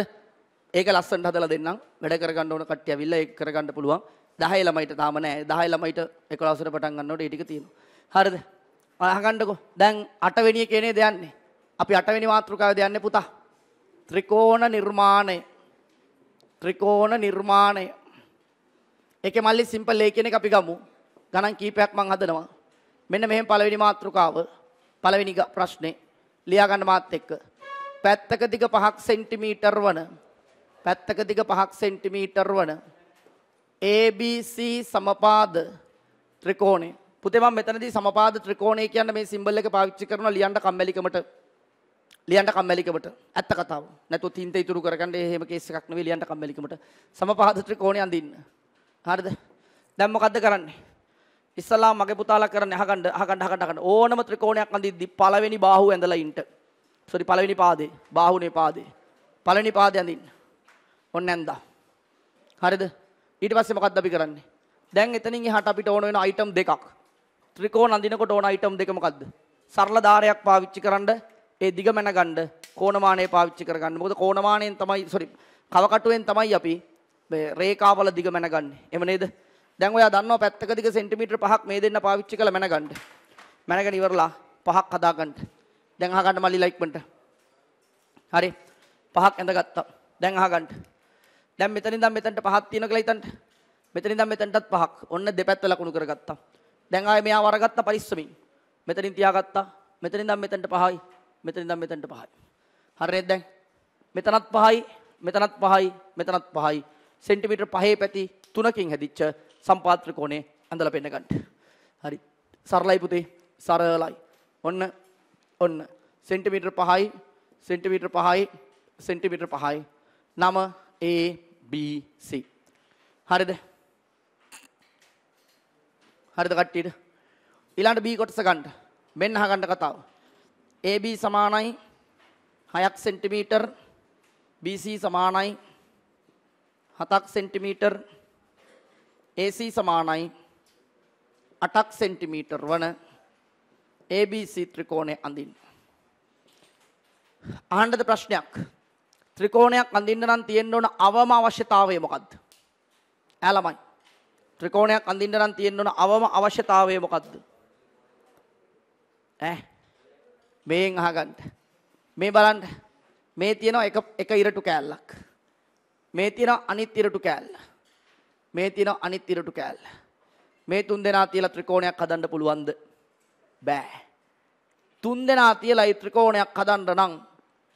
S1: ඒක ලස්සනට හදලා දෙන්නම්. වැඩ කරගන්න ඕන කට්ටිය අවිල්ලා ඒක කරගන්න පුළුවන්. 10 ළමයිට තාම නැහැ. 10 ළමයිට 11ට පටන් ගන්නකොට ඒ ටික තියෙනවා. හරිද? අහගන්නකෝ. දැන් 8 වෙනි එකේ නේද යන්නේ? අපි 8 වෙනි මාතෘකාවද යන්නේ පුතා? ත්‍රිකෝණ නිර්මාණය. ත්‍රිකෝණ නිර්මාණය. ඒකේ මල්ලි සිම්පල් ඒ කියන එක අපි ගමු. ගණන් කීපයක් මං හදනවා. මෙන්න මෙහෙම පළවෙනි මාතෘකාව පළවෙනි ප්‍රශ්නේ ලියා ගන්න මාත් එක්ක. පැත්තක දිග 5ක් සෙන්ටිමීටර් වන පැත්තක දිග 5ක් සෙන්ටිමීටර් වන ABC සමපාද ත්‍රිකෝණය. පුතේ මම මෙතනදී සමපාද ත්‍රිකෝණය කියන මේ සිම්බල් එක පාවිච්චි කරනවා ලියන්න කම්මැලිකමට. ලියන්න කම්මැලිකමට. ඇත්ත කතාව. නැත්නම් තින්ත ඉතුරු කරගන්න එහෙම කේස් එකක් නෙවෙයි ලියන්න කම්මැලිකමට. සමපාද ත්‍රිකෝණය අඳින්න. හරිද? දැන් මොකද්ද කරන්නේ? ඉස්සලා මගේ පුතාලා කරන්නේ අහගන්න අහගන්න අහගන්න ඕනම ත්‍රිකෝණයක් අඳිද්දි පළවෙනි බාහුව ඇඳලා ඉන්න. සොරි පළවෙනි පාදේ බාහුනේ පාදේ පළවෙනි පාදේ අඳින්න ඔන්න ඇඳා හරිද ඊට පස්සේ මොකක්ද අපි කරන්නේ දැන් එතනින් එහාට අපිට ඕන වෙන අයිටම් දෙකක් ත්‍රිකෝණ අඳිනකොට ඕන අයිටම් දෙක මොකද්ද සරල ධාරයක් පාවිච්චි කරන්න ඒ දිග මැන ගන්න කෝණමානය පාවිච්චි කරගන්න මොකද කෝණමානයෙන් තමයි සොරි කවකටුවෙන් තමයි අපි මේ රේඛාවල දිග මැන ගන්න එහෙම නේද දැන් ඔයා දන්නවා පැත්තක දිග සෙන්ටිමීටර් 5ක් මේ දෙන්න පාවිච්චි කළ මැන ගන්න මැනගෙන ඉවරලා පහක් හදා ගන්න දැන් අහගන්න මල්ලි ලයික්මන්ට. හරි. පහක් ඇඳගත්තා. දැන් අහගන්න. දැන් මෙතනින් දැන් මෙතනට පහක් තියෙනවා කියලා හිතන්න. මෙතනින් දැන් මෙතනටත් පහක්. ඔන්න දෙපැත්ත ලකුණු කරගත්තා. දැන් ආයේ මෙයා වරගත්තා පරිස්සමින්. මෙතනින් තියාගත්තා. මෙතනින් දැන් මෙතනට පහයි. මෙතනින් දැන් මෙතනට පහයි. හරියද දැන්? මෙතනත් පහයි, මෙතනත් පහයි, මෙතනත් පහයි. සෙන්ටිමීටර් පහේ පැති තුනකින් හැදිච්ච සම්පාත්‍ර කෝණේ ඇඳලා පෙන්න ගන්න. හරි. සරලයි පුතේ. සරලයි. ඔන්න ඔන්න සෙන්ටිමීටර් 5යි සෙන්ටිමීටර් 5යි සෙන්ටිමීටර් 5යි නම A B C හරිද හරිද කට්ටියට ඊළඟ B කොටස ගන්න මෙන්න අහගන්න කතාව AB සමානයි 6ක් සෙන්ටිමීටර් BC සමානයි 7ක් සෙන්ටිමීටර් AC සමානයි 8ක් සෙන්ටිමීටර් වන ABC ත්‍රිකෝණය අඳින්න. අහන්නද ප්‍රශ්නයක්? ත්‍රිකෝණයක් අඳින්න නම් තියෙන්න ඕන අවම අවශ්‍යතාවය මොකද්ද? ඈ ත්‍රිකෝණයක් අඳින්න නම් තියෙන්න ඕන අවම අවශ්‍යතාවය මොකද්ද? ඈ මේෙන් අහගන්න. මේ බලන්න. මේ තියෙනවා එක එක ඉරටු කෑල්ලක්. මේ තියෙනවා අනිත් ඉරටු කෑල්ල. මේ තියෙනවා අනිත් ඉරටු කෑල්ල. මේ තුන් දෙනා තියලා ත්‍රිකෝණයක් හදන්න පුළුවන්ද? බෑ. තුන්දෙනා තියලා ඒ ත්‍රිකෝණයක් හදන්න නම්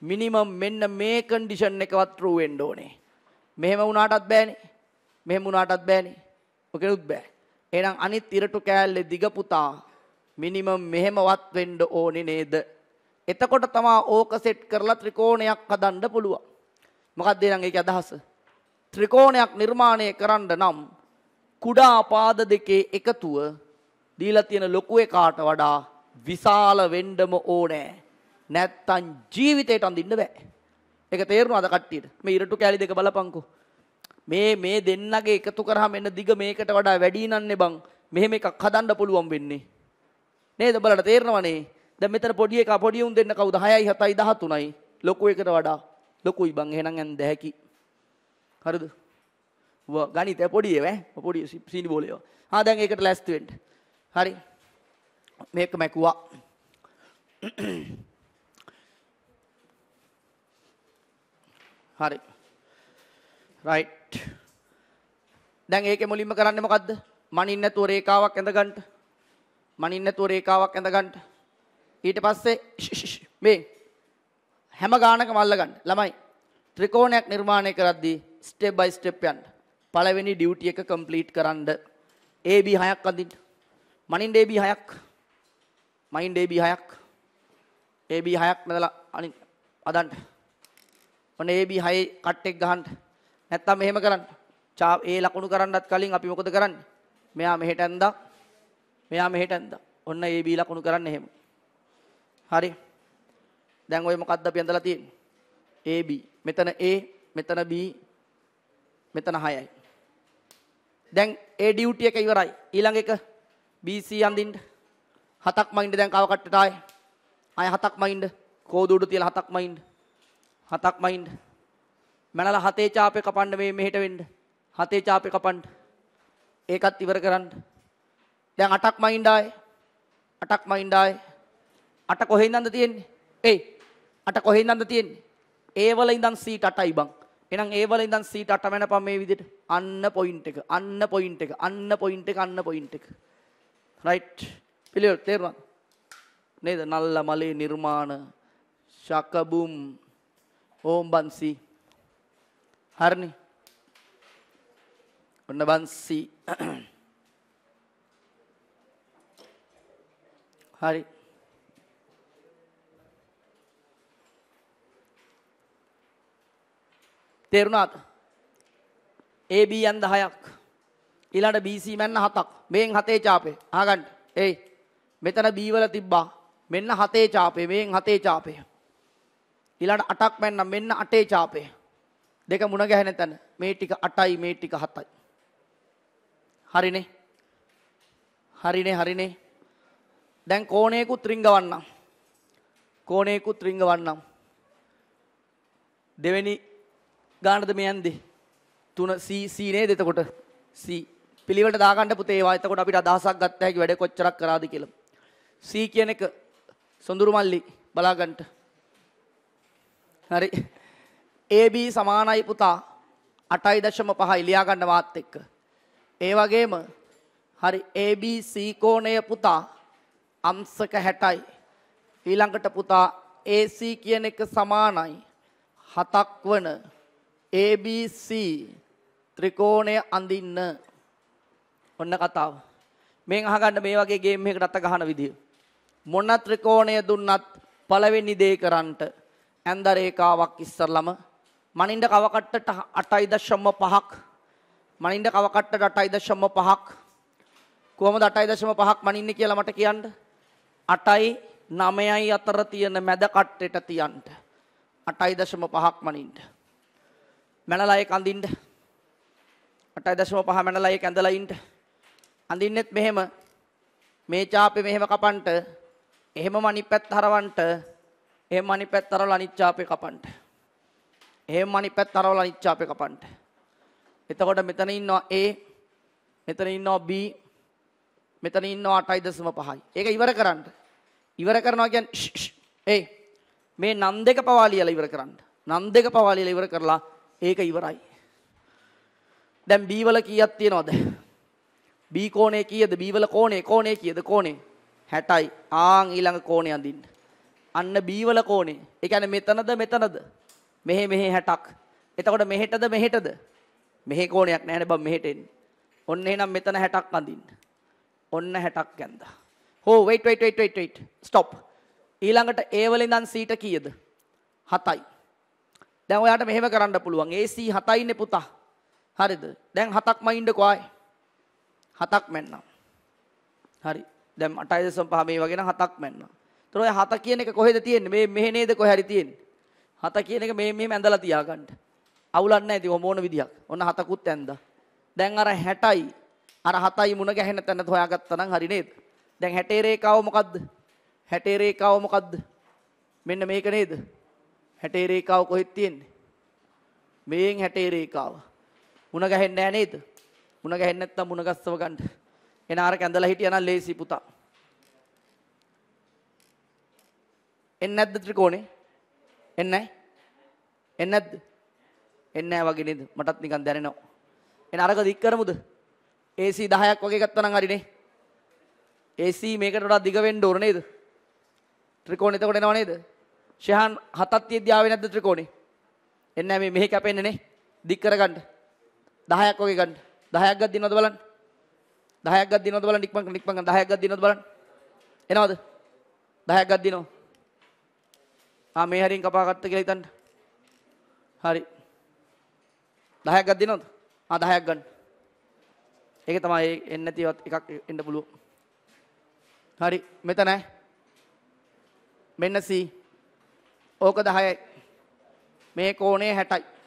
S1: මිනිමම් මෙන්න මේ කන්ඩිෂන් එකවත් ට්‍රූ වෙන්න ඕනේ. මෙහෙම වුණාටත් බෑනේ. මෙහෙම වුණාටත් බෑනේ. ඔකෙනුත් බෑ. එහෙනම් අනිත් ඉරටු කෑල්ලේ දිග පුතා මිනිමම් මෙහෙමවත් වෙන්න ඕනේ නේද? එතකොට තමා ඕක සෙට් කරලා ත්‍රිකෝණයක් හදන්න පුළුවන්. මොකක්ද එහෙනම් ඒකේ අදහස? ත්‍රිකෝණයක් නිර්මාණය කරන්න නම් කුඩා පාද දෙකේ එකතුව දීලා තියෙන ලොකු එකාට වඩා විශාල වෙන්නම ඕනේ. නැත්තම් ජීවිතේට අඳින්න බෑ. ඒක තේරුණාද කට්ටියට? මේ ඉරටු කෑලි දෙක බලපංකෝ. මේ මේ දෙන්නගේ එකතු කරාම එන දිග මේකට වඩා වැඩි නන්නේ බං. මෙහෙම එකක් හදන්න පුළුවන් වෙන්නේ. නේද බලන්න තේරෙනවනේ. දැන් මෙතන පොඩි එකා පොඩි උන් දෙන්න කවුද 6යි 7යි 13යි. ලොකු එකට වඩා ලොකුයි බං. එහෙනම් ඇන්ද හැකි. හරිද? ගණිතය පොඩි ඒවා. පොඩි සීනි බෝලේ ඒවා. ආ දැන් ඒකට ලැස්ති වෙන්න. හරි මේක මැකුවා හරි රයිට් දැන් ඒකේ මුලින්ම කරන්නේ මොකද්ද මනින් නැතුව රේඛාවක් ඇඳගන්න මනින් නැතුව රේඛාවක් ඇඳගන්න ඊට පස්සේ මේ හැම ගානකම අල්ලගන්න ළමයි ත්‍රිකෝණයක් නිර්මාණය කරද්දී ස්ටෙප් බයි ස්ටෙප් යන්න පළවෙනි ඩියුටි එක කම්ප්ලීට් කරන්න AB 6ක් අඳින්න මනින් AB 6ක් මයින් AB 6ක් AB 6ක් මෙතලා අනිත් අදන්න ඔන්න AB 6 කට් එක ගහන්න නැත්තම් මෙහෙම කරන්න චා ඒ ලකුණු කරන්නත් කලින් අපි මොකද කරන්නේ මෙයා මෙහෙට ඇන්දා මෙයා මෙහෙට ඇන්දා ඔන්න AB ලකුණු කරන්න එහෙම හරි දැන් ඔය මොකද්ද අපි ඇඳලා තියෙන්නේ AB මෙතන A මෙතන B මෙතන 6යි දැන් ඒ ඩියුටි එක ඉවරයි ඊළඟ එක BC අඳින්න. හතක් මයින්ඩ දැන් කව කට්ටට ආය. ආය හතක් මයින්ඩ. කෝදු උඩ තියලා හතක් මයින්ඩ. හතක් මයින්ඩ. මැනලා හතේ චාපේ කපන්න මේ මෙහෙට වෙන්න. හතේ චාපේ කපන්න. ඒකත් ඉවර කරන්න. දැන් අටක් මයින්ඩ ආය. අටක් මයින්ඩ ආය. අට කොහේ ඉඳන්ද තියෙන්නේ? එයි. අට කොහේ ඉඳන්ද තියෙන්නේ? ඒ වල ඉඳන් සීට් 8යි බං. එහෙනම් ඒ වල ඉඳන් සීට් 8 වෙනපම් මේ විදිහට. අන්න පොයින්ට් එක. අන්න පොයින්ට් එක. අන්න පොයින්ට් එක. අන්න පොයින්ට් එක. රයිට් පිළිවෙල තේරුණාද? නේද? නල්ල මලේ නිර්මාණ ශකබුම් ඕම් බන්සි හරිනේ ඔන්න බන්සි හරි තේරුණාද AB යන් 10ක් ඊළඟට BC මැන්න 7ක්. මේන් 7 චාපේ. අහගන්න. එයි. මෙතන B වල තිබ්බා. මෙන්න 7 චාපේ. මේන් 7 චාපේ. ඊළඟට 8ක් මැන්න මෙන්න 8 චාපේ. දෙක මුණ ගැහෙන තැන. මේ ටික 8යි මේ ටික 7යි. හරිනේ. හරිනේ හරිනේ. දැන් කෝණේකුත් රිංගවන්නම්. කෝණේකුත් රිංගවන්නම්. දෙවෙනි ගානද මේ යන්නේ? 3 C C නේද එතකොට? C පිළිවෙලට දාගන්න පුතේ ඒවා එතකොට අපිට අදහසක් ගත්ත හැකි වැඩ කොච්චරක් කරාද කියලා. C කියන එක සොඳුරු මල්ලි බලාගන්න. හරි. AB සමානයි පුතා 8.5 ලියා ගන්න මාත් එක්ක. ඒ වගේම හරි ABC කෝණය පුතා අංශක 60යි. ඊළඟට පුතා AC කියන එක සමානයි 7ක් වන ABC ත්‍රිකෝණය අඳින්න ඔන්න කතාව. මෙන් අහගන්න මේ වගේ ගේම් එකකට අත ගහන විදිය. මොන ත්‍රිකෝණය දුන්නත් පළවෙනි දේ කරන්නට ඇන්ද රේඛාවක් ඉස්සරළම මනින්ද කවකට්ටට 8.5ක් මනින්ද කවකට්ටට 8.5ක් කොහොමද 8.5ක් මනින්නේ කියලා මට කියන්න 8යි 9යි අතර තියෙන මැද කට්ටෙට තියන්න 8.5ක් මනින්න මැනලා ඒක අඳින්න 8.5 මැනලා ඒක ඇඳලා ඉන්න අඳින්නෙත් මෙහෙම මේ චාපේ මෙහෙම කපන්ට එහෙම අනිත් පැත්ත හරවන්ට එහෙම අනිත් පැත්ත හරවලා අනිත් චාපේ කපන්ට එහෙම අනිත් පැත්ත හරවලා අනිත් චාපේ කපන්ට එතකොට මෙතන ඉන්නවා A මෙතන ඉන්නවා B මෙතන ඉන්නවා 8.5යි ඒක ඉවර කරන්න ඉවර කරනවා කියන්නේ ඒ මේ නම් දෙක පවා ලියලා ඉවර කරන්න නම් දෙක පවා ලියලා ඉවර කරලා ඒක ඉවරයි දැන් B වල කීයක් තියෙනවද B කෝණය කීයද? B වල කෝණය කෝණය කීයද? කෝණය 60යි. ආන් ඊළඟ කෝණය අඳින්න. අන්න B වල කෝණය. ඒ කියන්නේ මෙතනද මෙතනද? මෙහෙ මෙහෙ 60ක්. එතකොට මෙහෙටද මෙහෙටද? මෙහෙ කෝණයක් නැහැ නේ බං මෙහෙට එන්න. ඔන්න එහෙනම් මෙතන 60ක් අඳින්න. ඔන්න 60ක් ගැන්දා. හෝ wait wait wait wait wait. stop. ඊළඟට A වල ඉඳන් C ට කීයද? 7යි. දැන් ඔයාට මෙහෙම කරන්න පුළුවන්. AC 7යිනේ පුතා. හරිද? දැන් 7ක් මයින්ඩකෝ ආයේ. හතක් මැන්නා. හරි. දැන් 8යි දශම 5 මේ වගේ නම් හතක් මැන්නා. ඒතර ඔය හත කියන එක කොහෙද තියෙන්නේ? මේ මෙහෙ නේද කොහේ හරි තියෙන්නේ? හත කියන එක මේ මෙහෙම ඇඳලා තියාගන්න. අවුලක් නැහැ ඉතින් මොන විදියක්. ඔන්න හතකුත් ඇඳා. දැන් අර 60යි අර 7යි මුණ ගැහෙන තැනත් හොයාගත්තා නම් හරි නේද? දැන් 60 රේඛාව මොකද්ද? 60 රේඛාව මොකද්ද? මෙන්න මේක නේද? 60 රේඛාව කොහෙද තියෙන්නේ? මේෙන් 60 රේඛාව. මුණ ගැහෙන්නේ නැහැ නේද? මුණ ගැහෙන්නේ නැත්තම් මුණ ගස්සව ගන්න. එන අර කැඳලා හිටියා නම් ලේසි පුතා. එන්නේ නැද්ද ත්‍රිකෝණේ? එන්නේ නැහැ. එන්නේ නැද්ද? එන්නේ නැහැ වගේ නේද? මටත් නිකන් දැනෙනවා. එන අරක දික් කරමුද? AC 10ක් වගේ ගත්තා නම් හරිනේ. AC මේකට වඩා දිග වෙන්න ඕන නේද? ත්‍රිකෝණේ එතකොට එනවා නේද? ෂහන් හතක් තියෙද්දි ආවේ නැද්ද ත්‍රිකෝණේ? එන්නේ නැහැ මේ මෙහි කැපෙන්නේ නේ. දික් කරගන්න. 10ක් වගේ ගන්න. 10ක් ගත් දිනවද බලන්න 10ක් ගත් දිනවද බලන්න ඉක්මන් ඉක්මන් 10ක් ගත් දිනවද බලන්න එනවද 10ක් ගත් දිනව ආ මේ හැරින් කපා ගත්ත කියලා හිතන්න හරි 10ක් ගත් දිනවද ආ 10ක් ගන්න ඒක තමයි එන්නේ නැතිවත් එකක් එන්න පුළුවන් හරි මෙතන මෙන්න C ඕක 10යි මේ කෝණය 60යි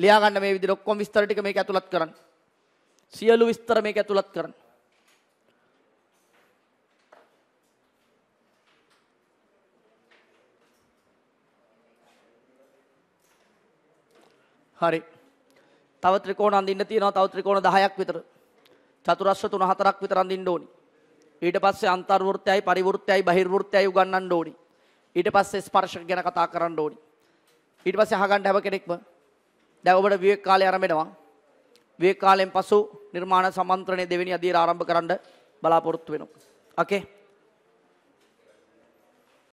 S1: ලියා ගන්න මේ විදිහට ඔක්කොම විස්තර ටික මේක ඇතුළත් කරන්න. සියලු විස්තර මේක ඇතුළත් කරන්න. හරි. තව ත්‍රිකෝණ අඳින්න තියෙනවා තව ත්‍රිකෝණ 10ක් විතර. චතුරස්‍ර 3 4ක් විතර අඳින්න ඕනි. ඊට පස්සේ අන්තර්වෘත්තයයි පරිවෘත්තයයි බහිර්වෘත්තයයි උගන්වන්න ඕනි. ඊට පස්සේ ස්පර්ශක ගැන කතා කරන්න ඕනි. ඊට පස්සේ අහගන්න හැම කෙනෙක්ම දැන් ඔබට විවේක කාලය ආරම්භ විවේක කාලයෙන් පසු නිර්මාණ සමන්ත්‍රණයේ දෙවෙනි අදියර ආරම්භ කරන්න බලාපොරොත්තු වෙනවා. ඕකේ